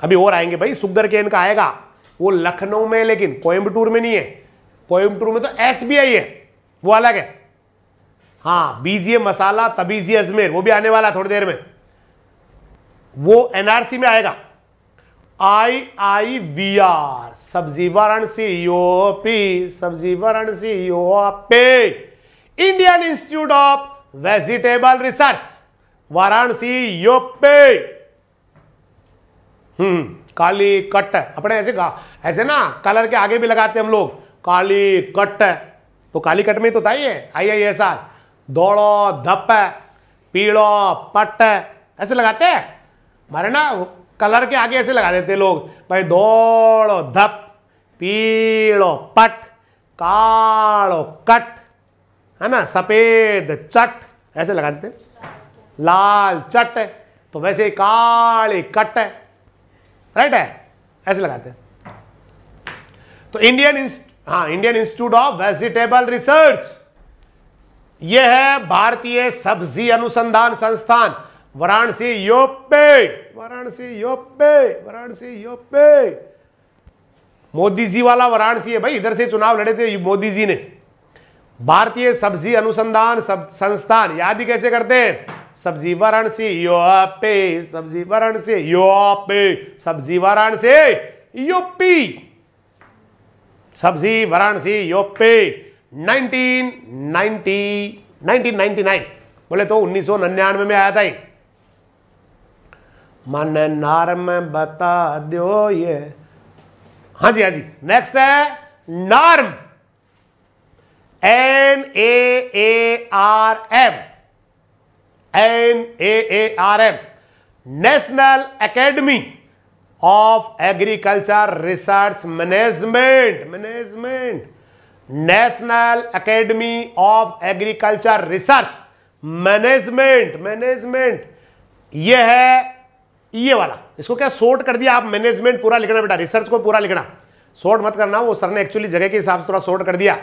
अभी और आएंगे भाई सुगर केन का आएगा वो लखनऊ में लेकिन कोयम्बटूर में नहीं है कोयम्बटूर में तो एसबीआई है वो अलग है हाँ बीजीए मसाला तबीजी अजमेर वो भी आने वाला थोड़ी देर में वो एनआरसी में आएगा आई आई वी आर सब्जी सी ओ पी सब्जीवरण सी ओ पे Indian institute of vegetable research Varanasi UP हम्म काली कट अपने ऐसे कहा ऐसे ना कलर के आगे भी लगाते हम लोग काली कट तो काली कट में तो था ही है आई आई एस आर दौड़ो धप पीड़ो पट ऐसे लगाते हैं हमारे ना कलर के आगे ऐसे लगा देते लोग भाई दौड़ो धप पीड़ो पट कालो कट है ना सफेद चट ऐसे लगा देते लाल चट है तो वैसे काले कट है राइट है ऐसे लगाते हैं तो इंडियन हाँ Indian institute of vegetable research यह है भारतीय सब्जी अनुसंधान संस्थान वाराणसी योपे वाराणसी योपे वाराणसी योपे मोदी जी वाला वाराणसी है भाई इधर से चुनाव लड़े थे मोदी जी ने भारतीय सब्जी अनुसंधान सब संस्थान याद ही कैसे करते हैं सब्जी वाराणसी योपे सब्जी वाराणसी योपे सब्जी वाराणसी यूपी सब्जी वाराणसी योपे 1990 1999 बोले तो उन्नीस में आया था एक मन नर्म बता दो ये हाँ जी हाँ जी नेक्स्ट है NAARM N A A R M N A A R M national academy of agriculture research management management national academy of agriculture research management management यह है ये वाला इसको क्या सोर्ट कर दिया आप मैनेजमेंट पूरा लिखना बेटा रिसर्च को पूरा लिखना सोर्ट मत करना वो सर ने एक्चुअली जगह के हिसाब से थोड़ा सोर्ट कर दिया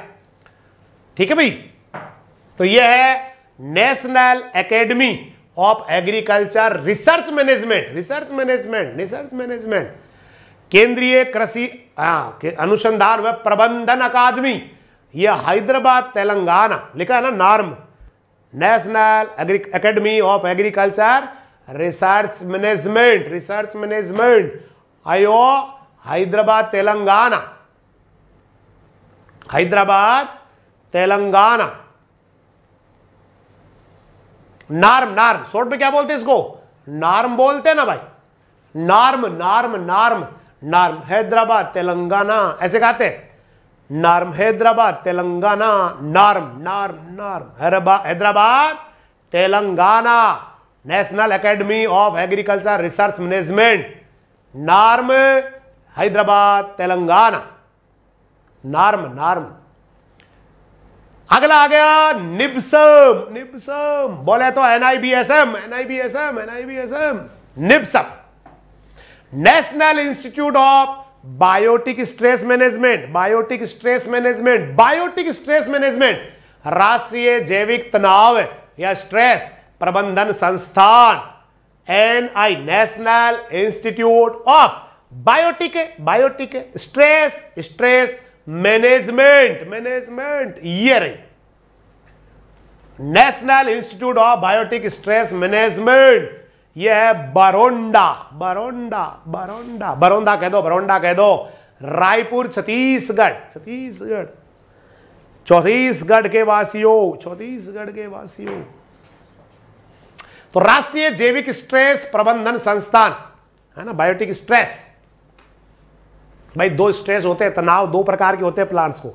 ठीक है भाई तो ये है national academy of agriculture research management research management research management केंद्रीय कृषि अनुसंधान व प्रबंधन अकादमी यह हैदराबाद तेलंगाना लिखा है ना NAARM national academy of agriculture research management research management आयो Hyderabad Telangana Hyderabad Telangana NAARM NAARM short में क्या बोलते हैं इसको नार्म बोलते हैं ना भाई NAARM NAARM NAARM NAARM Hyderabad Telangana ऐसे कहते हैं NAARM Hyderabad Telangana NAARM NAARM NAARM Hyderabad Telangana national academy of agriculture research management NAARM Hyderabad Telangana NAARM NAARM अगला आ गया निपसम निब्सम बोले तो NIBSM NIBSM NIBSM NIBSM national institute of biotic stress management biotic stress management biotic stress management राष्ट्रीय जैविक तनाव या stress प्रबंधन संस्थान N I national institute of biotic biotic stress stress management management ये रही national institute of biotic stress management ये है बरोंडा बरोंडा बरोंडा बरोंडा कह दो बरोंडा कह दो रायपुर छत्तीसगढ़ छत्तीसगढ़ छत्तीसगढ़ के वासियों छत्तीसगढ़ के वासियों तो राष्ट्रीय जैविक स्ट्रेस प्रबंधन संस्थान है ना बायोटिक स्ट्रेस भाई दो स्ट्रेस होते हैं तनाव दो प्रकार के होते हैं प्लांट्स को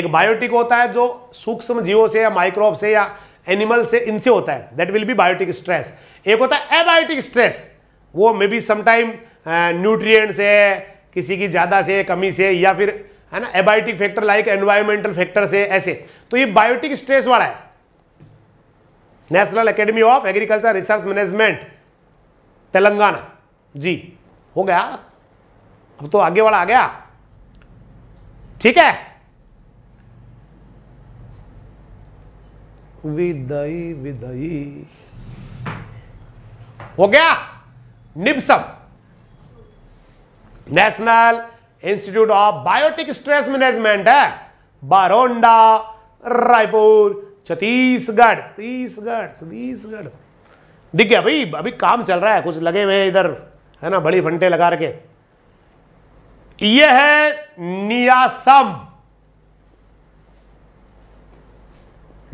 एक बायोटिक होता है जो सूक्ष्म जीवों से या माइक्रोब से या एनिमल से इनसे होता है that will be biotic stress एक होता है एबायोटिक स्ट्रेस वो मे बी समाइम न्यूट्रिय से किसी की ज़्यादा से कमी से या फिर है ना abiotic factor like environmental factor से ऐसे तो ये बायोटिक स्ट्रेस वाला है national academy of agriculture research management Telangana जी हो गया अब तो आगे वाला आ गया ठीक है विदई विदई हो गया NIBSM national institute of biotic stress management है बारोंडा रायपुर छत्तीसगढ़ छत्तीसगढ़ छत्तीसगढ़ दिख गया भाई अभी काम चल रहा है कुछ लगे हुए इधर है ना बड़ी फंटे लगा रखे ये है नियासम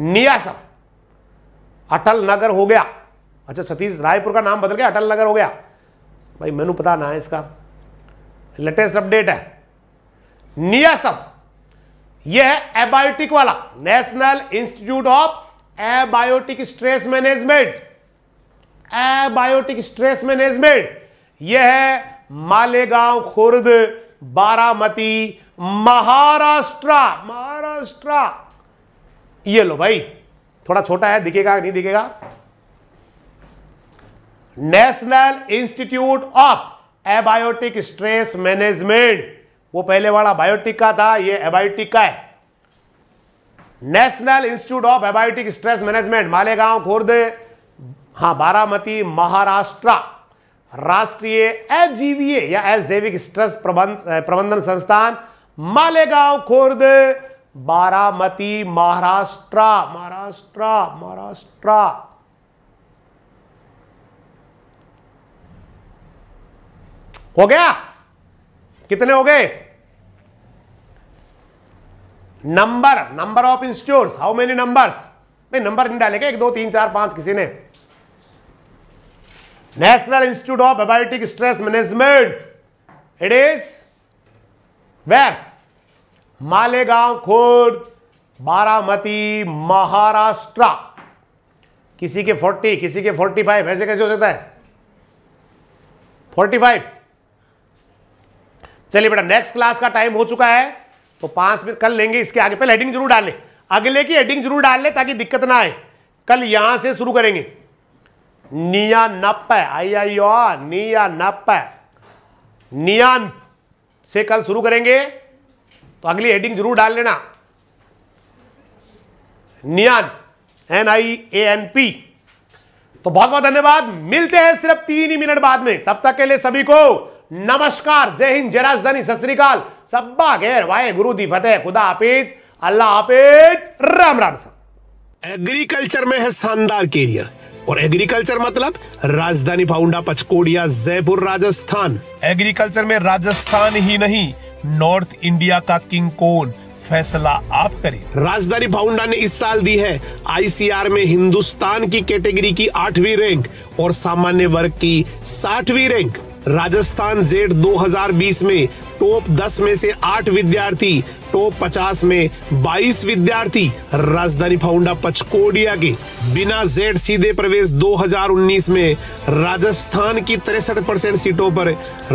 नियासम अटल नगर हो गया अच्छा सतीश रायपुर का नाम बदल गया अटल नगर हो गया भाई मैनू पता ना है इसका लेटेस्ट अपडेट है नियासम यह है एबायोटिक वाला national institute of abiotic stress management abiotic stress management यह है मालेगांव खुर्द बारामती महाराष्ट्र महाराष्ट्र ये लो भाई थोड़ा छोटा है दिखेगा नहीं दिखेगा national institute of abiotic stress management वो पहले वाला बायोटिक का था ये एबायोटिक का है national institute of abiotic stress management Malegaon Khurd हाँ बारामती महाराष्ट्र राष्ट्रीय एजीवीए या एजैविक स्ट्रेस प्रबंधन संस्थान मालेगांव खुर्द बारामती महाराष्ट्र महाराष्ट्र महाराष्ट्र हो गया कितने हो गए number number of institute how many numbers नहीं नंबर नहीं डालेंगे एक दो तीन चार पांच किसी ने National institute of abiotic stress Management it is where Malegaon Khurd Baramati Maharashtra किसी के 40 किसी के 45 ऐसे कैसे हो सकता है 45 चलिए बेटा नेक्स्ट क्लास का टाइम हो चुका है तो पांच मिनट कल लेंगे इसके आगे पहले हेडिंग जरूर डाल ले अगले की हेडिंग जरूर डाल ले ताकि दिक्कत ना आए कल यहां से शुरू करेंगे निया नप आई आई निया नप नियान से कल शुरू करेंगे तो अगली हेडिंग जरूर डाल लेना नियान N I A N P तो बहुत बहुत धन्यवाद मिलते हैं सिर्फ तीन ही मिनट बाद में तब तक के लिए सभी को नमस्कार जय हिंद जय राजधानी सत सब्बा गैर वाहे गुरु दी फतेह खुदा हाफिज अल्लाह हाफिज राम राम सा एग्रीकल्चर में है शानदार कैरियर और एग्रीकल्चर मतलब राजधानी फाउंडा पचकोड़िया जयपुर राजस्थान एग्रीकल्चर में राजस्थान ही नहीं नॉर्थ इंडिया का किंग कौन फैसला आप करें राजधानी फाउंडा ने इस साल दी है आईसीआर में हिंदुस्तान की कैटेगरी की आठवीं रैंक और सामान्य वर्ग की साठवीं रैंक राजस्थान जेड 2020 में टॉप 10 में से 8 विद्यार्थी टॉप 50 में 22 विद्यार्थी राजधानी फाउंडा पचकोडिया के बिना जेड सीधे प्रवेश 2019 में राजस्थान की तिरसठ परसेंट सीटों पर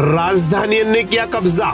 राजधानी ने किया कब्जा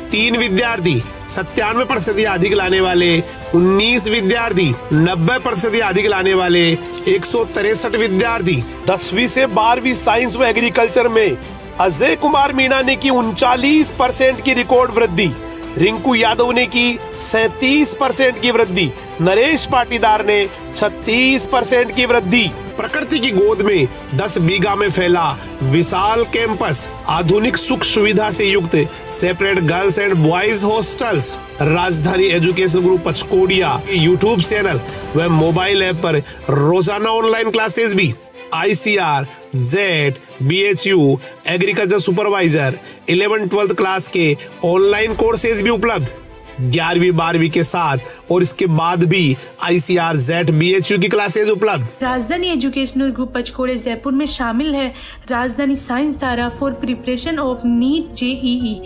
तीन विद्यार्थी सत्तानवे प्रतिशत या अधिक लाने वाले उन्नीस विद्यार्थी नब्बे प्रतिशत या अधिक लाने वाले एक सौ तिरसठ विद्यार्थी दसवीं से बारहवीं साइंस व एग्रीकल्चर में अजय कुमार मीणा ने की उनचालीस परसेंट की रिकॉर्ड वृद्धि रिंकू यादव ने की सैतीस परसेंट की वृद्धि नरेश पाटीदार ने छत्तीस परसेंट की वृद्धि प्रकृति की गोद में दस बीघा में फैला विशाल कैंपस आधुनिक सुख सुविधा से युक्त separate girls and boys hostels Rajdhani education group Pachkodia YouTube channel व मोबाइल ऐप पर रोजाना ऑनलाइन क्लासेस भी ICR Z B H U agriculture supervisor eleven twelfth class के ऑनलाइन कोर्सेज भी उपलब्ध ग्यारहवीं बारहवीं के साथ और इसके बाद भी I C R Z B H U की क्लासेज उपलब्ध राजधानी एजुकेशनल ग्रुप पचकोड़े जयपुर में शामिल है राजधानी साइंस धारा for preparation of NEET JEE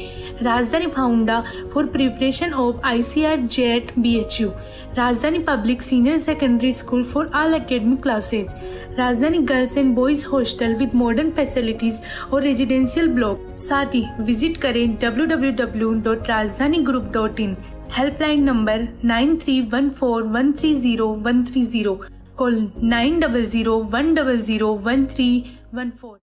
Rajdhani फाउंडा for preparation of I C R Z B H U Rajdhani public senior secondary school for all academic classes Rajdhani girls and boys hostel with modern facilities और residential block साथ ही visit करें W W W dot Rajdhani group dot in helpline number nine three one four one three zero one three zero call nine double zero one double zero one three one four